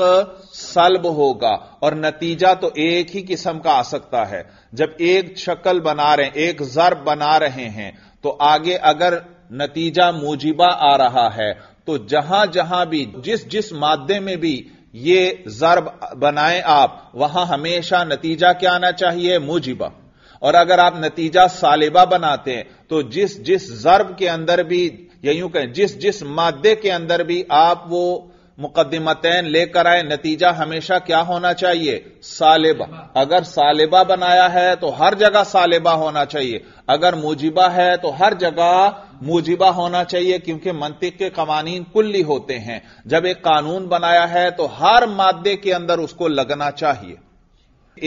सलब होगा और नतीजा तो एक ही किस्म का आ सकता है जब एक शक्ल बना रहे हैं एक जर्ब बना रहे हैं तो आगे अगर नतीजा मुजिबा आ रहा है तो जहां जहां भी जिस जिस मादे में भी ये जर्ब बनाएं आप वहां हमेशा नतीजा क्या आना चाहिए मुजिबा और अगर आप नतीजा सालिबा बनाते हैं तो जिस जिस जर्ब के अंदर भी यूं कहें जिस जिस मादे के अंदर भी आप वो मुकदमतैन लेकर आए नतीजा हमेशा क्या होना चाहिए सालिबा अगर सालिबा बनाया है तो हर जगह सालिबा होना चाहिए अगर मूजिबा है तो हर जगह मूजिबा होना चाहिए क्योंकि मंतिक के कवानीन कुल्ली होते हैं जब एक कानून बनाया है तो हर मादे के अंदर उसको लगना चाहिए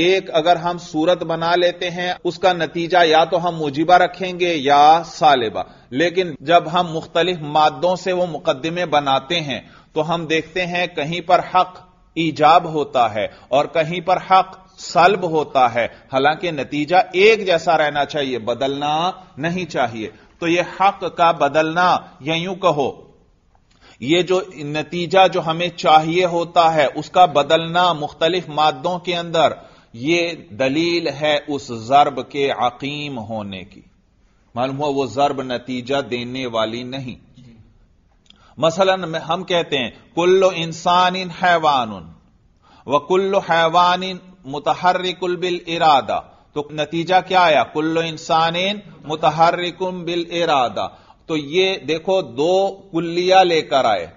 एक अगर हम सूरत बना लेते हैं उसका नतीजा या तो हम मुजिबा रखेंगे या सालिबा लेकिन जब हम मुख्तलिफ मादों से वो मुकदमे बनाते हैं तो हम देखते हैं कहीं पर हक ईजाब होता है और कहीं पर हक सल्ब होता है हालांकि नतीजा एक जैसा रहना चाहिए बदलना नहीं चाहिए तो यह हक का बदलना या यूं कहो ये जो नतीजा जो हमें चाहिए होता है उसका बदलना मुख्तलिफ मादों के अंदर यह दलील है उस जरब के अकीम होने की मालूम हुआ वो जरब नतीजा देने वाली नहीं मसलन हम कहते हैं कुल्लो इंसान इन हैवान व कुल्लो हैवान इन मुतहर्रिकुल बिल इरादा तो नतीजा क्या आया कुल्लो इंसान इन मुतहर्रिकुम बिल इरादा तो ये देखो दो कुल्लिया लेकर आए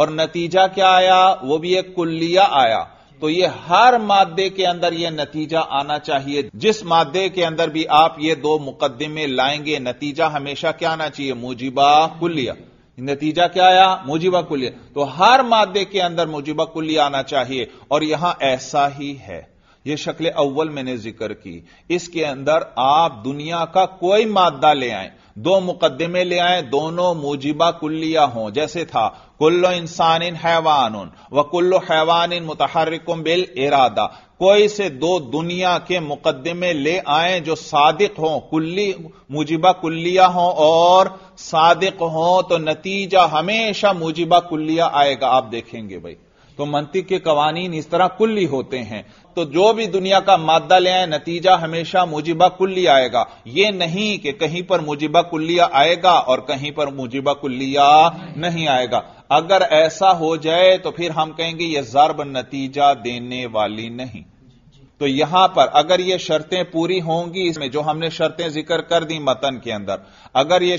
और नतीजा क्या आया वो भी एक कुल्लिया आया तो ये हर मादे के अंदर ये नतीजा आना चाहिए जिस मादे के अंदर भी आप ये दो मुकदमे लाएंगे नतीजा हमेशा क्या आना चाहिए मुजिबा कुल्लिया नतीजा क्या आया मुजिबा कुल्लिया तो हर मादे के अंदर मुजिबा कुल्लिया आना चाहिए और यहां ऐसा ही है यह शक्ल अव्वल मैंने जिक्र की इसके अंदर आप दुनिया का कोई मादा ले आए दो मुकदमे ले आए दोनों मुजिबा कुल्लिया हों जैसे था कुल्लो इंसान इन हैवान व कुल्लो हैवान इन मुतहरकुम बिल इरादा कोई से दो दुनिया के मुकदमे ले आए जो सादिक हों कुल्ली मुजिबा कुल्लिया हों और सादिक हों तो नतीजा हमेशा मुजिबा कुल्लिया आएगा आप देखेंगे भाई तो मंतिक के कवानीन इस तरह कुल्ली होते हैं तो जो भी दुनिया का मादा ले आए नतीजा हमेशा मुजिबा कुल्ली आएगा यह नहीं कि कहीं पर मुजिबा कुल्लिया आएगा और कहीं पर मुजिबा कुल्लिया नहीं आएगा अगर ऐसा हो जाए तो फिर हम कहेंगे यह जरब नतीजा देने वाली नहीं तो यहां पर अगर ये शर्तें पूरी होंगी इसमें जो हमने शर्तें जिक्र कर दी मतन के अंदर अगर ये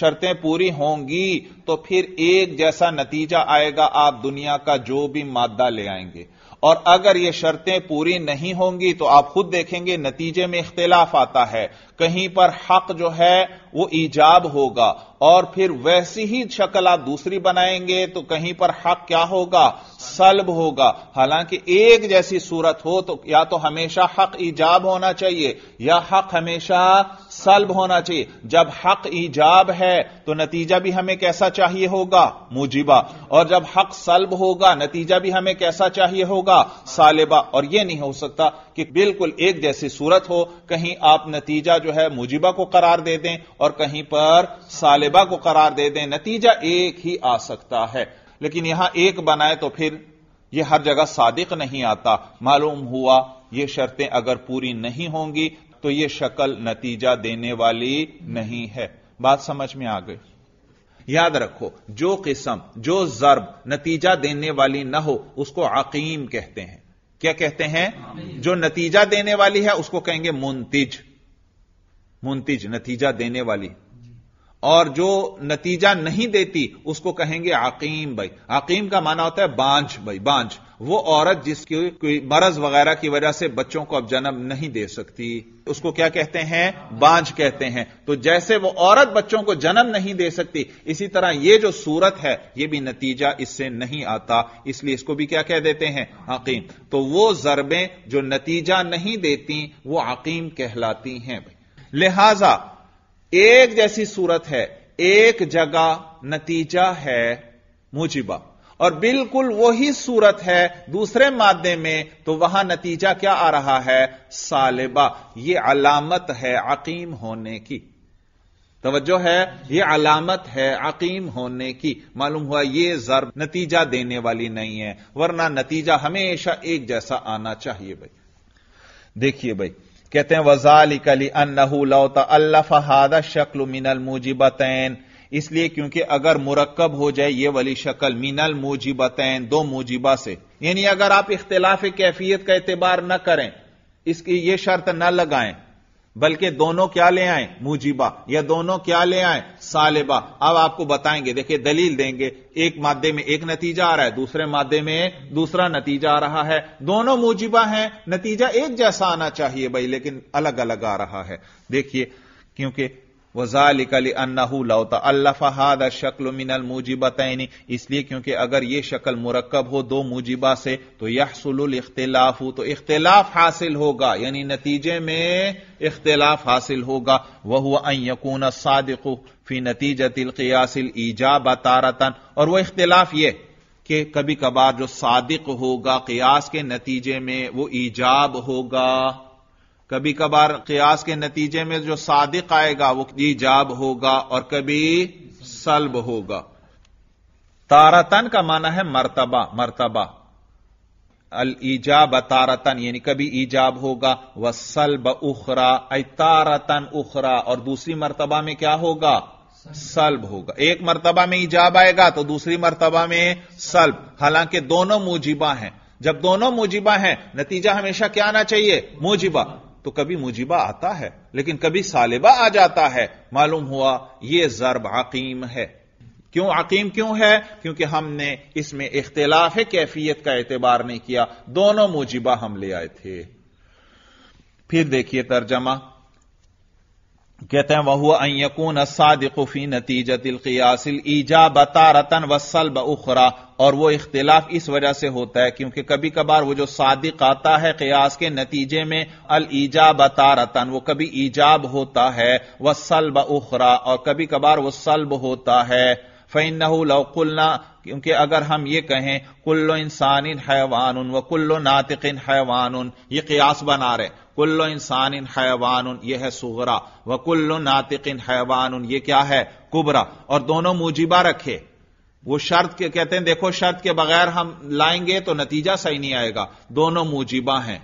शर्तें पूरी होंगी तो फिर एक जैसा नतीजा आएगा आप दुनिया का जो भी मादा ले आएंगे और अगर ये शर्तें पूरी नहीं होंगी तो आप खुद देखेंगे नतीजे में इख्तिलाफ आता है कहीं पर हक जो है वो ईजाब होगा और फिर वैसी ही शक्ल आप दूसरी बनाएंगे तो कहीं पर हक क्या होगा सलब होगा हालांकि एक जैसी सूरत हो तो या तो हमेशा हक ईजाब होना चाहिए या हक हमेशा सल्ब होना चाहिए जब हक ईजाब है तो नतीजा भी हमें कैसा चाहिए होगा मुजिबा और जब हक सल्ब होगा नतीजा भी हमें कैसा चाहिए होगा सालिबा और यह नहीं हो सकता कि बिल्कुल एक जैसी सूरत हो कहीं आप नतीजा जो है मुजिबा को करार दे दें और कहीं पर सालिबा को करार दे दें नतीजा एक ही आ सकता है लेकिन यहां एक बनाए तो फिर यह हर जगह सादिक नहीं आता मालूम हुआ ये शर्तें अगर पूरी नहीं होंगी तो यह शक्ल नतीजा देने वाली नहीं है बात समझ में आ गई याद रखो जो किस्म जो जर्ब नतीजा देने वाली ना हो उसको अकीम कहते हैं क्या कहते हैं जो नतीजा देने वाली है उसको कहेंगे मुंतिज मुंतिज नतीजा देने वाली और जो नतीजा नहीं देती उसको कहेंगे अकीम भाई अकीम का माना होता है बांझ भाई बांझ वो औरत जिसकी कोई मरज वगैरह की वजह से बच्चों को अब जन्म नहीं दे सकती उसको क्या कहते हैं बांझ कहते हैं तो जैसे वो औरत बच्चों को जन्म नहीं दे सकती इसी तरह ये जो सूरत है ये भी नतीजा इससे नहीं आता इसलिए इसको भी क्या कह देते हैं अकीम तो वो जरबें जो नतीजा नहीं देती वो अकीम कहलाती हैं लिहाजा एक जैसी सूरत है एक जगह नतीजा है मुजिबा और बिल्कुल वही सूरत है दूसरे मादे में तो वहां नतीजा क्या आ रहा है सालिबा यह अलामत है अकीम होने की तवज्जो है यह अलामत है अकीम होने की मालूम हुआ यह जर्ब नतीजा देने वाली नहीं है वरना नतीजा हमेशा एक जैसा आना चाहिए भाई देखिए भाई कहते हैं वजाली कली अन्नहू लौता अल्लाह हादा शक्ल मिनल मुजिबतैन इसलिए क्योंकि अगर मुरक्कब हो जाए ये वाली शक्ल मीनल मोजिबतैन दो मोजिबा से यानी अगर आप इख्तलाफ कैफियत का एतबार न करें इसकी ये शर्त न लगाएं बल्कि दोनों क्या ले आए मुजीबा या दोनों क्या ले आए सालिबा अब आपको बताएंगे देखिए दलील देंगे एक मादे में एक नतीजा आ रहा है दूसरे मादे में दूसरा नतीजा आ रहा है दोनों मुजीबा हैं नतीजा एक जैसा आना चाहिए भाई लेकिन अलग अलग आ रहा है देखिए क्योंकि वजाली अन्नाहू लौता अल्लाफाद शक्ल मिनल मूजिबतैन इसलिए क्योंकि अगर यह शक्ल मुरकब हो दो मुजिबा से तो यहसुल इख्तिलाफ हो तो इख्तिलाफ हासिल होगा यानी नतीजे में इख्तिलाफ हासिल होगा वह हुआ अन यकून सादिक फी नतीजतिल क़ियासिल ईजाब तारतन और वह इख्तिलाफ यह कि कभी कभार जो सादिक होगा कियास के नतीजे में वो ईजाब होगा कभी कभार कयास के नतीजे में जो सादिक आएगा वो ईजाब होगा और कभी सल्ब होगा तारतन का माना है मरतबा मरतबा अल ईजाब तारतन यानी कभी ईजाब होगा व सल्ब उखरा अ तारतन उखरा और दूसरी मरतबा में क्या होगा सल्ब होगा एक मरतबा में ईजाब आएगा तो दूसरी मरतबा में सल्ब हालांकि दोनों मुजिबा हैं जब दोनों मुजिबा हैं नतीजा हमेशा क्या आना चाहिए मुजिबा तो कभी मुजिबा आता है लेकिन कभी सालिबा आ जाता है मालूम हुआ यह जरब अकीम है क्यों अकीम क्यों है क्योंकि हमने इसमें इख्तलाफ कैफियत का एतबार नहीं किया दोनों मुजिबा हम ले आए थे फिर देखिए तर्जमा कहते हैं वह हुआ यकून सादिकुफी नतीजतिल कियासिल ईजा बतारतन वसल उखरा और वो इख्तिलाफ इस वजह से होता है क्योंकि कभी कभार वो जो सादिक आता है कयास के नतीजे में अल ईजाब तारतन वो कभी ईजाब होता है वह सलब उखरा और कभी कभार वो सलब होता है फ़ैन कुलना क्योंकि अगर हम ये कहें कुल्लो इंसान इन हैवान व कुल्लो नातिक इन हैवान ये कयास बना रहे कुल्लो इंसान इन हैवान ये है सुगरा व कुल्लो नातिक इन हैवान ये क्या है कुबरा और दोनों मुजिबा रखे वो शर्त के कहते हैं देखो शर्त के बगैर हम लाएंगे तो नतीजा सही नहीं आएगा दोनों मुजिबा हैं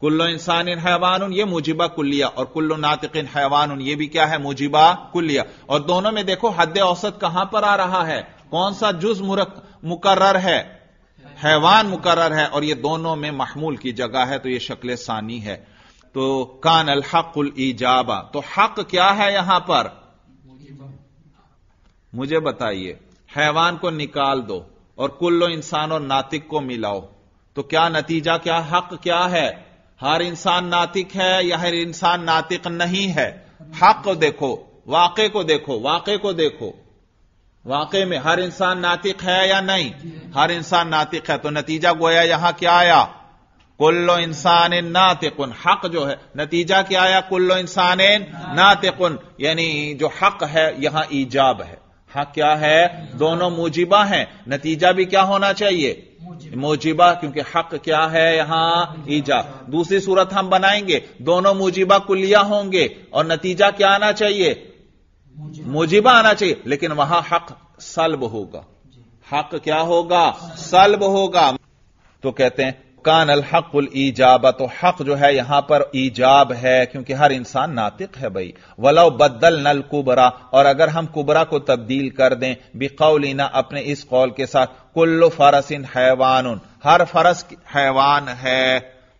कुल्लो इंसान इन हैवान ये मुजिबा कुल्लिया और कुल्लो नातिकिन हैवान ये भी क्या है मुजिबा कुल्लिया और दोनों में देखो हद औसत कहां पर आ रहा है कौन सा जुज मुकर्र है हैवान मुकर्र है और ये दोनों में महमूल की जगह है तो ये शक्ल सानी है तो कान अल हक उल ईजाबा तो हक क्या है यहां पर मुझे बताइए हैवान को निकाल दो और कुल्लो इंसान और नातिक को मिलाओ तो क्या नतीजा क्या हक क्या है हर इंसान नातिक है या हर इंसान नातिक नहीं है हक को देखो वाक़े को देखो वाक़े को देखो वाक़े में हर इंसान नातिक है या नहीं हर इंसान नातिक है तो नतीजा गोया यहां क्या आया कुल्लो इंसान नातिकुन हक जो है नतीजा क्या आया कुल्लो इंसान नातिकुन यानी जो हक है यहां ईजाब है हक क्या है दोनों मुजिबा हैं नतीजा भी क्या होना चाहिए मुजिबा क्योंकि हक क्या है यहां ईजा दूसरी सूरत हम बनाएंगे दोनों मुजिबा कुलिया होंगे और नतीजा क्या आना चाहिए मुजिबा आना चाहिए लेकिन वहां हक सल्ब होगा हक क्या होगा सल्ब होगा तो कहते हैं कान उल ईजाबा तो हक जो है यहां पर ईजाब है क्योंकि हर इंसान नातिक है भाई वलो बदल नल कुबरा और अगर हम कुबरा को तब्दील कर दें बिकौलिना अपने इस कौल के साथ कुल्लो फरसिन हैवान हर फरस हैवान है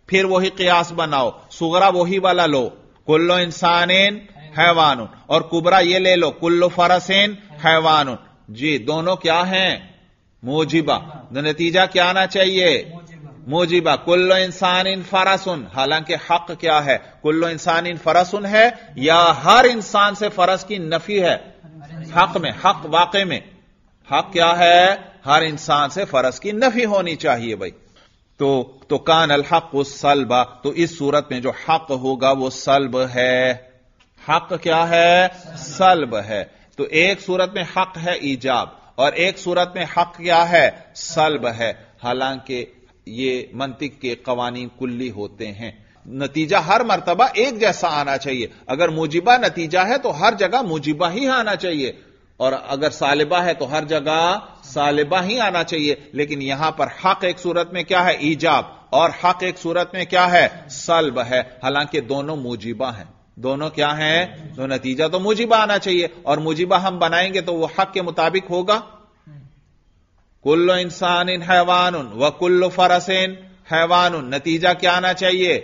फिर वही कयास बनाओ सुगरा वही वाला लो कुल्लो इन हैवान और कुबरा ये ले लो कुल्लो फरसिन हैवान जी दोनों क्या हैं मोजिबा तो नतीजा क्या आना चाहिए मोजिबा कुल्लो इंसान इन फरासुन हालांकि हक क्या है कुल्लो इंसान इन फरासुन है या हर इंसान से फरस की नफी है हक में हक वाकई में हक क्या है हर इंसान से फरस की नफी होनी चाहिए भाई तो तो कान अल हक सलबा तो इस सूरत में जो हक होगा वो सलब है हक क्या है सलब है तो एक सूरत में हक है ईजाब और एक सूरत में हक क्या है सलब है हालांकि ये मंतिक के कवानी कुल्ली होते हैं नतीजा हर मरतबा एक जैसा आना चाहिए अगर मुजिबा नतीजा है तो हर जगह मुजिबा ही आना चाहिए और अगर सालिबा है तो हर जगह सालिबा ही आना चाहिए लेकिन यहां पर हक एक सूरत में क्या है ईजाब और हक एक सूरत में क्या है सल्ब है हालांकि दोनों मुजिबा हैं दोनों क्या हैं तो नतीजा तो मुजिबा आना चाहिए और मुजिबा हम बनाएंगे तो वह हक के मुताबिक होगा कुल्लो इंसान इन हैवान व कुल्लो फरसेन हैवान नतीजा क्या आना चाहिए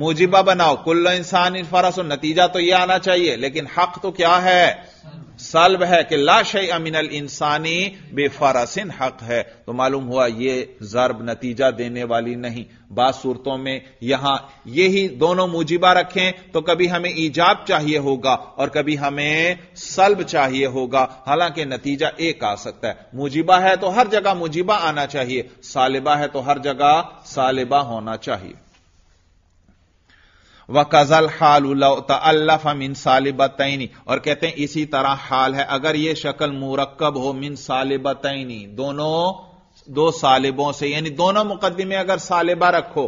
मुजिबा बनाओ कुल्लो इंसान फरस नतीजा तो यह आना चाहिए लेकिन हक तो क्या है सल्ब है कि अमिन अल इंसानी बेफरसिन हक है तो मालूम हुआ यह जरब नतीजा देने वाली नहीं बाद सूरतों में यहां यही दोनों मुजिबा रखें तो कभी हमें ईजाब चाहिए होगा और कभी हमें सल्ब चाहिए होगा हालांकि नतीजा एक आ सकता है मुजिबा है तो हर जगह मुजिबा आना चाहिए सालिबा है तो हर जगह सालिबा होना चाहिए व कजल हाल मिन सालिबतनी और कहते हैं इसी तरह हाल है अगर यह शक्ल मुरक्कब हो मिन सालिबतनी दोनों दो सालिबों से यानी दोनों मुकदमे अगर सालिबा रखो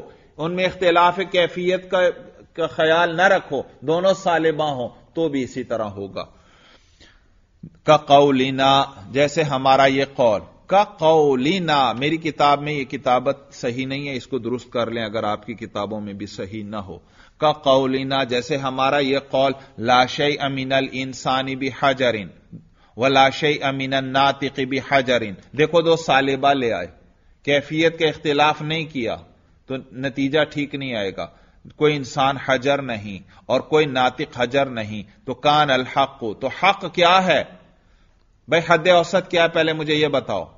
उनमें इख्तलाफ कैफियत का, का ख्याल न रखो दोनों सालिबा हो तो भी इसी तरह होगा का कौलिना जैसे हमारा यह कौल का कौलिना मेरी किताब में यह किताबत सही नहीं है इसको दुरुस्त कर लें अगर आपकी किताबों में भी सही ना हो का कौलिना जैसे हमारा यह कौल अमीन अमीनल इंसानी भी इन व लाश अमीन नातिकी भी हाजरिन देखो दो सालिबा ले आए कैफियत के इख्तिलाफ नहीं किया तो नतीजा ठीक नहीं आएगा कोई इंसान हजर नहीं और कोई नातिक हजर नहीं तो कान अल हक तो हक क्या है भाई हद औसत क्या है पहले मुझे यह बताओ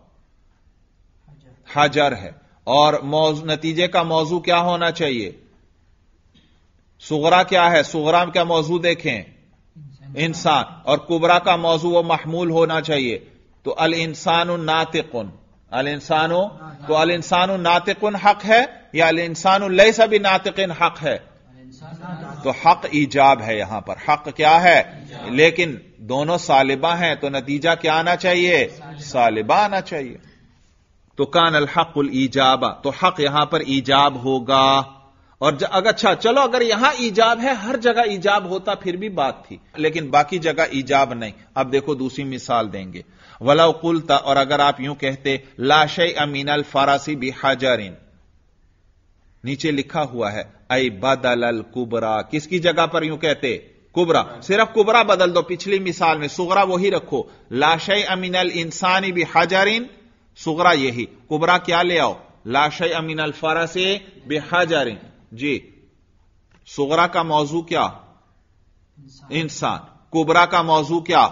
हजर है और नतीजे का मौजू क्या होना चाहिए सुगरा क्या है सुगरा क्या मौजू देखें इंसान और कुबरा का मौजू वो महमूल होना चाहिए तो अल इंसान नातिकुन अल इंसानो तो अल इंसान नातिकुन हक है या अल इंसान लय सभी नातिकिन हक है तो हक ईजाब है यहां पर हक क्या है लेकिन दोनों सालिबा हैं तो नतीजा क्या आना चाहिए सालिबा आना चाहिए तो कान अल हक उल ईजाबा तो हक यहां पर ईजाब होगा और अगर अच्छा चलो अगर यहां ईजाब है हर जगह ईजाब होता फिर भी बात थी लेकिन बाकी जगह ईजाब नहीं अब देखो दूसरी मिसाल देंगे वला कुलता और अगर आप यूं कहते अमीन अमीनल फारासी बिहाजरिन नीचे लिखा हुआ है अई बदल अल कुबरा किसकी जगह पर यूं कहते कुबरा सिर्फ कुबरा बदल दो पिछली मिसाल में सुगरा वही रखो अमीन अमीनल इंसानी भी सुगरा यही कुबरा क्या ले आओ लाश अमीनल अल से बेहाजरिन जी सोगरा का मौजू क्या इंसान कुबरा का मौजू क्या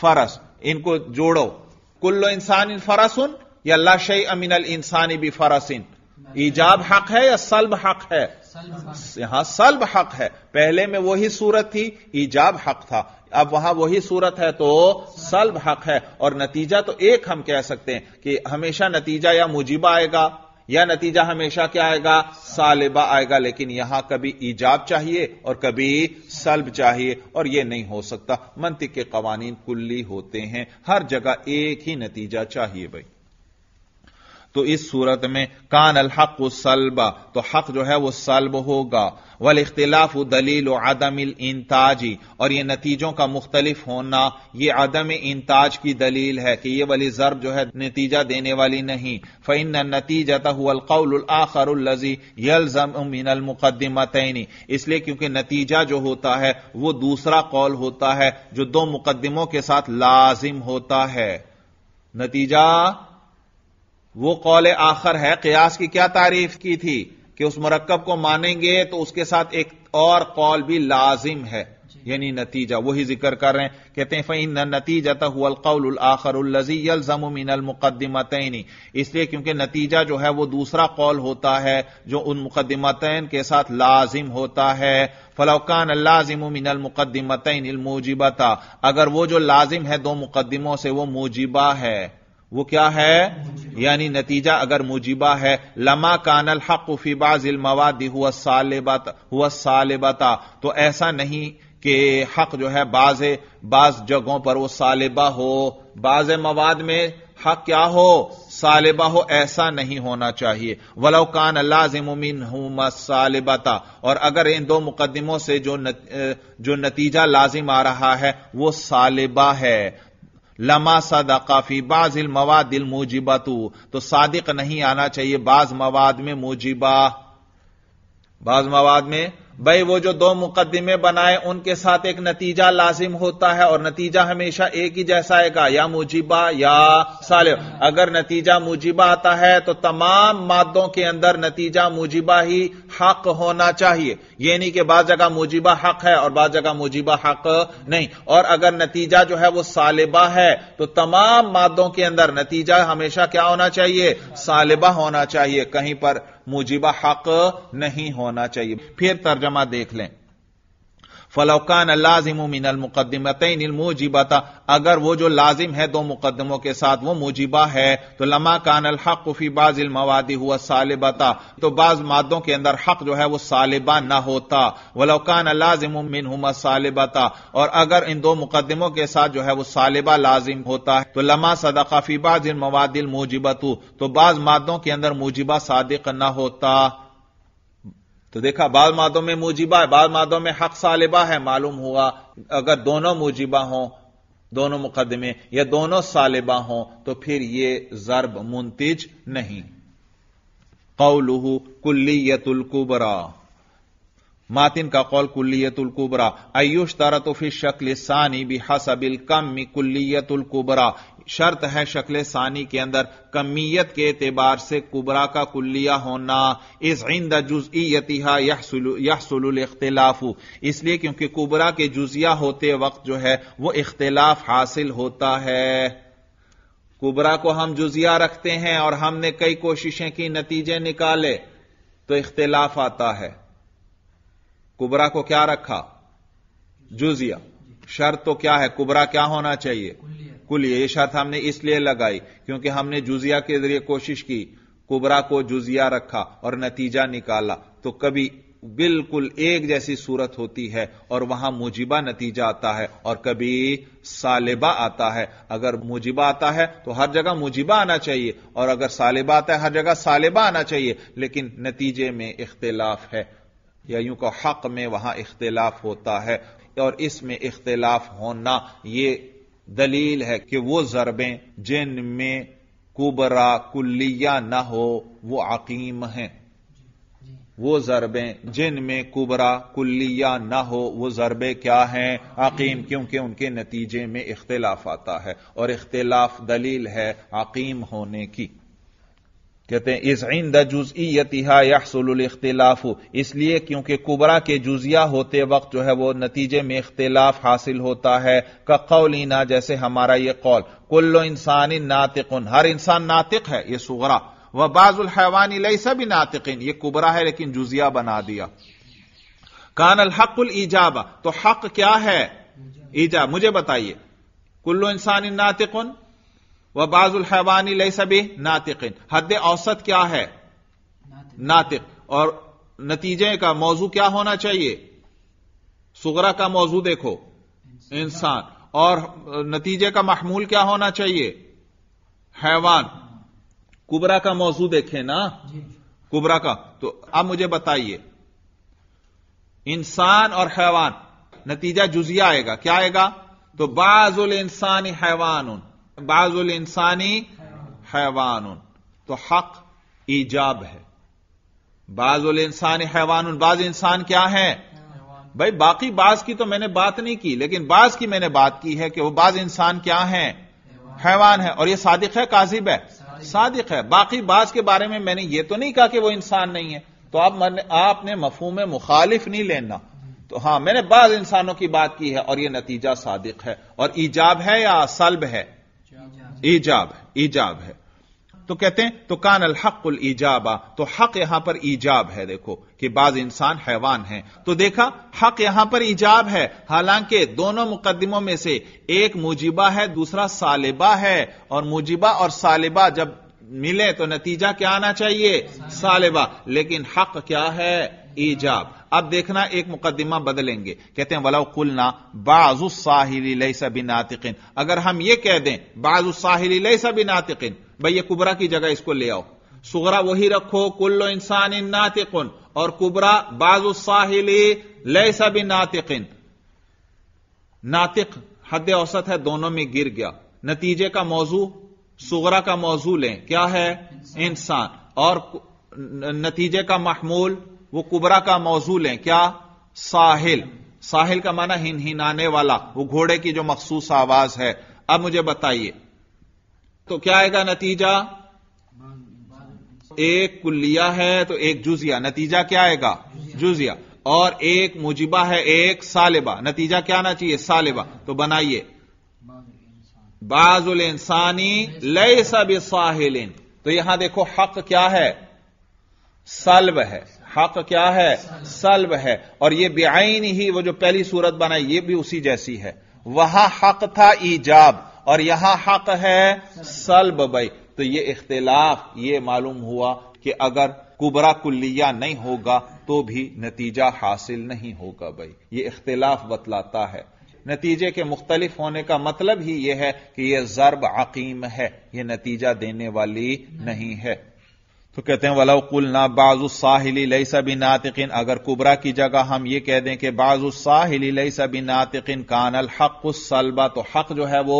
फरस इनको जोड़ो कुल्लो इंसान इन उन या लाश शई अल इंसानी भी फरस इन ईजाब हक है या सल्ब हक है यहां सल्ब हक है पहले में वही सूरत थी ईजाब हक था अब वहां वही सूरत है तो सल्ब हक है और नतीजा तो एक हम कह सकते हैं कि हमेशा नतीजा या मुजिबा आएगा यह नतीजा हमेशा क्या आएगा सालिबा आएगा लेकिन यहां कभी ईजाब चाहिए और कभी सल्ब चाहिए और यह नहीं हो सकता मंतिक के कवानीन कुल्ली होते हैं हर जगह एक ही नतीजा चाहिए भाई तो इस सूरत में कान अलहक सलबा तो हक जो है वो सलब होगा वल इख्तिलाफ दलील आदम इंताजी और ये नतीजों का मुख्तलिफ होना ये आदम इंताज की दलील है कि ये वाली जरब जो है नतीजा देने वाली नहीं फ़ैन नतीजा हुआलकौलआखरजी यलजम मिनल मुकदमतनी इसलिए क्योंकि नतीजा जो होता है वो दूसरा कौल होता है जो दो मुकदमों के साथ लाजिम होता है नतीजा वो कौल आखर है कयास की क्या तारीफ की थी कि उस मरकब को मानेंगे तो उसके साथ एक और कौल भी लाजिम है यानी नतीजा वही जिक्र कर रहे हैं कहते हैं फ़ैन नतीजत हुलकौल मुकदमा तैनी इसलिए क्योंकि नतीजा जो है वो दूसरा कौल होता है जो उन मुकदमतन के साथ लाजिम होता है फलौकान था अगर वो जो लाजिम है दो मुकदमों से वो मोजिबा है वो क्या है यानी नतीजा अगर मुजिबा है लमा कानल हक फी बाजिल मवादी हुआ सालिबत हुआ सालिबता तो ऐसा नहीं कि हक जो है बाज बाज जगहों पर वो सालिबा हो बाज मवाद में हक क्या हो सालिबा हो ऐसा नहीं होना चाहिए वलो कान लाजिमिन सालिबता और अगर इन दो मुकदमों से जो नत, जो नतीजा लाजिम आ रहा है वो सालिबा है लमा काफी बाज इल मवाद मोजिबा तू तो सादिक नहीं आना चाहिए बाज मवाद में मोजिबा बाज मवाद में भाई वो जो दो मुकदमे बनाए उनके साथ एक नतीजा लाजिम होता है और नतीजा हमेशा एक ही जैसा आएगा या मुजिबा या साल अगर नतीजा मुजिबा आता है तो तमाम मादों के अंदर नतीजा मुजिबा ही हक होना चाहिए ये नहीं कि बाद जगह मुजिबा हक है और बाद जगह मुजिबा हक नहीं और अगर नतीजा जो है वो सालिबा है तो तमाम मादों के अंदर नतीजा हमेशा क्या होना चाहिए सालिबा होना चाहिए कहीं पर मुजिबा हक नहीं होना चाहिए फिर तर्जमा देख लें फलौकान लाजिम मिनल मुकदमतिन मुजीबता अगर वो जो लाजिम है दो मुकदमों के साथ वो मुजिबा है तो लमा कान अलहक़ी बाजिल मवादी हुआ सालिबता तो बाज मादों के अंदर हक जो है वो सालिबा ना होता वलौकान लाजिम मिन हुमा और अगर इन दो मुकदमों के साथ जो है वो सालिबा लाजिम होता है तो लमा सदका फी बाजिल मवादिल मुजीबतू तो बाज मादों के अंदर मुजीबा सादिक ना होता तो देखा बाल मादों में मुजिबा है बाल मादों में हक सालिबा है मालूम हुआ अगर दोनों मुजिबा हों दोनों मुकदमे या दोनों सालिबा हों तो फिर यह जरब मुंतज नहीं कौलुहु कुल्लीयतुल्कुबरा मातिन का कौल कुल्लीयतुल्कुबरा आयुष तारा तो फिर शक्ल सानी भी हसबिल कम में शर्त है शक्ल सानी के अंदर कमीयत के एतबार से कुबरा का कुल्लिया होना इस इंद जुजियतिहा सुलूल इख्तलाफ इसलिए क्योंकि कुबरा के जुजिया होते वक्त जो है वह इख्तलाफ हासिल होता है कुबरा को हम जुजिया रखते हैं और हमने कई कोशिशें की नतीजे निकाले तो इख्तलाफ आता है कुबरा को क्या रखा जुजिया शर्त तो क्या है कुबरा क्या होना चाहिए कुल ये शर्त हमने इसलिए लगाई क्योंकि हमने जुजिया के जरिए कोशिश की कुबरा को जुजिया रखा और नतीजा निकाला तो कभी बिल्कुल एक जैसी सूरत होती है और वहां मुजिबा नतीजा आता है और कभी सालिबा आता है अगर मुजिबा आता है तो हर जगह मुजिबा आना चाहिए और अगर सालिबा आता है हर जगह सालिबा आना चाहिए लेकिन नतीजे में इख्तलाफ है या यूं का हक में वहां इख्तलाफ होता है और इसमें इख्तलाफ होना यह दलील है कि वो ज़रबें जिनमें कुबरा कुल्लिया ना हो वो अकीम हैं वो ज़रबें जिनमें कुबरा कुल्लिया ना हो वो ज़रबे क्या हैं अकीम क्योंकि उनके नतीजे में इख्तलाफ आता है और इख्तलाफ दलील है अकीम होने की कहते हैं इस इन द जुजईतिहा यहसुलख्तिलाफ इसलिए क्योंकि कुबरा के जुजिया होते वक्त जो है वो नतीजे में इख्तिलाफ हासिल होता है कौलीना जैसे हमारा ये कौल कुल्लो इंसान नातिकुन हर इंसान नातिक है ये सुगरा वह बाजुल हैवानी लई सभी नातिकिन ये कुबरा है लेकिन जुजिया बना दिया कानल हक हकुल ईजाबा तो हक क्या है ईजा मुझे बताइए कुल्लो इंसान नातिकुन वह बाजुल हैवानी ले सभी नातिक हद औसत क्या है नातिक और नतीजे का मौजू क्या होना चाहिए सुगरा का मौजू देखो इंसान और नतीजे का महमूल क्या होना चाहिए हैवान हाँ। कुबरा का मौजू देखे ना कुबरा का तो अब मुझे बताइए इंसान और हैवान नतीजा जुजिया आएगा क्या आएगा तो बाजुल इंसानी हैवान उन बाजुल इंसानी हैवान तो हक ईजाब है बाजुल इंसानी हैवान बाज इंसान क्या है भाई बाकी बाज की तो मैंने बात नहीं की लेकिन बाज की मैंने बात की है कि वह बाज इंसान क्या है हैवान है और यह सादिक है काजिब है सादिक है बाकी बाज के बारे में मैंने यह तो नहीं कहा कि वह इंसान नहीं है तो आप मैंने आपने में मुखालिफ नहीं लेना तो हां मैंने बाज इंसानों की बात की है और यह नतीजा सादिक है और ईजाब है या सल्ब है ईजाब ईजाब है तो कहते हैं तो कान अल हकुल ईजाबा तो हक यहां पर ईजाब है देखो कि बाज इंसान हैवान है तो देखा हक यहां पर ईजाब है हालांकि दोनों मुकदमों में से एक मुजिबा है दूसरा सालिबा है और मुजिबा और सालिबा जब मिले तो नतीजा क्या आना चाहिए सालिबा लेकिन हक क्या है ईजाब अब देखना एक मुकदमा बदलेंगे कहते हैं वला कुलना बाजु साहिली लई अगर हम ये कह दें बाजु साहिली लई भाई ये कुबरा की जगह इसको ले आओ सुगरा वही रखो कुल्लो इंसान इन नातिकुन और कुबरा बाजु साहिली लई नातिकिन नातिक हद औसत है दोनों में गिर गया नतीजे का मौजू सुगरा का मौजू लें क्या है इंसान और नतीजे का महमूल वो कुबरा का मौजूल है क्या साहिल साहिल का माना हिन आने वाला वो घोड़े की जो मखसूस आवाज है अब मुझे बताइए तो क्या आएगा नतीजा एक कुल्लिया है तो एक जुजिया नतीजा क्या आएगा जुजिया और एक मुजिबा है एक सालिबा नतीजा क्या आना चाहिए सालिबा तो बनाइए बाजुल इंसानी ले सब साहिल तो यहां देखो हक क्या है सलब है हक क्या है सल्ब है और यह बेआईन ही वह जो पहली सूरत बनाई ये भी उसी जैसी है वहां हक था ईजाब और यहां हक है सल्ब भाई तो यह इख्तलाफ यह मालूम हुआ कि अगर कुबरा कुल्लिया नहीं होगा तो भी नतीजा हासिल नहीं होगा भाई ये इख्तलाफ बतलाता है नतीजे के मुख्तलिफ होने का मतलब ही यह है कि यह जरब अकीम है यह नतीजा देने वाली नहीं है तो कहते हैं कुल ना बाजु साहिली लई सभी नातिकिन अगर कुबरा की जगह हम ये कह दें कि बाजु साहिली लई सभी नातिकिन कानल हक सलबा तो हक जो है वो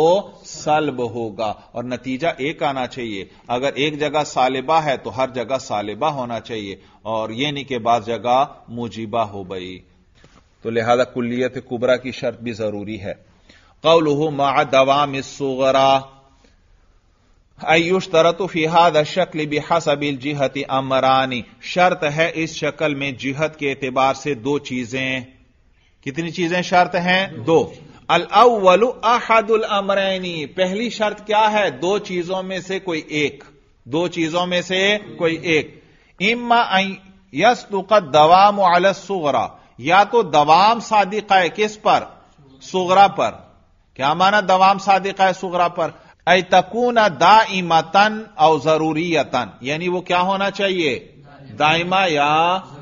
सलब होगा और नतीजा एक आना चाहिए अगर एक जगह सालिबा है तो हर जगह सालिबा होना चाहिए और ये नहीं कि बाद जगह मुजीबा हो गई तो लिहाजा कुल्लियत कुबरा की शर्त भी जरूरी है कौल हो मा मिस सुगरा तरतु फिहाद शक्ल अबिल जिहत अमरानी शर्त है इस शक्ल में जिहत के एतबार से दो चीजें कितनी चीजें शर्त हैं दो अल अव्वल अहदुल अमरैनी पहली शर्त क्या है दो चीजों में से कोई एक दो चीजों में से कोई एक इम्मा यस तुकत दवाम सुगरा या तो दवाम सादिका है किस पर सुगरा पर क्या माना दवाम सादिका है सुगरा पर तकूना दाइमतन और जरूरीतन यानी वो क्या होना चाहिए दाइमा या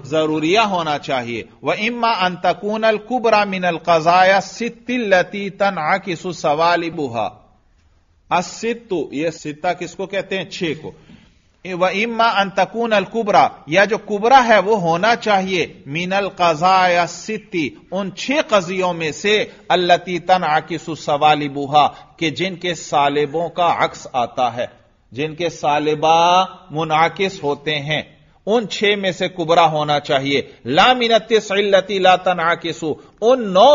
जरूरिया होना चाहिए वह इम्मा अंतकून अल कुबरा मिनल कजाया सितिल्लती तन आकिसु सवालिबुहा असित्तु ये सित्ता किसको कहते हैं छे को व इम्मा अंतकून अल कुबरा या जो कुबरा है वो होना चाहिए मीनल कजा या सित्ती उन छह कजियों में से अल्लती तन बुहा के जिनके सालिबों का अक्स आता है जिनके सालिबा मुनाकिस होते हैं उन छह में से कुबरा होना चाहिए लामिनती मिनत ला तन आकिसु उन नौ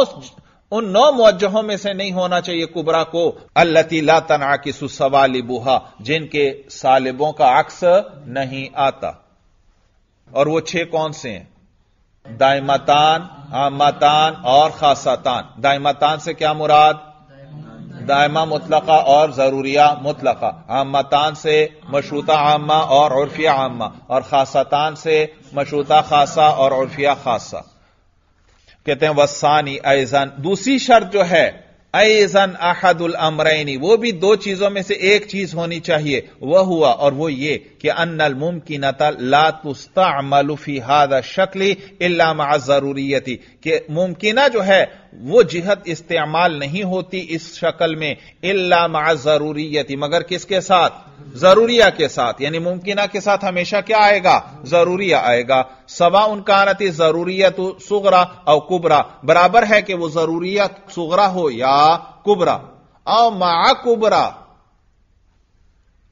उन नौ मुवजहों में से नहीं होना चाहिए कुबरा को अल्लती ला तना की सुसवाली बुहा जिनके सालिबों का अक्स नहीं आता और वो छह कौन से हैं दायमतान आमतान और खासातान दायमतान से क्या मुराद दायमा मुतलका और जरूरिया मुतलका आमतान से मशरूता आमा और उर्फिया आमा और खासातान से मशरूता खासा और उर्फिया खासा कहते हैं वसानी ऐजन दूसरी शर्त जो है ऐजन अहदुल अमरैनी वो भी दो चीजों में से एक चीज होनी चाहिए वह हुआ और वो ये कि अन्नल मुमकिन ला तुस्ता मलुफी हाद शक्ली इलामा जरूरीयती कि मुमकिना जो है वो जिहत इस्तेमाल नहीं होती इस शक्ल में इल्ला मा जरूरीयती मगर किसके साथ जरूरिया के साथ यानी मुमकिना के साथ हमेशा क्या आएगा जरूरिया आएगा सवा उनका उनकानती जरूरियत सुगरा और कुबरा बराबर है कि वो जरूरियत सुगरा हो या कुबरा औ मा कुबरा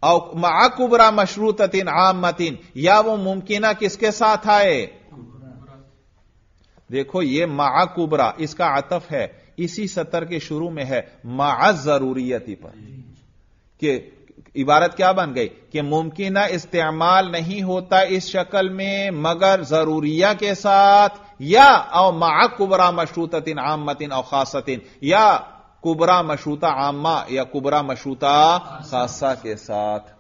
औ मा कुबरा मशरूततिन आमतिन या वो मुमकिना किसके साथ आए देखो ये मा कुबरा इसका आतफ है इसी सतर के शुरू में है मा जरूरियती पर कि इबारत क्या बन गई कि मुमकिन इस्तेमाल नहीं होता इस शक्ल में मगर जरूरिया के साथ या औ मा कुबरा मशरूतिन आमतिन और खासतिन या कुबरा मशरूता आमा या कुबरा मशरूता खासा के साथ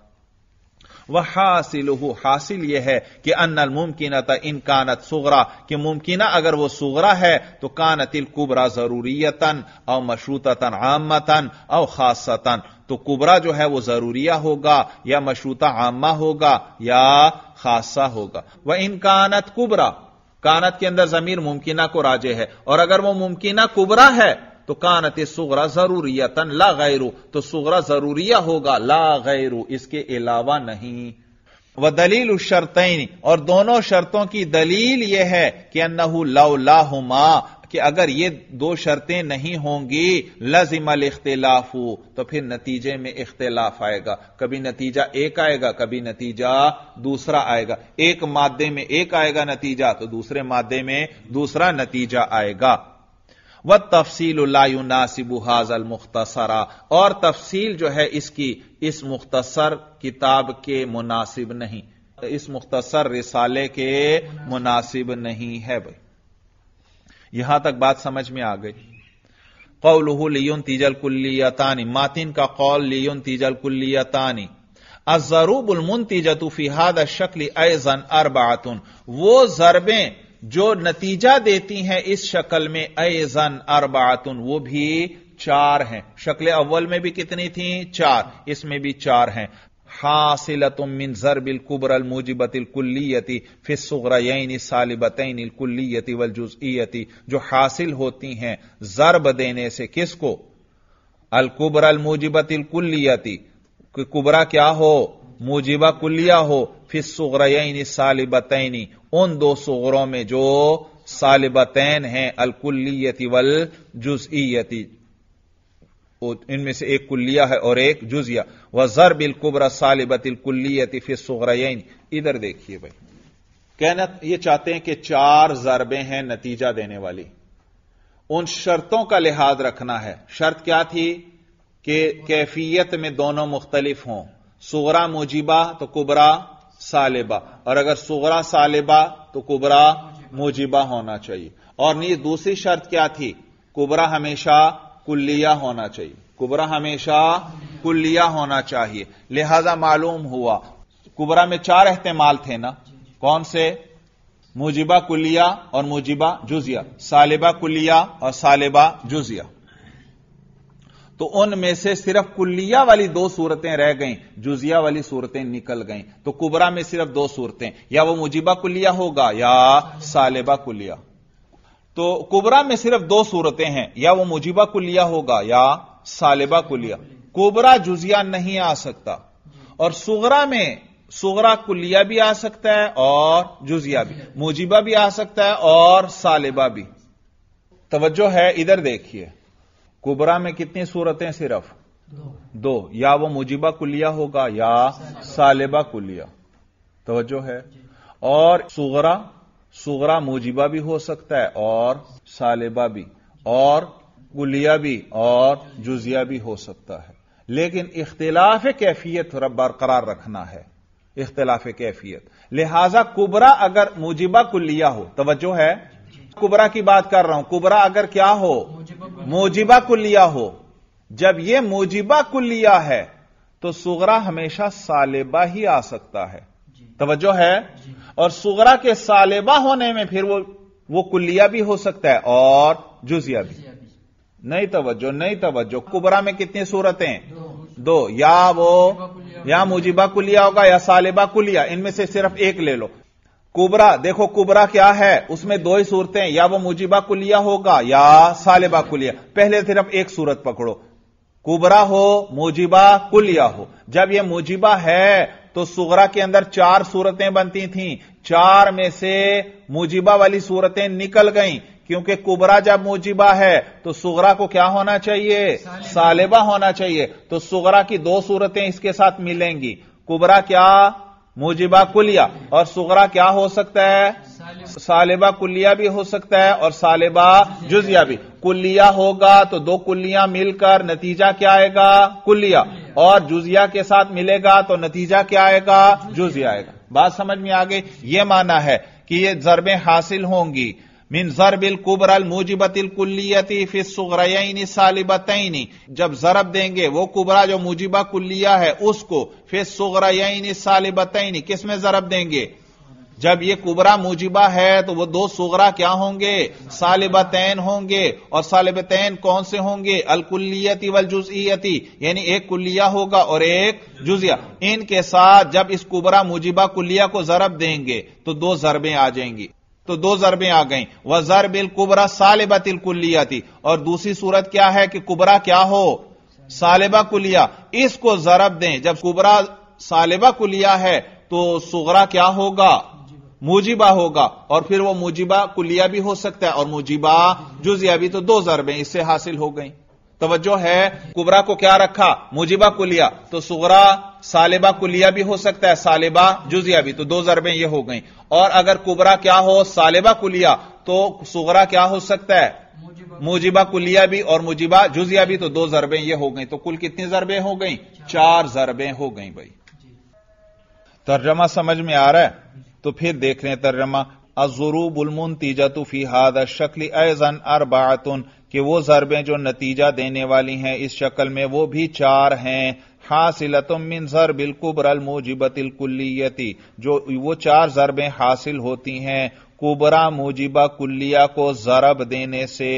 वह हासिल हासिल यह है कि अनल मुमकिन इन कानत सुगरा कि मुमकिन अगर वो सुगरा है तो कानतिल कुबरा जरूरीतन और मशरूतन आमतन और खासतन तो कुबरा जो है वह जरूरिया होगा या मशरूता आमा होगा या खासा होगा वह इन कानत कुबरा कानत के अंदर जमीर मुमकिना को राजे है और अगर वह मुमकिना कुबरा है तो कानत सुगरा तन ला गैरू तो सुगरा जरूरिया होगा ला गैरू इसके अलावा नहीं व दलील शर्त और दोनों शर्तों की दलील यह है कि अन्नहू लौलाहुमा कि अगर ये दो शर्तें नहीं होंगी लजिमल इख्तलाफ हो तो फिर नतीजे में इख्तलाफ आएगा कभी नतीजा एक आएगा कभी नतीजा दूसरा आएगा एक मादे में एक आएगा नतीजा तो दूसरे मादे में दूसरा नतीजा आएगा व तफसीलासिब हाजल मुख्तसरा और तफसील जो है इसकी इस मुख्तसर किताब के मुनासिब नहीं इस मुख्तसर रिसाले के मुनासिब नहीं है भाई यहां तक बात समझ में आ गई कौल लियुन तीजल कुल्लियतानी मातिन का कौल लियुन तीजल कुल्लियतानी अजरूबुल मुंतीजतुफी हाद शक्ली ऐजन अरबातुन वो जरबें जो नतीजा देती हैं इस शक्ल में अजन अरबातुन वो भी चार हैं शक्ल अव्वल में भी कितनी थी चार इसमें भी चार हैं हासिलतुम मिन जरबिल कुबरल मुजिबतिल कुल्लियति फिसुगरयन सालिबतैन कुल्लियति वल जुजईयति जो हासिल होती हैं जरब देने से किसको अलकुबरल मुजिबतिल कुल्लियति कुबरा क्या हो मुजिबा कुलिया हो फिर सुगरयनी सालिबतैनी उन दो सुगरों में जो सालिबतैन हैं अलकुल्लियति वल जुजियति इनमें से एक कुल्लिया है और एक जुजिया वह जर कुबरा सालिबतिल कुल्लियति फिर सुगरयनी इधर देखिए भाई कहना यह चाहते हैं कि चार जरबे हैं नतीजा देने वाली उन शर्तों का लिहाज रखना है शर्त क्या थी कि कैफियत में दोनों मुख्तलिफ हों सोगरा मोजिबा तो कुबरा सालिबा और अगर सोगरा सालिबा तो कुबरा मोजिबा होना चाहिए और नहीं दूसरी शर्त क्या थी कुबरा हमेशा कुल्लिया होना चाहिए कुबरा हमेशा कुल्लिया होना चाहिए लिहाजा मालूम हुआ कुबरा में चार अहतेमाल थे ना कौन से मुजिबा कुल्लिया और मुजिबा जुजिया सालिबा कुलिया और सालिबा जुजिया तो उनमें से सिर्फ कुल्लिया वाली दो सूरतें रह गईं जुजिया वाली सूरतें निकल गईं तो कुबरा में सिर्फ दो सूरतें या वो मुजिबा कुल्लिया होगा या सालेबा कुल्लिया तो कुबरा में सिर्फ दो सूरतें हैं या वो मुजिबा कुल्लिया होगा या सालेबा कुल्लिया कुबरा जुजिया नहीं आ सकता और सुगरा में सुगरा कुल्लिया भी आ सकता है और जुजिया भी मुजिबा भी आ सकता है और सालेबा भी तवज्जो है इधर देखिए कुबरा में कितनी सूरतें सिर्फ दो, दो या वो मुजिबा कुलिया होगा या सालिबा कुलिया तोज्जो है और सुगरा सुगरा मुजिबा भी हो सकता है और सालिबा भी और कुलिया भी और जुजिया भी हो सकता है लेकिन इख्तिलाफ कैफियत बरकरार रखना है इख्तिलाफ कैफियत लिहाजा कुबरा अगर मुजिबा कुलिया हो तोज्जो है कुबरा की बात कर रहा हूं कुबरा अगर क्या हो मोजिबा कुल्लिया हो जब यह मोजिबा कुल्लिया है तो सुगरा हमेशा सालेबा ही आ सकता है तवज्जो है और सुगरा के सालेबा होने में फिर वो वो कुल्लिया भी हो सकता है और जुजिया भी नहीं तवज्जो नहीं तवज्जो कुबरा में कितनी सूरतें दो या वो या मुजिबा कुलिया होगा या सालिबा कुलिया इनमें से सिर्फ एक ले लो कुबरा देखो कुबरा क्या है उसमें दो ही सूरतें या वो मुजीबा कुलिया होगा या सालिबा कुलिया पहले सिर्फ एक सूरत पकड़ो कुबरा हो मुजीबा कुलिया हो जब यह मुजीबा है तो सुगरा के अंदर चार सूरतें बनती थीं चार में से मुजीबा वाली सूरतें निकल गईं क्योंकि कुबरा जब मुजीबा है तो सुगरा को क्या होना चाहिए सालिबा होना चाहिए तो सुगरा की दो सूरतें इसके साथ मिलेंगी कुबरा क्या मोजिबा कुलिया और सुगरा क्या हो सकता है सालिबा कुलिया भी हो सकता है और सालिबा जुजिया भी कुलिया होगा तो दो कुलियां मिलकर नतीजा क्या आएगा कुलिया और जुजिया के साथ मिलेगा तो नतीजा क्या आएगा जुजिया आएगा बात समझ में आ गई ये माना है कि ये जरबें हासिल होंगी मिन जरबिल कुबरल मुजिबतिल कुल्लियती फिस सुगरयनी सालिबतनी जब जरब देंगे वो कुबरा जो मुजिबा कुल्लिया है उसको फिस सुगरयनी सालिबतनी किस में जरब देंगे जब ये कुबरा मुजिबा है तो वो दो सुगरा क्या होंगे सालिबतैन होंगे और सालिबतैन कौन से होंगे अलकुल्लियती वल जुजियती यानी एक कुल्लिया होगा और एक जुजिया इनके साथ जब इस कुबरा मुजिबा कुल्लिया को जरब देंगे तो दो जरबें आ जाएंगी तो दो जरबें आ गई वह जरबिल कुबरा सालिबा तिल लिया थी और दूसरी सूरत क्या है कि कुबरा क्या हो सालिबा कुलिया इसको जरब दें जब कुबरा सालिबा कुलिया है तो सुगरा क्या होगा मुजिबा होगा और फिर वह मुजिबा कुलिया भी हो सकता है और मुजिबा जुजिया भी तो दो जरबें इससे हासिल हो गई तवज्जो है कुबरा को क्या रखा मुजिबा को लिया तो सुगरा सालिबा को लिया भी हो सकता है सालिबा जुजिया भी तो दो जरबे यह हो गई और अगर कुबरा क्या हो सालिबा को लिया तो सुगरा क्या हो सकता है मुजिबा को लिया भी और मुजिबा जुजिया भी तो दो जरबे यह हो गई तो कुल कितनी जरबे हो गई चार जरबे हो गई भाई तर्जमा समझ में आ रहा है तो फिर देख रहे हैं तर्जमा बुलमुन तीजा फी हाद शक्ली ऐजन अरबातुन कि वो ज़रबें जो नतीजा देने वाली हैं इस शक्ल में वो भी चार हैं हासिल मिन ज़रबिल कुबरल मुजिबतिल जो वो चार ज़रबें हासिल होती हैं कुबरा मुजिबा कुल्लिया को जरब देने से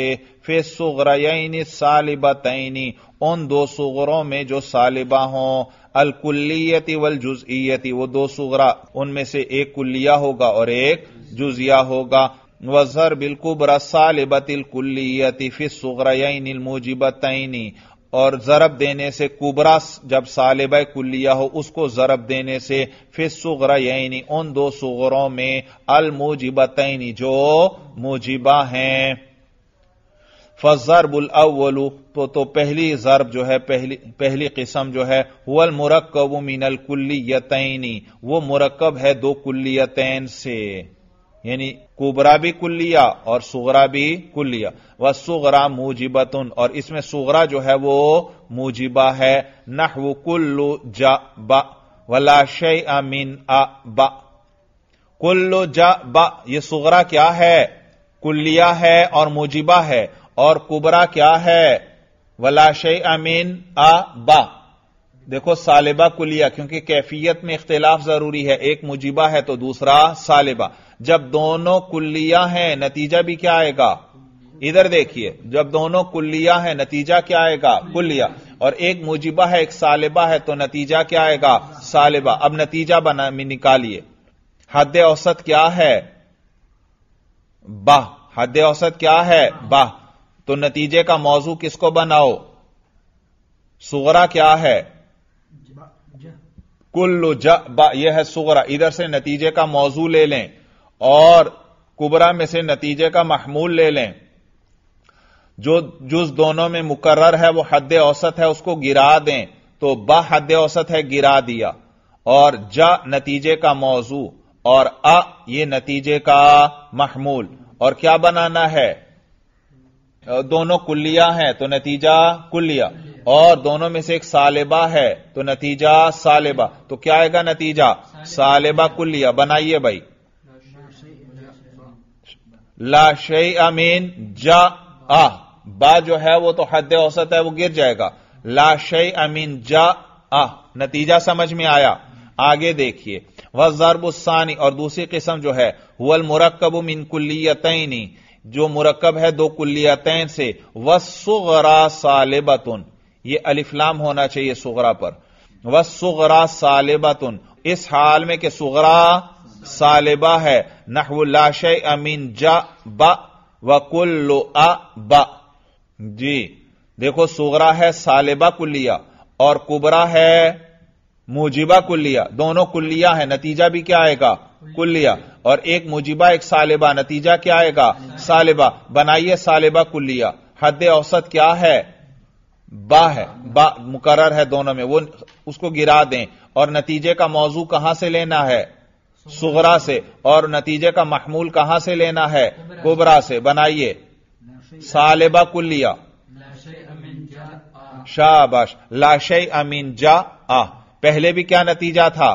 फे सुगरयनी सालिबा तैनी उन दो सुगरों में जो सालिबा हों अलकुल्लियती वल जुजियती वो दो सुगरा उनमें से एक कुल्लिया होगा और एक जुजिया होगा वजर बिलकुबरा सालिबतिल कुल्लियति फिस सुगरयन मोजिबतनी और जरब देने से कुबरा जब सालिब कुल्लिया हो उसको जरब देने से फिर सुगरयनी उन दो सुगरों में अल मोजिबतनी जो मोजिबा हैं बुल अवलू तो तो पहली जरब जो है पहली पहली किस्म जो है वल मुरक्कब मिनल कुल्लियतनी वो मुरक्कब है दो कुल्लियतैन से यानी कुबरा भी कुल्लिया और सुगरा भी कुल्लिया व सुगरा मुजिबत और इसमें सुगरा जो है वो मुजिबा है नह वो कुल्लु जा बा वला शे अमीन आ बा कुल्लु जा बा ये सुगरा क्या है कुल्लिया है और मुजिबा है और कुबरा क्या है वला शे अमीन आ बा देखो सालिबा कुलिया क्योंकि कैफियत में इख्तिलाफ जरूरी है एक मुजिबा है तो दूसरा सालिबा जब दोनों कुल्लिया हैं नतीजा भी क्या आएगा इधर देखिए जब दोनों कुल्लिया है नतीजा क्या आएगा कुल्लिया और एक मुजिबा है एक सालिबा है तो नतीजा क्या आएगा सालिबा अब नतीजा बना निकालिए हद औसत क्या है बाह हद औसत क्या है बाह तो नतीजे का मौजू किसको बनाओ सुगरा क्या है कुल्लू ज यह है सुगरा इधर से नतीजे का मौजू ले लें और कुबरा में से नतीजे का महमूल ले लें जो जुज दोनों में मुकर्र है वो हद औसत है उसको गिरा दें तो बा हद औसत है गिरा दिया और जा नतीजे का मौजू और अ ये नतीजे का महमूल और क्या बनाना है दोनों कुल्लिया हैं तो नतीजा कुलिया और दोनों में से एक सालेबा है तो नतीजा सालेबा तो क्या आएगा नतीजा सालेबा कुलिया बनाइए भाई ला शे अमीन जा आ बा जो है वो तो हद औसत है वो गिर जाएगा ला शे अमीन जा आ नतीजा समझ में आया आगे देखिए वह जरबुस्सानी और दूसरी किस्म जो है वल मुरकब मिन कुल्लियतनी जो मुरकब है दो कुल्लियतैन से सुगरा सालिबतुन ये अलिफ्लाम होना चाहिए सुगरा पर सुगरा सालिबतुन इस हाल में कि सुगरा सालिबा है नहवलाश अमीन जा बा वकुल्लु अ बा जी देखो सुगरा है सालिबा कुल्लिया और कुबरा है मुजिबा कुल्लिया दोनों कुल्लिया है नतीजा भी क्या आएगा कुल्लिया और एक मुजिबा एक सालिबा नतीजा क्या आएगा सालिबा बनाइए सालिबा कुल्लिया हद औसत क्या है बा है बा मुकरर है दोनों में वो उसको गिरा दें और नतीजे का मौजू कहां से लेना है सुगरा से और नतीजे का महमूल कहां से लेना है कुबरा से बनाइए सालेबा कुल्लिया शाबाश लाश अमीन जा आ पहले भी क्या नतीजा था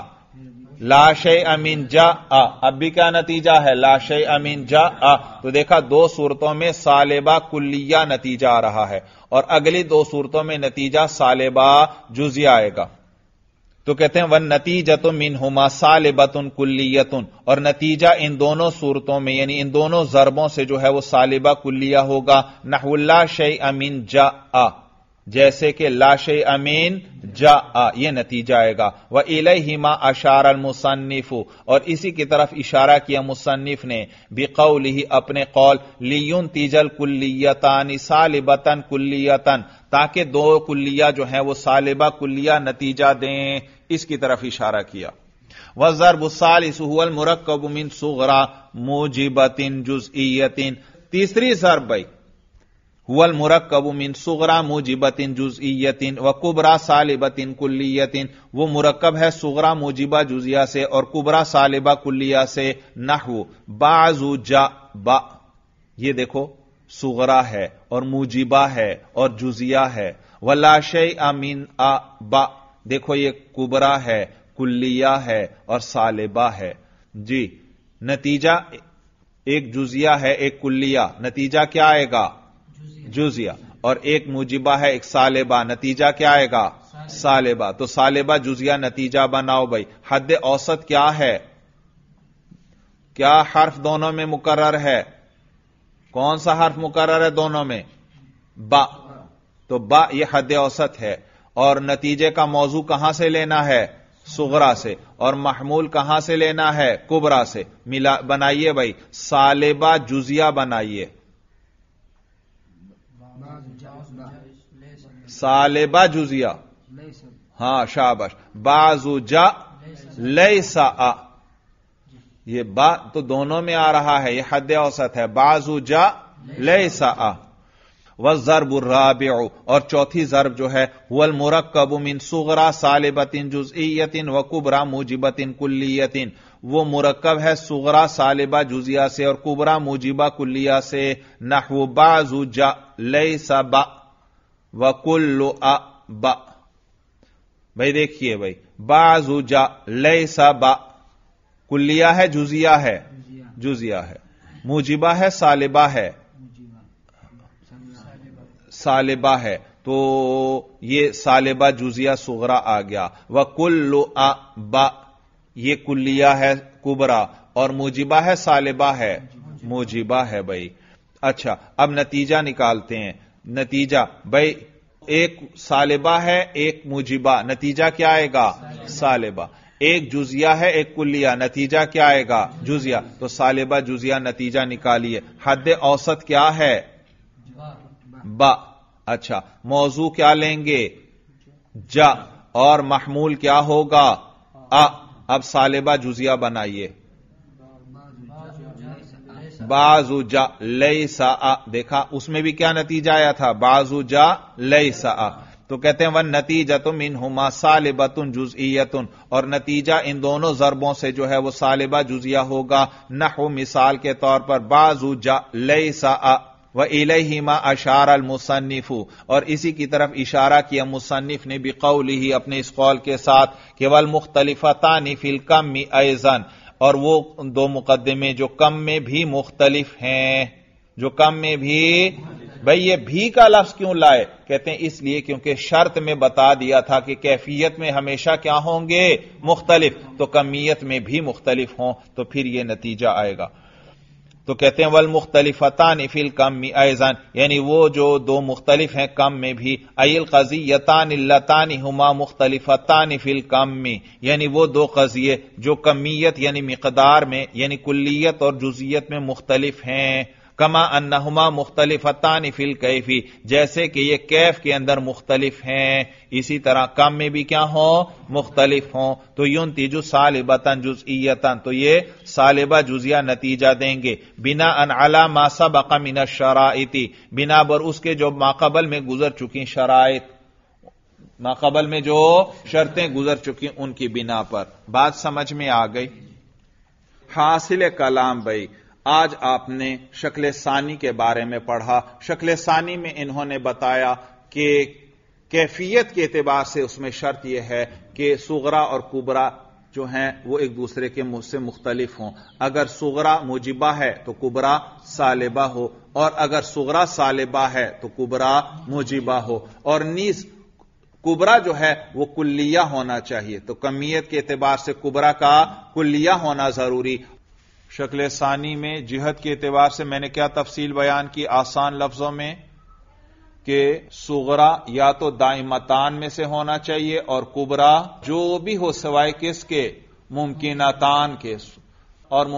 लाश अमीन जा आ अब भी क्या नतीजा है लाश अमीन जा आ तो देखा दो सूरतों में सालेबा कुल्लिया नतीजा आ रहा है और अगली दो सूरतों में नतीजा सालेबा जुजिया आएगा तो कहते हैं वन नतीजा तो मिन होमा कुल्ली कुल्लियतुन और नतीजा इन दोनों सूरतों में यानी इन दोनों जरबों से जो है वो सालिबा कुल्लिया होगा नहुल्ला शे अमीन जा आ जैसे कि लाश अमीन जा आ, ये नतीजा आएगा वह मा अशार मुसन्फू और इसी की तरफ इशारा किया मुसन्फ ने बिकौल ही अपने कौल लियुन तीजल कुल्लियतान सालिबतन कुल्लियतन ताकि दो कुल्लिया जो है वो सालिबा कुल्लिया नतीजा दें इसकी तरफ इशारा किया वह जरब सालिसहुअल मुरकबिन सुगरा मोजिबतिन जुजियतिन तीसरी जरब भाई हुवल मुरक्कब मिन सुगरा मुजिबतिन जुजियतिन व कुबरा सालिबतिन कुल्लियतिन वो मुरक्कब है सुगरा मुजिबा जुजिया से और कुबरा सालिबा कुल्लिया से नहु बाजू जा बा ये देखो सुगरा है और मुजिबा है और जुजिया है वलाशय अमीन आ बा देखो ये कुबरा है कुल्लिया है और सालिबा है जी नतीजा एक जुजिया है एक कुल्लिया नतीजा क्या आएगा जुजिया और एक मुजिबा है एक सालेबा नतीजा क्या आएगा सालेबा तो सालेबा जुजिया नतीजा बनाओ भाई हद औसत क्या है क्या हर्फ दोनों में मुकर्र है कौन सा हर्फ मुकर्र है दोनों में बा तो बा यह हद औसत है और नतीजे का मौजू कहां से लेना है सुगरा से और महमूल कहां से लेना है कुबरा से मिला बनाइए भाई सालेबा जुजिया बनाइए सालेबा जुजिया हां शाबश बाजू जा लई सा ये बा तो दोनों में आ रहा है ये हद औसत है बाजू जा लई सा वर्ब जरब और चौथी जरब जो है वल मुरक्कबुमिन मिन सुगरा सालिबतिन जुजईयतिन व कुबरा मुजिबतिन कुल्लियतिन वो मुरकब है सुगरा सालिबा जुजिया से और कुबरा मुजिबा कुल्लिया से नहु बाजू जा सा सबा वकुल्लु बा भाई देखिए भाई बाजू जा सा सबा कुलिया है जुजिया है जुजिया है मुजिबा है सालिबा है सालिबा है तो ये सालिबा जुजिया सुगरा आ गया वकुल्लु बा ये कुल्लिया है कुबरा और मुजिबा है सालिबा है मुजिबा है भाई अच्छा अब नतीजा निकालते हैं नतीजा भाई एक सालिबा है एक मुजिबा नतीजा क्या आएगा सालिबा एक जुजिया है एक कुल्लिया नतीजा क्या आएगा जुजिया तो सालिबा जुजिया नतीजा निकालिए हद औसत क्या है बा अच्छा मौजू क्या लेंगे जा और महमूल क्या होगा आ अब सालेबा जुजिया बनाइए बाजू जा लई सा आ देखा उसमें भी क्या नतीजा आया था बाजू जा लई सा आ तो कहते हैं वन नतीजा तुम इन हुमा सालिबतुन जुजियतुन और नतीजा इन दोनों जरबों से जो है वो सालिबा जुजिया होगा नहु मिसाल के तौर पर बाजू जा लई सा आ व मा अशार अल मुसनफ़ और इसी की तरफ इशारा किया मुसनफ़ ने भी बिकौल ही अपने इस कौल के साथ केवल मुख्तलिफता निफिल कम ऐजन और वो दो मुकदमे जो कम में भी मुख्तलिफ हैं जो कम में भी भाई ये भी का लफ्ज क्यों लाए कहते हैं इसलिए क्योंकि शर्त में बता दिया था कि कैफियत में हमेशा क्या होंगे मुख्तलिफ तो कमियत में भी मुख्तलिफ हों तो फिर यह नतीजा आएगा तो कहते हैं वल मुख्तलिफता निफिल कम मी आयजान यानी वो जो दो मुख्तलिफ हैं कम में भी अल कजी यतान लतानी हुमा मुख्तलिफता निफिल कम में यानी वो दो कजिए जो कमीयत यानी मकदार में यानी कुल्लियत और जुजियत में मुख्तलिफ हैं कमा अन्नहुमा मुख्तलिफतान फिल कैफी जैसे कि ये कैफ के अंदर मुख्तलिफ हैं इसी तरह कम में भी क्या हो मुख्तलिफ हो तो यून तीजु सालिबतन जुजियतन तो ये सालिबा जुजिया नतीजा देंगे बिना अन अला मासा बका मिन शराइती बिना पर उसके जो माकबल में गुजर चुकी शराइत माकबल में जो शर्तें गुजर चुकी उनकी बिना पर बात समझ में आ गई हासिल कलाम भाई आज आपने शक्ल सानी के बारे में पढ़ा शक्ल सानी में इन्होंने बताया कि कैफियत के एतबार से उसमें शर्त यह है कि सुगरा और कुबरा जो हैं वो एक दूसरे के मुंह से मुख्तलिफ हों अगर सुगरा मुजिबा है तो कुबरा सालिबा हो और अगर सुगरा सालिबा है तो कुबरा मुजिबा हो और नीस कुबरा जो है वो कुल्लिया होना चाहिए तो कमियत के एतबार से कुबरा का कुल्लिया होना जरूरी शक्ल सानी में जिहद के एतबार से मैंने क्या तफसील बयान की आसान लफ्जों में कि सुगरा या तो दाइमतान में से होना चाहिए और कुबरा जो भी हो सवाए किसके तान के और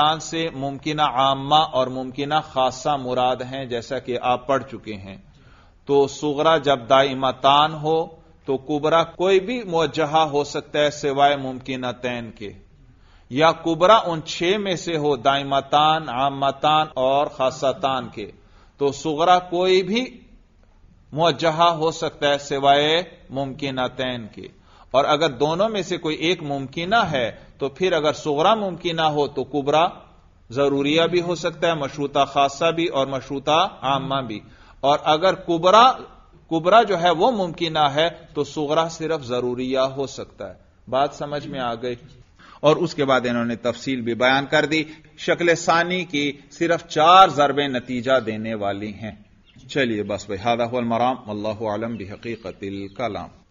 तान से मुमकिन आमा और मुमकिन खासा मुराद हैं जैसा कि आप पढ़ चुके हैं तो सुगरा जब दाइमतान हो तो कुबरा कोई भी मुजहा हो सकता है सिवाय मुमकिन तैन के या कुबरा उन छह में से हो दाइमतान आमतान और खासतान के तो सुगरा कोई भी मुजहा हो सकता है सिवाय मुमकिन तैन के और अगर दोनों में से कोई एक मुमकिना है तो फिर अगर सुगरा मुमकिना हो तो कुबरा जरूरिया भी हो सकता है मशरूता खासा भी और मशरूता आमा भी और अगर कुबरा कुबरा जो है वो मुमकिना है तो सुगरा सिर्फ जरूरिया हो सकता है बात समझ में आ गई और उसके बाद इन्होंने तफसील भी बयान कर दी शक्ल सानी की सिर्फ चार जरबें नतीजा देने वाली हैं चलिए बस भाई हादा मराम अल्लाह आलम भी हकीकतिल कलाम